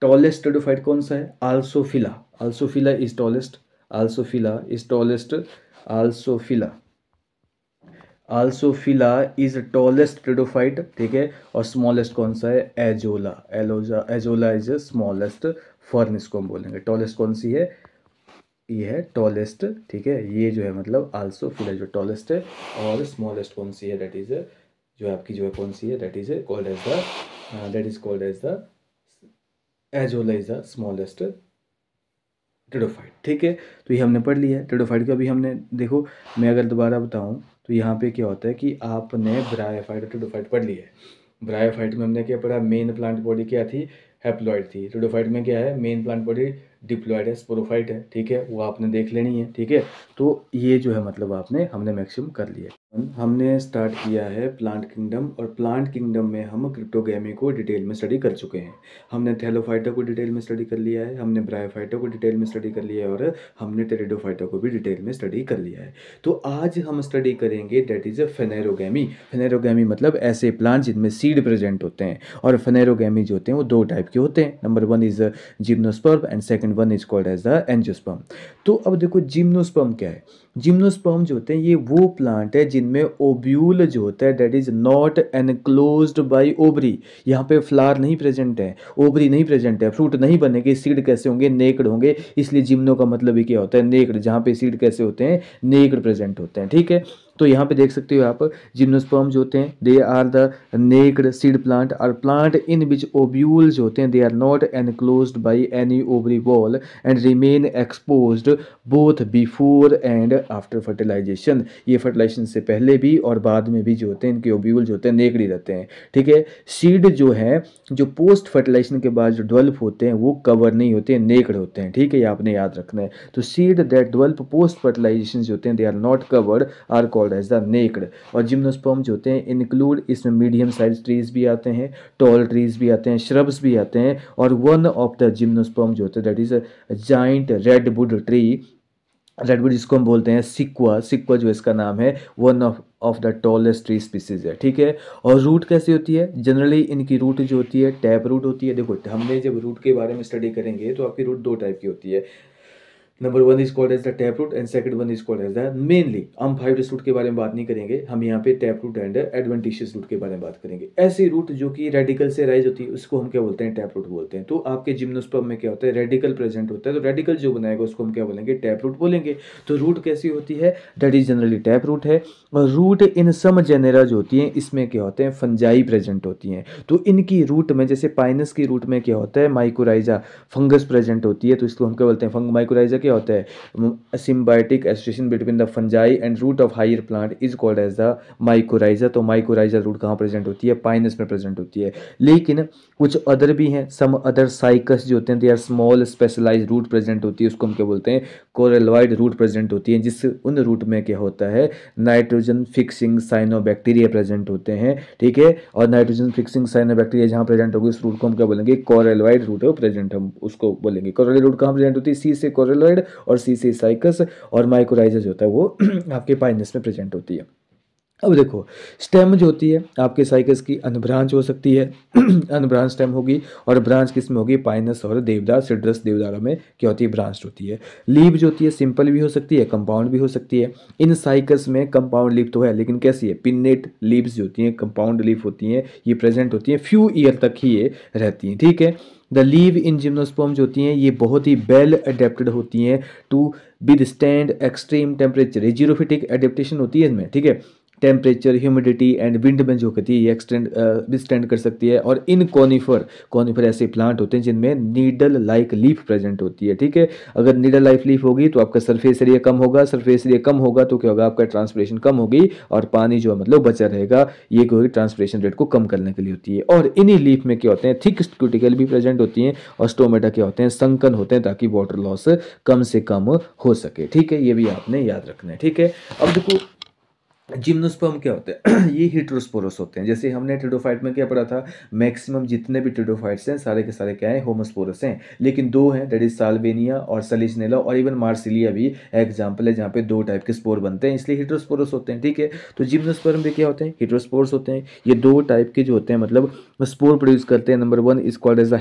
[SPEAKER 1] टॉलेस्ट डोफाइट कौन सा है Alsophila Alsophila is tallest Alsophila is tallest Alsophila Alsophila is tallest pteridophyte ठीक है और स्मॉलेस्ट कौन सा है एजोला एलोजा एजोला इज स्मॉलेस्ट फर्न इसको हम बोलेंगे टॉलेस्ट कौन सी है ये e है टॉलेस्ट ठीक है ये जो है मतलब आल्सो फुल है जो टॉलेस्ट है और स्मॉलेस्ट कौन सी है डेट इज़ जो आपकी जो है कौन सी है that is called as that is called as the Azolla is the smallest pteridophyte ठीक है तो ये हमने पढ़ लिया है टेडोफाइट का भी हमने देखो मैं अगर दोबारा बताऊँ तो यहाँ पे क्या होता है कि आपने ब्रायोफाइट और टेडोफाइट पढ़ लिया है ब्रायोफाइट में हमने क्या पढ़ा मेन प्लांट बॉडी क्या थी हेप्लॉइड थी टेडोफाइट में क्या है मेन प्लांट बॉडी है प्रोफाइट है ठीक है वो आपने देख लेनी है ठीक है तो ये जो है मतलब आपने हमने मैक्सिमम कर लिया हमने स्टार्ट किया है प्लांट किंगडम और प्लांट किंगडम में हम क्रिप्टोगेमी को डिटेल में स्टडी कर चुके हैं हमने थैलोफाइटा को डिटेल में स्टडी कर लिया है हमने ब्रायोफाइटा को डिटेल में स्टडी कर लिया है और हमने टेरेडोफाइटो को भी डिटेल में स्टडी कर लिया है तो आज हम स्टडी करेंगे डेट इज़ अ फेनेरोगेमी फेनेरोगेमी मतलब ऐसे प्लांट जिनमें सीड प्रेजेंट होते हैं और फेनेरोगेमी जो होते हैं वो दो टाइप के होते हैं number one is a gymnosperm and second one is called as the angiosperm तो अब देखो जिम्नोस्पर्म क्या है जिम्नोस्पर्म जो होते हैं ये वो प्लांट है जिनमें ओब्यूल जो होता है that is not enclose by ovary यहाँ पे फ्लावर नहीं प्रेजेंट है ओबरी नहीं प्रेजेंट है फ्रूट नहीं बनेंगे सीड कैसे होंगे नेकड होंगे इसलिए जिम्नो का मतलब ही क्या होता है नेकड जहाँ पे सीड कैसे होते हैं नेकड प्रेजेंट होते हैं ठीक है तो यहाँ पे देख सकते हो आप जो होते हैं they are the naked seed plant और प्लांट इन बिच ओब्यूल जो होते हैं they are not enclose by any ovary wall and remain expose both before and after fertilisation ये फर्टिलाइजेशन से पहले भी और बाद में भी जो होते हैं इनके ओब्यूल जो होते हैं नेकड़ ही रहते हैं ठीक है सीड जो है जो पोस्ट फर्टिलाइजेशन के बाद जो डेवलप होते हैं वो कवर नहीं होते हैं नेकड़ होते हैं ठीक है ये आपने याद रखना है तो seed that develop post fertilisation जो होते हैं they are not covered are called considered as the naked और जिम्नोस्पर्म्स जो होते हैं इंक्लूड इसमें मीडियम साइज ट्रीज भी आते हैं टॉल ट्रीज भी आते हैं श्रब्स भी आते हैं और वन ऑफ द जिम्नोस्पर्म जो होते हैं that is a giant red wood tree redwood जिसको हम बोलते हैं सिक्वा सिक्वा जो इसका नाम है one of of the tallest tree species है ठीक है और रूट कैसी होती है जनरली इनकी रूट जो होती है टैप रूट होती है देखो हमने जब रूट के बारे में स्टडी करेंगे तो आपकी रूट दो टाइप की होती है number one is called as the tap root and second one is called as the mainly हम फाइवलेस रूट के बारे में बात नहीं करेंगे हम यहाँ पे tap root and adventitious root के बारे में बात करेंगे ऐसी रूट जो कि रेडिकल से राइज होती है उसको हम क्या बोलते हैं टैप रूट बोलते हैं तो आपके जिम्नोस्पर्म में क्या होता है रेडिकल प्रेजेंट होता है तो रेडिकल जो बनाएगा उसको हम क्या बोलेंगे टैप रूट बोलेंगे तो रूट कैसी होती है that is generally tap root है और रूट इन सम जेनेरा जो होती हैं इसमें क्या होते हैं फंजाई प्रेजेंट होती हैं तो इनकी रूट में जैसे पाइनस की रूट में क्या होता है माइकोराइजा फंगस प्रेजेंट होती है तो इसको हम क्या बोलते हैं फंग माइकोराइजा क्या क्या होता है symbiotic association between the fungi and root of higher plant is called as the mycorrhiza तो माइकोराइजा रूट कहाँ प्रेजेंट होती है पाइनस में प्रेजेंट होती है लेकिन कुछ अदर भी हैं सम अदर साइकस जो होते हैं they are small specialise root present होती है उसको हम क्या बोलते हैं कोरलवाइड रूट प्रेजेंट होती है जिस उन रूट में क्या होता है नाइट्रोजन फिक्सिंग साइनोबैक्टीरिया प्रेजेंट होते हैं ठीक है और नाइट्रोजन फिक्सिंग साइनो बैक्टीरिया जहाँ प्रेजेंट होगी उस रूट को हम क्या बोलेंगे कोरलवाइड रूट है प्रेजेंट हम उसको बोलेंगे कोरल रूट कहाँ प्रेजेंट होती है सी से कोरलवाइड एसिड और सी सी साइकस और माइकोराइजस होता है वो आपके पाइनस में प्रेजेंट होती है अब देखो स्टेम जो होती है आपके साइकस की अनब्रांच हो सकती है अनब्रांच स्टेम होगी और ब्रांच किस में होगी पाइनस और देवदार सिड्रस देवदारों में क्या होती है ब्रांच होती है लीव जो होती है सिंपल भी हो सकती है कंपाउंड भी हो सकती है इन साइकस में कंपाउंड लीव तो है लेकिन कैसी है पिन्नेट लीव्स जो होती हैं कंपाउंड लीव होती हैं ये प्रेजेंट होती हैं फ्यू ईयर तक ही ये रहती हैं ठीक है द लीव इन जिम्नोस्पोम्स होती हैं ये बहुत ही वेल अडेप्टेड होती हैं to withstand extreme temperature xerophytic adaptation होती है इसमें ठीक है टेम्परेचर ह्यूमिडिटी एंड विंड में जो कहती है ये एक्सटेंड एक्सटेंड कर सकती है और इन कॉनीफर कॉनीफर ऐसे प्लांट होते हैं जिनमें नीडल लाइक लीफ प्रेजेंट होती है ठीक है अगर नीडल लाइफ लीफ होगी तो आपका सरफेस एरिया कम होगा सरफेस एरिया कम होगा तो क्या होगा आपका ट्रांसपरेशन कम होगी और पानी जो है मतलब बचा रहेगा ये क्या होगी ट्रांसपरेशन रेट को कम करने के लिए होती है और इन्हीं लीफ में क्या होते हैं थिक क्यूटिकल भी प्रेजेंट होती हैं और स्टोमेटा क्या होते हैं संकन होते हैं ताकि वाटर लॉस कम से कम हो सके ठीक है ये भी आपने याद रखना है ठीक है अब देखो जिम्नोस्पर्म क्या होते हैं ये हिट्रोस्पोरस होते हैं जैसे हमने टिडोफाइट में क्या पढ़ा था मैक्सिमम जितने भी टिडोफाइट्स हैं सारे के सारे क्या हैं होमोस्पोरस हैं लेकिन दो हैं डेट इज साल्वेनिया और सलिजनेला और इवन मार्सिलिया भी एग्जाम्पल है जहाँ पे दो टाइप के स्पोर बनते हैं इसलिए हिट्रोस्पोरस होते हैं ठीक है तो जिम्नोस्पर्म भी क्या होते हैं हीट्रोस्पोरस होते हैं ये दो टाइप के जो होते हैं मतलब स्पोर प्रोड्यूस करते हैं number one is called as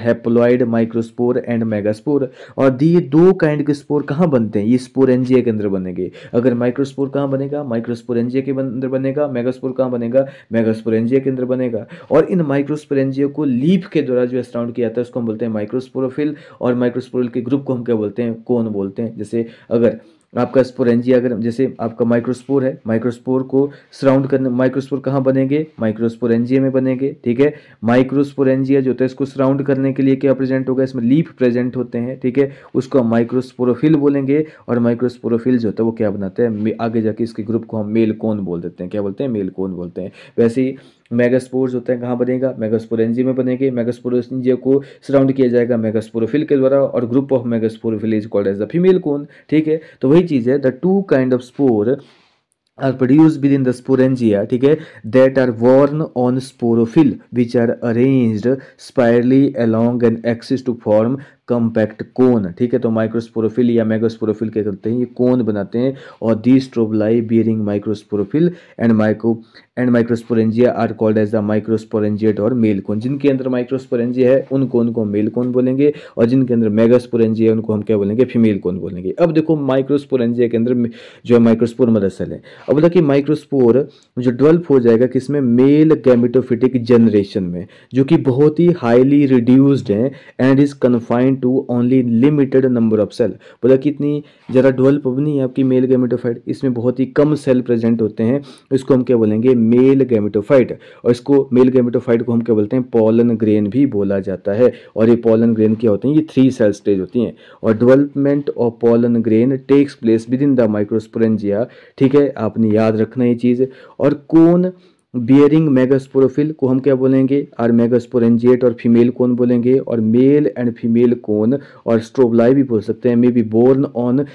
[SPEAKER 1] a microspore and megaspore और ये दो काइंड के स्पोर कहाँ बनते हैं ये स्पोरेंजिया के अंदर बनेंगे अगर माइक्रोस्पोर कहाँ बनेगा माइक्रोस्पोरेंजिया के अंदर बनेगा मेगास्पोर कहाँ बनेगा मेगास्पोरेंजिया के अंदर बनेगा और इन माइक्रोस्पोरेंजिया को लीफ के द्वारा जो एस्ट्राउंड किया जाता है उसको हम बोलते हैं माइक्रोस्पोरोफिल और माइक्रोस्पोरल के ग्रुप को हम क्या बोलते हैं कौन बोलते हैं जैसे अगर आपका स्पोरेंजी अगर जैसे आपका माइक्रोस्पोर है माइक्रोस्पोर को सराउंड करने माइक्रोस्पोर कहाँ बनेंगे माइक्रोस्पोरेंजिया में बनेंगे ठीक है माइक्रोस्पोरेंजिया जो होता है इसको सराउंड करने के लिए क्या प्रेजेंट होगा इसमें लीफ प्रेजेंट होते हैं ठीक है उसको हम माइक्रोस्पोरोफिल बोलेंगे और माइक्रोस्पोरोफिल जो होता है वो क्या बनाते हैं आगे जाके इसके ग्रुप को हम मेल कौन बोल देते हैं क्या बोलते हैं मेल कौन बोलते हैं वैसे ही मेगास्पोर्स होते हैं कहाँ बनेगा मेगास्पोर एनजी में बनेंगे मेगास्पोर एनजीओ को सराउंड किया जाएगा मेगास्पोरोफिल के द्वारा और group of megasporophyll is called as the female cone ठीक है तो वही चीज़ है the two kind of spore are are produced within the sporangia ठीक है that are borne on sporophyll which are arranged spirally along an axis to form compact cone ठीक है तो माइक्रोस्पोरोफिल या मैग्रोस्पोरोफिल क्या करते हैं ये कोन बनाते हैं और the strobili bearing microsporophyll and micro and microsporangia are called as the microsporangiate और मेल कोन जिनके अंदर माइक्रोस्पोरेंजिया है उन कोन को मेल कोन बोलेंगे और जिनके अंदर मेगास्पोरेंजिया है उनको हम क्या बोलेंगे फीमेल कोन बोलेंगे अब देखो माइक्रोस्पोरेंजिया के अंदर जो है माइक्रोस्पोर मदरसल है अब बोला कि माइक्रोस्पोर जो डेवलप हो जाएगा किसमें मेल गैमिटोफिटिक जनरेशन में जो कि बहुत ही हाईली रिड्यूस्ड है and is confined to only limited number of cell बोला कितनी ज़रा डेवलप नहीं है आपकी मेल गैमेटोफाइट इसमें बहुत ही कम सेल प्रेजेंट होते हैं इसको हम क्या बोलेंगे मेल गैमेटोफाइट और इसको मेल गैमेटोफाइट को हम क्या बोलते हैं पॉलन ग्रेन भी बोला जाता है और ये पॉलन ग्रेन क्या होते हैं ये थ्री सेल स्टेज होती हैं और development of pollen grain takes place within the microsporangia ठीक है आपने याद रखना ये चीज़ और कौन बियरिंग मेगास्पोरोफिल को हम क्या बोलेंगे और मेगास्पोरेंजिएट और फीमेल कौन बोलेंगे और मेल एंड फीमेल कौन और स्ट्रोबलाई भी बोल सकते हैं may be borne on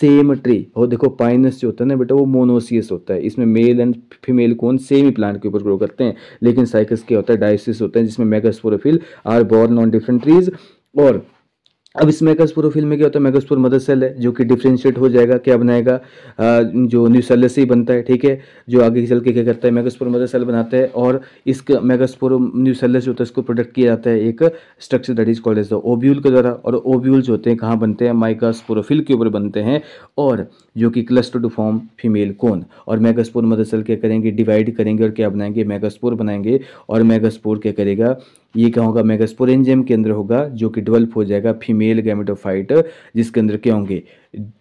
[SPEAKER 1] same tree और देखो पाइनस जो होता है ना बेटा वो मोनोसियस होता है इसमें मेल एंड फीमेल कौन सेम ही प्लांट के ऊपर ग्रो करते हैं लेकिन साइकस क्या होता है डायसिस होता है जिसमें megasporophyll are borne on different trees और अब इस मेगासपुर फिल्म में क्या होता है मेगासपुर मदर सेल है जो कि डिफ्रेंशिएट हो जाएगा क्या बनाएगा जो न्यू सेल से ही बनता है ठीक है जो आगे चल के क्या करता है मेगासपुर मदर सेल बनाता है और इस मेगासपुर न्यू सेल से होता है इसको प्रोडक्ट किया जाता है एक structure that is called as the ovule के द्वारा और ओब्यूल जो होते हैं कहाँ बनते हैं माइकास्पोरोफिल के ऊपर बनते हैं और जो कि cluster to form female cone और मेगासपुर मदर सेल क्या करेंगे डिवाइड करेंगे और क्या बनाएंगे मेगासपुर बनाएंगे और मेगासपुर क्या करेगा ये क्या होगा मेगास्पोरेंजियम के अंदर होगा जो कि डेवलप हो जाएगा फीमेल गैमेटोफाइट जिसके अंदर क्या होंगे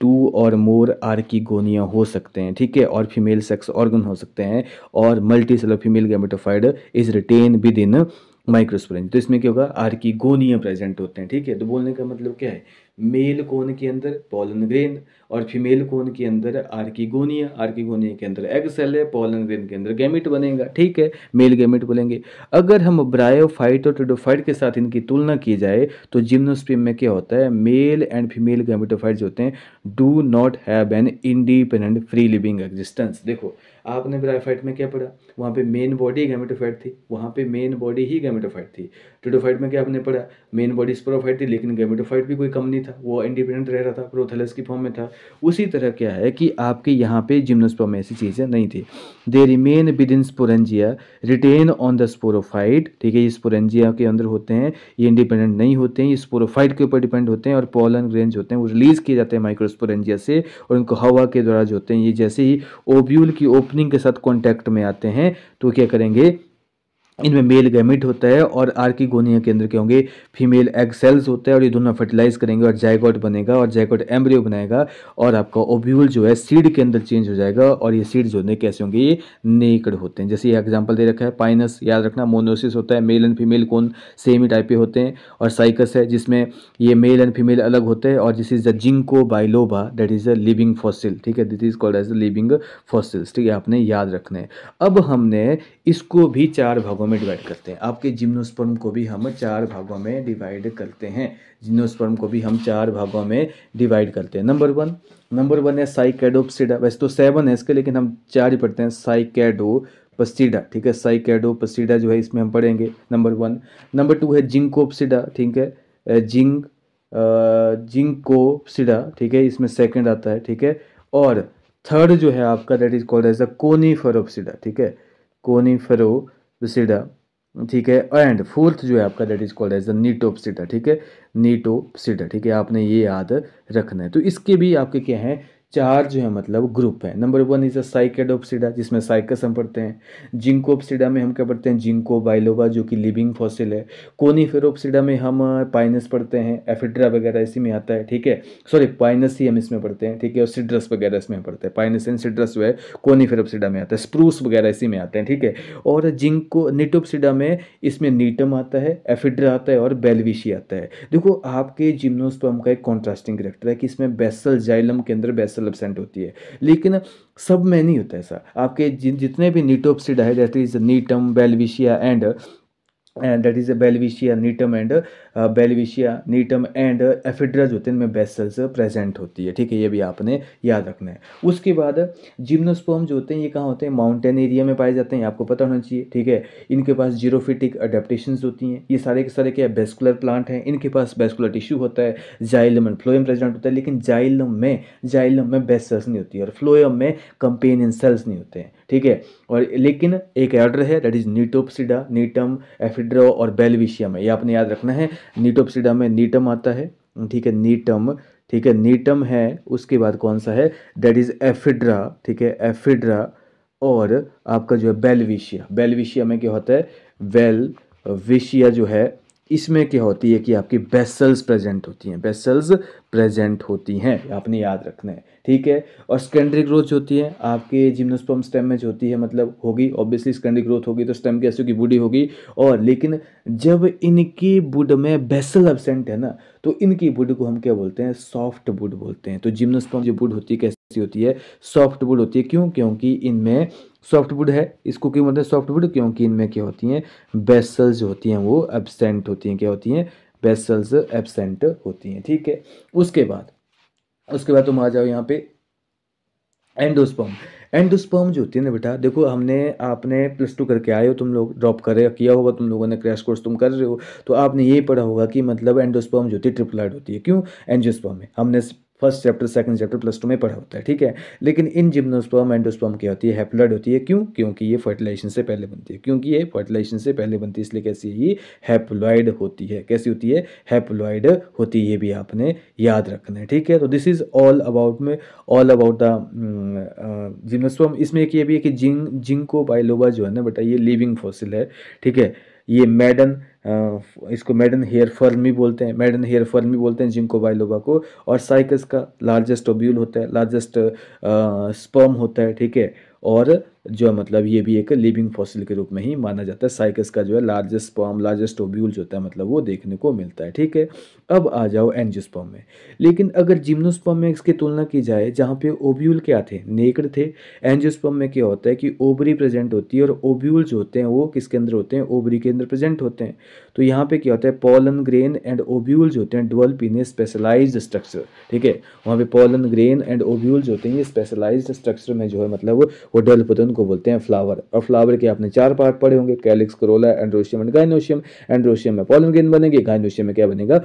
[SPEAKER 1] टू और मोर आर की गोनियाँ हो सकते हैं ठीक है और फीमेल सेक्स ऑर्गन हो सकते हैं और multicellular female gametophyte is retain within microsporangium तो इसमें क्या होगा आर की गोनियाँ प्रेजेंट होते हैं ठीक है तो बोलने का मतलब क्या है मेल कोन के अंदर पोलन ग्रेन और फीमेल कोन के अंदर आर्किगोनिया आर्किगोनिया के अंदर एग सेल है पोलन ग्रेन के अंदर गैमिट बनेगा ठीक है मेल गैमिट बोलेंगे अगर हम ब्रायोफाइट और टिडोफाइट के साथ इनकी तुलना की जाए तो जिम्नोस्पिम में क्या होता है मेल एंड फीमेल गैमिटोफाइट जो होते हैं do not have an independent free living existence देखो आपने ब्रायोफाइट में क्या पढ़ा वहाँ पे मेन बॉडी गैमेटोफाइट थी वहाँ पे मेन बॉडी ही गैमेटोफाइट थी टूटोफाइट में क्या आपने पढ़ा मेन बॉडी स्प्रोफाइट थी लेकिन गैमेटोफाइट भी कोई कम नहीं था वो इंडिपेंडेंट रह रहा था प्रोथेलस की फॉर्म में था उसी तरह क्या है कि आपके यहाँ पे जिम्नोस्पोर में ऐसी चीज़ें नहीं थी they remain within sporangia retain on the sporophyte ठीक है ये स्पोरेंजिया के अंदर होते हैं ये इंडिपेंडेंट नहीं होते हैं ये स्पोरोफाइट के ऊपर डिपेंड होते हैं और पोलन ग्रेंज होते हैं वो रिलीज किए जाते हैं माइक्रोस्पोरेंजिया से और उनको हवा के द्वारा जो होते हैं ये जैसे ही ओब्यूल की ओपनिंग के साथ कॉन्टैक्ट में आते हैं हैं तो क्या करेंगे इनमें मेल गैमिट होता है और आर की गोनिया के अंदर के होंगे फीमेल एग सेल्स होता है और ये दोनों फर्टिलाइज करेंगे और जैगॉट बनेगा और जैगॉट एम्ब्रियो बनाएगा और आपका ओब्यूल जो है सीड के अंदर चेंज हो जाएगा और ये सीड जो होने कैसे होंगे ये नेकड होते हैं जैसे ये एग्जाम्पल दे रखा है पाइनस याद रखना मोनोसिस होता है मेल एंड फीमेल कौन सेम ही टाइप के होते हैं और साइकस है जिसमें ये मेल एंड फीमेल अलग होते हैं और जिस is the Ginkgo biloba that is a living fossil ठीक है this is called as a living fossils ठीक है आपने याद रखना है अब हमने इसको भी चार भागों भागों में डिवाइड करते हैं आपके जिम्नोस्पर्म को भी हम चार भागों में डिवाइड करते हैं जिम्नोस्पर्म को भी हम चार भागों में डिवाइड करते हैं नंबर वन नंबर वन है साइकेडोपसिडा वैसे तो सेवन है इसके लेकिन हम चार ही पढ़ते हैं साइकेडो पसीडा ठीक है साइकेडो पसीडा जो है इसमें हम पढ़ेंगे नंबर वन नंबर टू है जिंकोपसिडा ठीक है जिंक जिंकोपसीडा ठीक है इसमें सेकंड आता है ठीक है और थर्ड जो है आपका that is called as a Coniferopsida ठीक है कोनीफरो प्सिडा ठीक है एंड फोर्थ जो है आपका that is called as the Gnetopsida ठीक है नीटोपसिडा ठीक है आपने ये याद रखना है तो इसके भी आपके क्या हैं चार जो है मतलब ग्रुप है number one is a Cycadopsida जिसमें साइकस हम पढ़ते हैं जिंकोपसीडा में हम क्या पढ़ते हैं जिंको बाइलोवा जो कि लिविंग फॉसिल है कोनीफेरोपसीडा में हम पाइनस पढ़ते हैं एफिड्रा वगैरह इसी में आता है ठीक है सॉरी पाइनस ही हम इसमें पढ़ते हैं ठीक है और सिड्रस वगैरह इसमें पढ़ते हैं पाइनस एंड सिड्रस जो है कोनीफेरोपसीडा में आता है स्प्रूस वगैरह इसी में आते हैं ठीक है और जिंको निटोपसीडा में इसमें नीटम आता है एफिड्रा आता है और बेलविशी आता है देखो आपके जिम्नोस्पम का एक कॉन्ट्रास्टिंग करेक्टर है कि इसमें बेसल जाइलम के अंदर बेसल सेल एबसेंट होती है लेकिन सब में नहीं होता ऐसा आपके जिन जितने भी नीटोपसिड है that is नीटम बेलविशिया and and that is बेलविशिया नीटम and बेलविशिया नीटम and ephedra जो होते हैं इनमें बेसल्स प्रेजेंट होती है ठीक है ये भी आपने याद रखना है उसके बाद जिम्नोस्पोम जो होते हैं ये कहाँ होते हैं माउंटेन एरिया में पाए जाते हैं आपको पता होना चाहिए ठीक है इनके पास जीरोफिटिक अडेप्टेशन होती हैं ये सारे के सारे क्या बेस्कुलर प्लांट हैं इनके पास बेस्कुलर टिश्यू होता है जाइलम एंड फ्लोएम प्रेजेंट होता है लेकिन जाइलम में जाइलम में बेस्ट सेल्स नहीं होती और फ्लोएम में कंपेनियन सेल्स नहीं होते हैं ठीक है और लेकिन एक ऑर्डर है दैट इज नीटोपसिडा नीटम एफिड्रो और बेलविशिया में ये आपने याद रखना है नीटोपसीडा में नीटम आता है ठीक है नीटम ठीक है नीटम है उसके बाद कौन सा है दैट इज एफिड्रा ठीक है एफिड्रा और आपका जो है बेलविशिया बेलविशिया में क्या होता है वेल विशिया जो है इसमें क्या होती है कि आपकी बेसल्स प्रेजेंट होती हैं बेसल्स प्रेजेंट होती हैं आपने याद रखना है ठीक है और सेकेंडरी ग्रोथ जो होती है आपके जिम्नोस्पर्म स्टेम में जो होती है मतलब होगी ऑब्वियसली सेकेंडरी ग्रोथ होगी तो स्टेम कैसे की बूढ़ी होगी और लेकिन जब इनकी बुड में बेसल एबसेंट है ना तो इनकी बुड को हम क्या बोलते हैं सॉफ्ट बुड बोलते हैं तो जिम्नोस्पर्म जो बुड होती है कैसी होती है सॉफ्ट बुड होती है क्यों क्योंकि इनमें सॉफ्ट बुड है इसको क्यों बोलते हैं सॉफ्ट बुड क्योंकि इनमें क्या होती हैं बेसल्स होती हैं वो एबसेंट होती हैं क्या होती हैं वेसल्स एबसेंट होती हैं ठीक है उसके बाद उसके बाद तुम आ जाओ यहाँ पे एंडोस्पम एंडोस्पम जो होती है ना बेटा देखो हमने आपने प्लस टू करके आए हो तुम लोग ड्रॉप कर किया होगा तुम लोगों ने क्रैश कोर्स तुम कर रहे हो तो आपने ये पढ़ा होगा कि मतलब एंडोस्पम जो होती है ट्रिपलाइड होती है क्यों एंजियोस्पर्म है हमने first chapter second chapter plus two में पढ़ा होता है ठीक है लेकिन इन जिम्नोस्पर्म एंडोस्पर्म क्या होती है हैप्लॉइड होती है क्यों क्योंकि ये फर्टिलाइजेशन से पहले बनती है क्योंकि ये फर्टिलाइजेशन से पहले बनती है इसलिए कैसी है ये हैप्लॉइड होती है कैसी होती है हैप्लॉइड होती है ये भी आपने याद रखना है ठीक है तो दिस इज़ ऑल अबाउट में ऑल अबाउट द जिम्नोस्पर्म इसमें एक ये भी है कि जिंग जिंको बायलोबा जो है ना बेटा ये लिविंग फॉसिल है ठीक है ये मैडन इसको मेडन हेयर फर्मी बोलते हैं मेडन हेयर फर्मी बोलते हैं जिंको बायलोबा को और साइकस का लार्जेस्ट ओब्यूल होता है लार्जेस्ट स्पर्म होता है ठीक है और जो है मतलब ये भी एक लिविंग फॉसिल के रूप में ही माना जाता है साइकस का जो है लार्जेस्ट पॉम लार्जेस्ट ओब्यूल जो होता है मतलब वो देखने को मिलता है ठीक है अब आ जाओ एनजियोस्पॉम में लेकिन अगर जिम्नोस्पॉम में इसकी तुलना की जाए जहाँ पे ओब्यूल क्या थे नेकड थे एनजियोस्पॉम में क्या होता है कि ओबरी प्रेजेंट होती है और ओब्यूल जो होते हैं वो किसके अंदर होते हैं ओबरी के अंदर प्रेजेंट होते हैं तो यहाँ पे क्या होता है पोलन ग्रेन एंड ओब्यूल जो होते हैं डुअल पीने स्पेशलाइज स्ट्रक्चर ठीक है वहाँ पे पोलन ग्रेन एंड ओब्यूल जो होते हैं ये स्पेशलाइज स्ट्रक्चर में जो है मतलब वो डेवलप होते उनको बोलते हैं फ्लावर और फ्लावर के आपने चार पार्ट पढ़े होंगे calyx corolla androecium and gynoecium androecium में पॉलन ग्रेन बनेगी गाइनोशियम में क्या बनेगा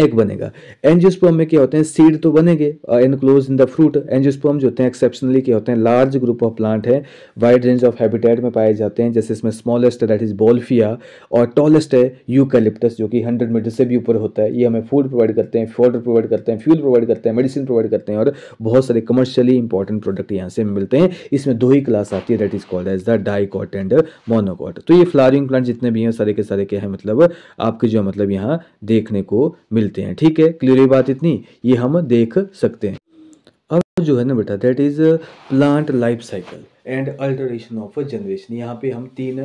[SPEAKER 1] एक बनेगा एनजियोस्पर्म में क्या होते हैं सीड तो बनेंगे enclose in the fruit angiosperm जो होते हैं एक्सेप्शनली क्या होते हैं लार्ज ग्रुप ऑफ प्लांट है वाइड रेंज ऑफ हैबिटेट में पाए जाते हैं जैसे इसमें स्मॉलेस्ट है दैट इज बॉल्फिया और टॉलेस्ट है यूकेलिप्टस जो कि हंड्रेड मीटर से भी ऊपर होता है ये हमें फूड प्रोवाइड करते हैं फॉर्डर प्रोवाइड करते हैं फ्यूल प्रोवाइड करते हैं मेडिसिन प्रोवाइड करते हैं और बहुत सारे कमर्शियली इंपॉर्टेंट प्रोडक्ट यहाँ से मिलते हैं इसमें दो ही क्लास आती है that is called as the dicot and monocot तो ये फ्लावरिंग प्लांट जितने भी हैं सारे के सारे क्या है मतलब आपके जो मतलब यहाँ देखने को मिल मिलते हैं ठीक है क्लियर बात इतनी ये हम देख सकते हैं अब जो है ना बेटा that is plant life cycle and alternation of generation यहाँ पे हम तीन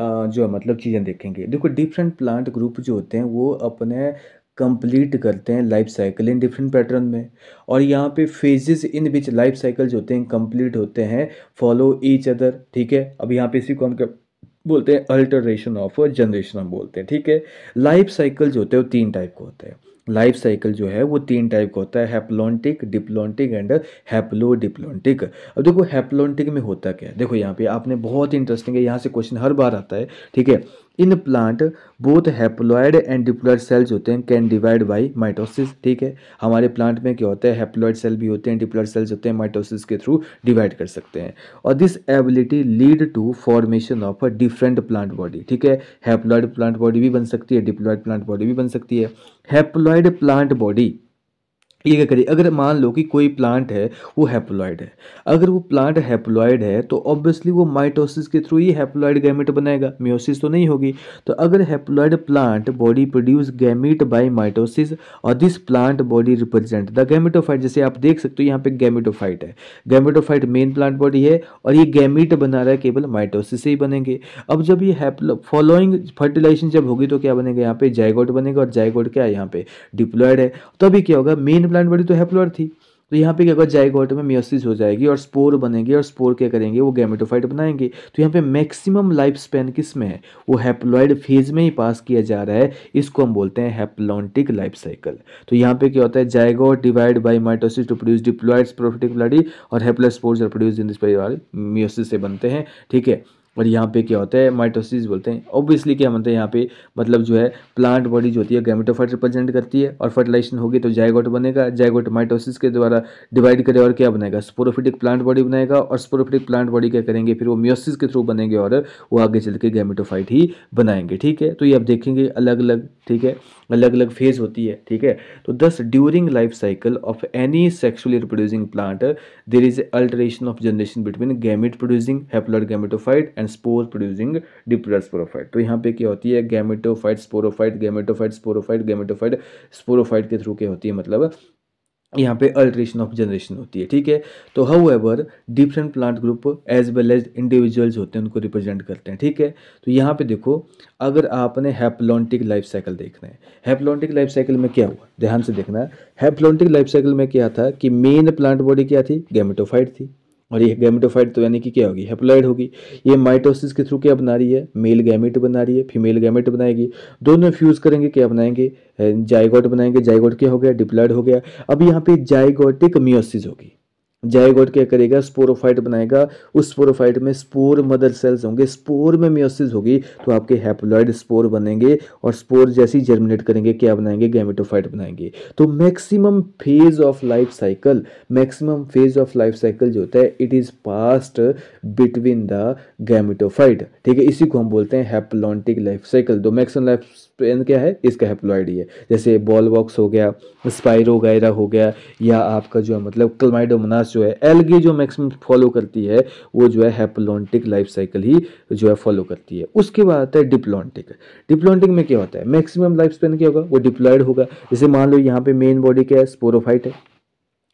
[SPEAKER 1] जो है मतलब चीज़ें देखेंगे देखो डिफरेंट प्लांट ग्रुप जो होते हैं वो अपने कंप्लीट करते हैं life cycle in different pattern में और यहाँ पे phases in which life cycle जो होते हैं कंप्लीट होते हैं फॉलो ईच अदर ठीक है अब यहाँ पे इसी को हम क्या बोलते हैं अल्टरेशन ऑफ जनरेशन हम बोलते हैं ठीक है लाइफ साइकिल जो होते हैं वो तीन टाइप के होते हैं लाइफ साइकिल जो है वो तीन टाइप का होता है हैप्लॉन्टिक डिप्लॉन्टिक एंड हैप्लोडिप्लॉन्टिक अब देखो हैप्लॉन्टिक में होता क्या है देखो यहाँ पे आपने बहुत इंटरेस्टिंग है यहाँ से क्वेश्चन हर बार आता है ठीक है in plant both haploid and diploid cells होते हैं कैन डिवाइड बाई माइटोसिस ठीक है हमारे प्लांट में क्या होता है हैप्लॉयड सेल भी होते हैं डिप्लॉयड सेल्स होते हैं माइटोसिस के थ्रू डिवाइड कर सकते हैं और this ability lead to formation of a different plant body ठीक है हैप्लॉयड प्लांट बॉडी भी बन सकती है डिप्लॉयड प्लांट बॉडी भी बन सकती है हैप्लॉयड प्लांट बॉडी ये क्या करिए अगर मान लो कि कोई प्लांट है वो हैप्लॉयड है अगर वो प्लांट हैप्लॉयड है तो ऑब्वियसली वो माइटोसिस के थ्रू ही हैप्लॉयड गैमेट बनाएगा म्योसिस तो नहीं होगी तो अगर haploid plant body produce gamete by mitosis और this plant body represent the gametophyte जैसे आप देख सकते हो यहाँ पे गैमेटोफाइट है गैमेटोफाइट मेन प्लांट बॉडी है और ये गैमिट बना रहा है केवल माइटोसिस से ही बनेंगे अब जब ये फॉलोइंग फर्टिलाइजेशन जब होगी तो क्या बनेगा यहाँ पे जायगोड बनेगा और जायगोड क्या है यहाँ पे डिप्लॉयड है तभी क्या होगा मेन में प्लांट बॉडी तो हैप्लोअर थी तो यहाँ पे क्या होगा जाइगोट में मियोसिस हो जाएगी और स्पोर बनेंगे और स्पोर क्या करेंगे वो गैमेटोफाइट बनाएंगे तो यहाँ पे मैक्सिमम लाइफ स्पेन किस में है वो हैप्लॉइड फेज में ही पास किया जा रहा है इसको हम बोलते हैं हैप्लॉन्टिक लाइफ साइकिल तो यहाँ पे क्या होता है zygote divide by mitosis to produce diploid sporophytic body और haploid spores produce in this परिवार मियोसिस से बनते हैं ठीक है और यहाँ पे क्या होता है माइटोसिस बोलते हैं ऑब्वियसली क्या बोलते मतलब हैं यहाँ पे मतलब जो है प्लांट बॉडी जो होती है गैमेटोफाइट रिप्रेजेंट करती है और फर्टिलाइजेशन होगी तो जायगोट बनेगा जायगोट माइटोसिस के द्वारा डिवाइड करेगा और क्या बनेगा स्पोरोफिटिक प्लांट बॉडी बनाएगा और स्पोरोफिटिक प्लांट बॉडी क्या करेंगे फिर वो म्योसिस के थ्रू बनेंगे और वो आगे चल के गैमेटोफाइट ही बनाएंगे ठीक है तो ये आप देखेंगे अलग अलग ठीक है अलग अलग फेज होती है ठीक है तो दस during life cycle of any sexually reproducing plant there is a alternation of generation between gamete producing haploid gametophyte and spore producing diploid sporophyte तो यहाँ पे क्या होती है gametophyte sporophyte gametophyte sporophyte gametophyte sporophyte के थ्रू क्या होती है मतलब यहाँ पे अल्ट्रेशन ऑफ जनरेशन होती है ठीक है तो however different plant group as well as individuals होते हैं उनको रिप्रेजेंट करते हैं ठीक है तो यहाँ पे देखो अगर आपने हैप्लॉन्टिक लाइफ साइकिल देखना है हैप्लॉन्टिक लाइफ साइकिल में क्या हुआ ध्यान से देखना हैप्लॉन्टिक लाइफ साइकिल में क्या था कि मेन प्लांट बॉडी क्या थी गैमेटोफाइट थी और ये गैमेटोफाइट तो यानी कि क्या होगी हेप्लाइड होगी ये माइटोसिस के थ्रू क्या बना रही है मेल गैमेट बना रही है फीमेल गैमेट बनाएगी दोनों फ्यूज़ करेंगे क्या बनाएंगे जाइगोट बनाएंगे जाइगोट क्या हो गया डिप्लाइड हो गया अब यहाँ पे जाइगोटिक मियोसिस होगी जायगोट क्या करेगा स्पोरोफाइट बनाएगा उस स्पोरोफाइट में स्पोर मदर सेल्स होंगे स्पोर में मियोसिस होगी तो आपके हैप्लॉयड स्पोर बनेंगे और स्पोर जैसी जर्मिनेट करेंगे क्या बनाएंगे गैमेटोफाइट बनाएंगे तो maximum phase of life cycle maximum phase of life cycle जो होता है it is passed between the gametophyte ठीक है इसी को हम बोलते हैं हैप्लॉन्टिक लाइफ साइकिल तो मैक्सिमम लाइफ स्ट्रेन क्या है इसका हेप्लॉइड ही है जैसे बॉल बॉक्स हो गया स्पाइरो गायरा हो गया या आपका जो है मतलब क्लमाइडोमनास जो है एलगी जो मैक्सिमम फॉलो करती है वो जो है हेप्लोन्टिक लाइफ साइकिल ही जो है फॉलो करती है उसके बाद आता है डिप्लोन्टिक डिप्लोन्टिक में क्या होता है मैक्सिमम लाइफ स्पेन क्या होगा वो डिप्लॉयड होगा जैसे मान लो यहाँ पे मेन बॉडी क्या है स्पोरोफाइट है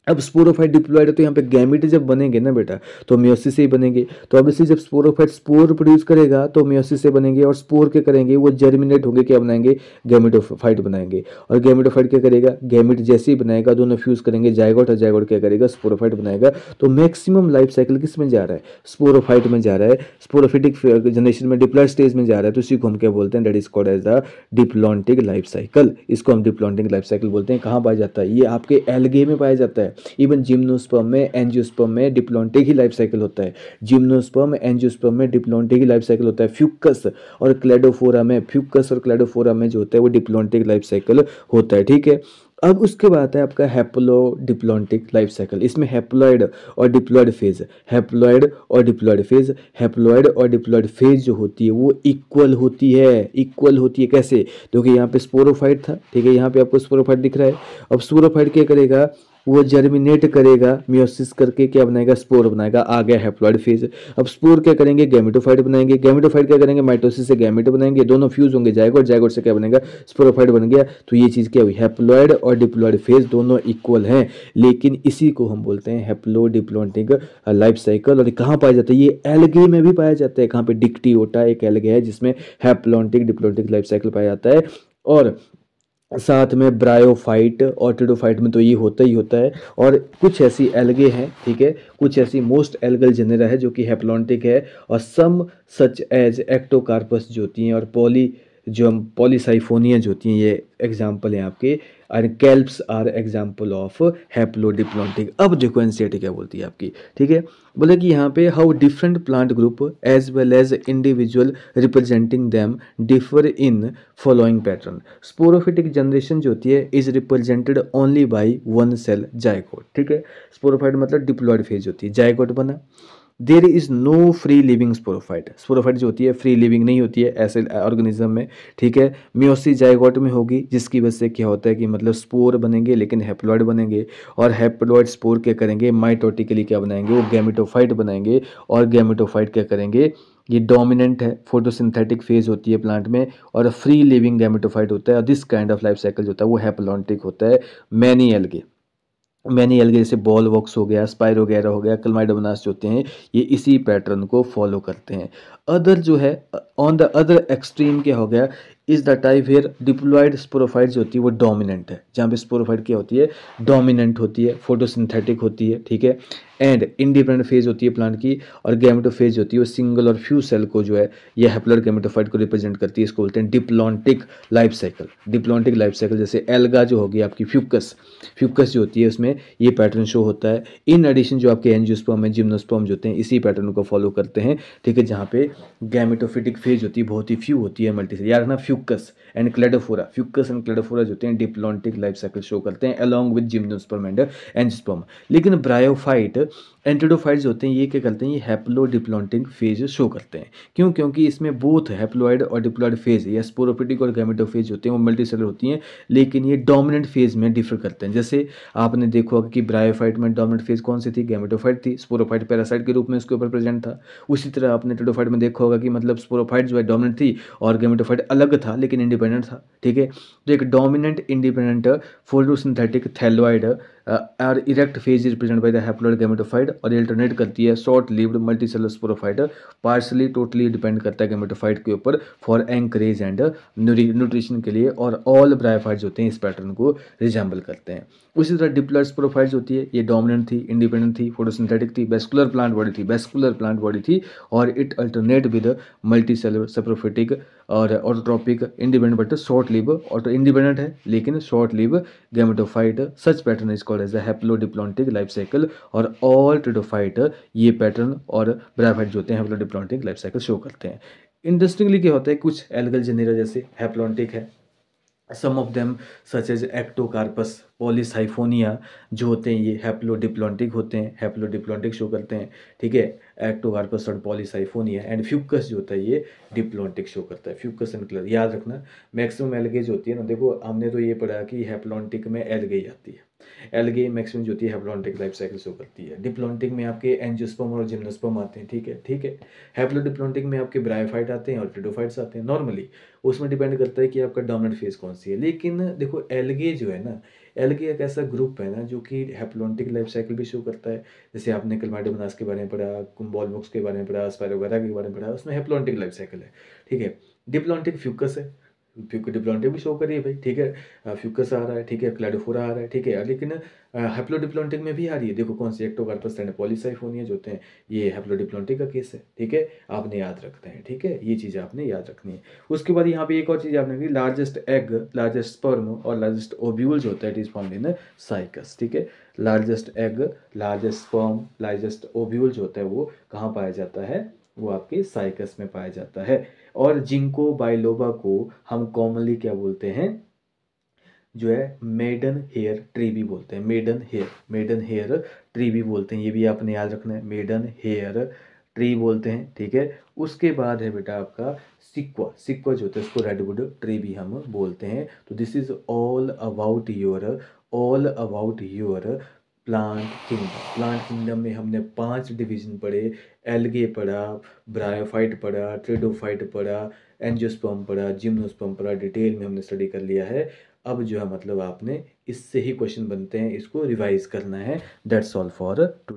[SPEAKER 1] अब स्पोरोफाइट डिप्लॉयड है तो यहाँ पे गैमिट जब बनेंगे ना बेटा तो म्योसिस से ही बनेंगे तो अब इसी जब स्पोरोफाइट स्पोर प्रोड्यूस करेगा तो म्योसिस से बनेंगे और स्पोर के करेंगे वो जर्मिनेट होंगे क्या बनाएंगे गैमिटोफाइट बनाएंगे और गैमिटोफाइट क्या करेगा गैमिट जैसे ही बनाएगा दोनों फ्यूज करेंगे जायगोट और जायगोट क्या करेगा स्पोरोफाइट बनाएगा तो मैक्सिमम लाइफ साइकिल किस में जा रहा है स्पोरोफाइट में जा रहा है स्पोरोफिटिक जनरेशन में डिप्लॉयड स्टेज में जा रहा है तो इसी को हम क्या बोलते हैं that is called as the diplontic life cycle इसको हम डिप्लॉन्टिक लाइफ साइकिल बोलते हैं कहाँ पाया जाता है ये आपके एलगे में पाया जाता है इवन जिम्नोस्पर्म में एनजियोस्पर्म में डिप्लोन्टे की लाइफ साइकिल होता है जिम्नोस्पर्म एनजियोस्पर्म में डिप्लोन्टे की लाइफ साइकिल होता है फ्यूकस और क्लेडोफोरा में फ्यूकस और क्लेडोफोरा में जो होता है वो डिप्लोन्टे की लाइफ साइकिल होता है ठीक है अब उसके बाद है आपका हैप्लो डिप्लोन्टिक लाइफ साइकिल इसमें हैप्लॉयड और डिप्लॉयड फेज हैप्लॉयड और डिप्लॉयड फेज हैप्लॉयड और डिप्लॉयड फेज जो होती है वो इक्वल होती है इक्वल होती है कैसे क्योंकि यहाँ पे स्पोरोफाइट था ठीक है यहाँ पे आपको स्पोरोफाइट दिख रहा है अब स्पोरोफाइट क्या करेगा वो जर्मिनेट करेगा म्योसिस करके क्या बनाएगा स्पोर बनाएगा आ गया हैप्लॉइड फेज अब स्पोर क्या करेंगे गैमेटोफाइट बनाएंगे गैमेटोफाइट क्या करेंगे माइटोसिस से गैमेट बनाएंगे दोनों फ्यूज होंगे जाएगा और से क्या बनेगा स्पोरोफाइट बन गया तो ये चीज़ क्या हुई हैप्लॉयड और डिप्लॉइड फेज दोनों इक्वल हैं लेकिन इसी को हम बोलते हैं डिप्लॉन्टिक लाइफ साइकिल और कहाँ पाया जाता है ये एलगे में भी पाया जाता है कहाँ पर डिक्टी एक एलगे है जिसमें हैप्लॉन्टिक डिप्लॉन्टिक लाइफ साइकिल पाया जाता है और साथ में ब्रायोफाइट और टिडोफाइट में तो ये होता ही होता है और कुछ ऐसी एल्गे हैं ठीक है कुछ ऐसी मोस्ट एल्गल जेनेरा है जो कि हेप्लॉन्टिक है और सम सच एज एक्टोकार्पस जो होती हैं और पॉली जो हम पॉलीसाइफोनिया जो होती हैं ये एग्जाम्पल हैं आपके and kelps are example of haplodiplontic अब देखो एनसीईआरटी e क्या बोलती है आपकी ठीक है बोले कि यहाँ पे how different plant group as well as individual representing them differ in following pattern sporophytic generation जो होती है is represented only by one cell zygote ठीक है स्पोरोफाइट मतलब डिप्लॉयड फेज होती है जायकोट बना there is no free living sporophyte sporophyte जो होती है फ्री लिविंग नहीं होती है ऐसे ऑर्गेनिज्म में ठीक है म्योसी जाइगोट में होगी जिसकी वजह से क्या होता है कि मतलब स्पोर बनेंगे लेकिन हेप्लॉयड बनेंगे और हेप्लॉयड स्पोर क्या करेंगे माइटोटिकली क्या बनाएंगे वो गैमिटोफाइट बनाएंगे और गैमिटोफाइट क्या करेंगे ये डोमिनेंट है फोटोसिंथेटिक फेज होती है प्लांट में और फ्री लिविंग गैमिटोफाइट होता है और this kind of life cycle जो होता है वो हैप्लॉन्टिक होता है मैनी एल्गे मैनी अलग जैसे बॉल वॉक्स हो गया स्पायर वगैरह हो गया कलमाइडोमनास जो होते हैं ये इसी पैटर्न को फॉलो करते हैं अदर जो है ऑन द अदर एक्सट्रीम क्या हो गया is the type here diploid sporophyte जो होती है वो डोमिनेंट है जहाँ पे स्पोरोफाइड क्या होती है डोमिनेंट होती है फोटोसिंथेटिक होती है ठीक है एंड इंडिपेंडेंट फेज होती है प्लांट की और फेज होती है वो सिंगल और फ्यू सेल को जो है यह हेपलर गैमेटोफाइट को रिप्रेजेंट करती है इसको बोलते हैं diplontic life cycle diplontic life cycle जैसे एल्गा जो होगी आपकी फ्यूकस फ्यूकस जो होती है उसमें ये पैटर्न शो होता है इन एडिशन जो आपके एनजियोस्पम है जिम्नोस्पम जो होते हैं इसी पैटर्न को फॉलो करते हैं ठीक है जहाँ पे गैमेटोफिटिक फेज होती है बहुत ही फ्यू होती है मल्टी यार रखना Fucus and Cladophora Fucus and Cladophora जो होते हैं डिप्लॉन्टिक लाइफ साइकिल शो करते हैं along with gymnosperm and angiosperm लेकिन ब्रायोफाइट एंटीडोफाइड्स होते हैं ये क्या करते हैं ये डिप्लॉन्टिंग फेज शो करते हैं क्यों क्योंकि इसमें बोथ हैप्लोइड और डिप्लॉइड फेज या स्पोरोपिटिक और गैमेटोफेज होते हैं वो मल्टी सेलर होती हैं लेकिन ये डोमिनेंट फेज में डिफर करते हैं जैसे आपने होगा कि ब्रायोफाइट में डोमिनेंट फेज कौन सी थी गैमेटोफाइट थी स्पोरोफाइट पैरासाइट के रूप में उसके ऊपर प्रेजेंट था उसी तरह आपने टेडोफाइट में देखा होगा कि मतलब स्पोरोफाइट जो है डोमिनेंट थी और गैमेटोफाइट अलग था लेकिन इंडिपेंडेंट था ठीक है तो एक dominant independent photosynthetic thalloid or erect phase is present by the haploid और ये अल्टरनेट करती है short lived multicellular sporophyte partially totally depend करता है गेमेटोफाइट के ऊपर फॉर एंकरेज एंड न्यूट्रिशन के लिए और ऑल ब्रायोफाइट्स होते हैं इस पैटर्न को रिजेंबल करते हैं उसी तरह डिप्लॉइड स्पोरोफाइट्स होती है ये डोमिनेंट थी इंडिपेंडेंट थी फोटोसिंथेटिक थी वेस्कुलर प्लांट बॉडी थी वेस्कुलर प्लांट बॉडी थी और it alternate with multicellular और autotrophic independent but short live auto independent है लेकिन short live gametophyte such pattern इसको called as the haplodiplontic life cycle और ऑल ट्रिडोफाइट ये पैटर्न और ब्राफाइट जो होते हैं हेप्लोडिप्लॉन्टिक लाइफ साइकिल शो करते हैं इंटरेस्टिंगली क्या होता है कुछ एल्गल जेनेरा जैसे हेप्लॉन्टिक है some of them such as Ectocarpus Polysiphonia जो होते हैं ये हैप्लोडिप्लॉन्टिक होते हैं हैप्लोडिप्लॉन्टिक शो करते हैं ठीक है एक्टोकार्पस और पॉलीसाइफोनिया एंड फ्यूकस जो होता है ये डिप्लॉन्टिक शो करता है फ्यूकस एंड क्लर याद रखना मैक्सिमम एलगेज होती है ना देखो हमने तो ये पढ़ा कि हैप्लॉन्टिक में एलगेज आती है एलगे मैक्सिमम जो होती है हेप्लोन्टिक लाइफ साइकिल शो करती है डिप्लोन्टिक में आपके एनजियोस्पम और जिम्नोस्पम आते हैं ठीक है ठीक है डिप्लोन्टिक में आपके ब्रायोफाइट आते हैं और ट्रिडोफाइट्स आते हैं नॉर्मली उसमें डिपेंड करता है कि आपका डोमिनेंट फेज कौन सी है लेकिन देखो एलगे जो है ना एलगे एक ऐसा ग्रुप है ना जो कि हेप्लोन्टिक लाइफ साइकिल भी शो करता है जैसे आपने कलमाडोमनास के बारे में पढ़ा कुम्बॉल के बारे में पढ़ा स्पायरोगरा के बारे में पढ़ा उसमें हेप्लोन्टिक लाइफ साइकिल है ठीक है डिप्लोन्टिक फ्यूकस है फ्यूक डिप्लॉन्टे भी शो करिए भाई ठीक है फ्यूकस आ रहा है ठीक है क्लाडोफोरा आ रहा है ठीक है लेकिन हेप्लोडिप्लॉन्टिक में भी आ रही है देखो कौन सी एक्टोकार्पस्टैंड पॉलीसाइफोनियज होते हैं ये हेप्लोडिप्लॉन्टिक का केस है ठीक है आपने याद रखते हैं ठीक है ये चीज़ आपने याद रखनी है उसके बाद यहाँ पे एक और चीज़ आपने लार्जेस्ट एग लार्जेस्ट स्पर्म और लार्जेस्ट ओब्यूल जो होता है it is form in Cycas ठीक है largest egg largest sperm largest ovule जो होता है वो कहाँ पाया जाता है वो आपके साइकस में पाया जाता है और जिंको बाइलोबा को हम कॉमनली क्या बोलते हैं जो है मेडन हेयर ट्री भी बोलते हैं maiden hair maiden hair tree भी बोलते हैं ये भी आपने याद रखना है मेडन हेयर ट्री बोलते हैं ठीक है उसके बाद है बेटा आपका सिक्वा सिक्वा जो होता है उसको रेडवुड ट्री भी हम बोलते हैं तो this is all about your all about your plant kingdom plant kingdom में हमने पांच डिवीज़न पढ़े एलगे पढ़ा ब्रायोफाइट पढ़ा ट्रेडोफाइट पढ़ा एनजियोस्पम पढ़ा जिम्नोस्पम पढ़ा डिटेल में हमने स्टडी कर लिया है अब जो है मतलब आपने इससे ही क्वेश्चन बनते हैं इसको रिवाइज करना है दैट्स ऑल फॉर टू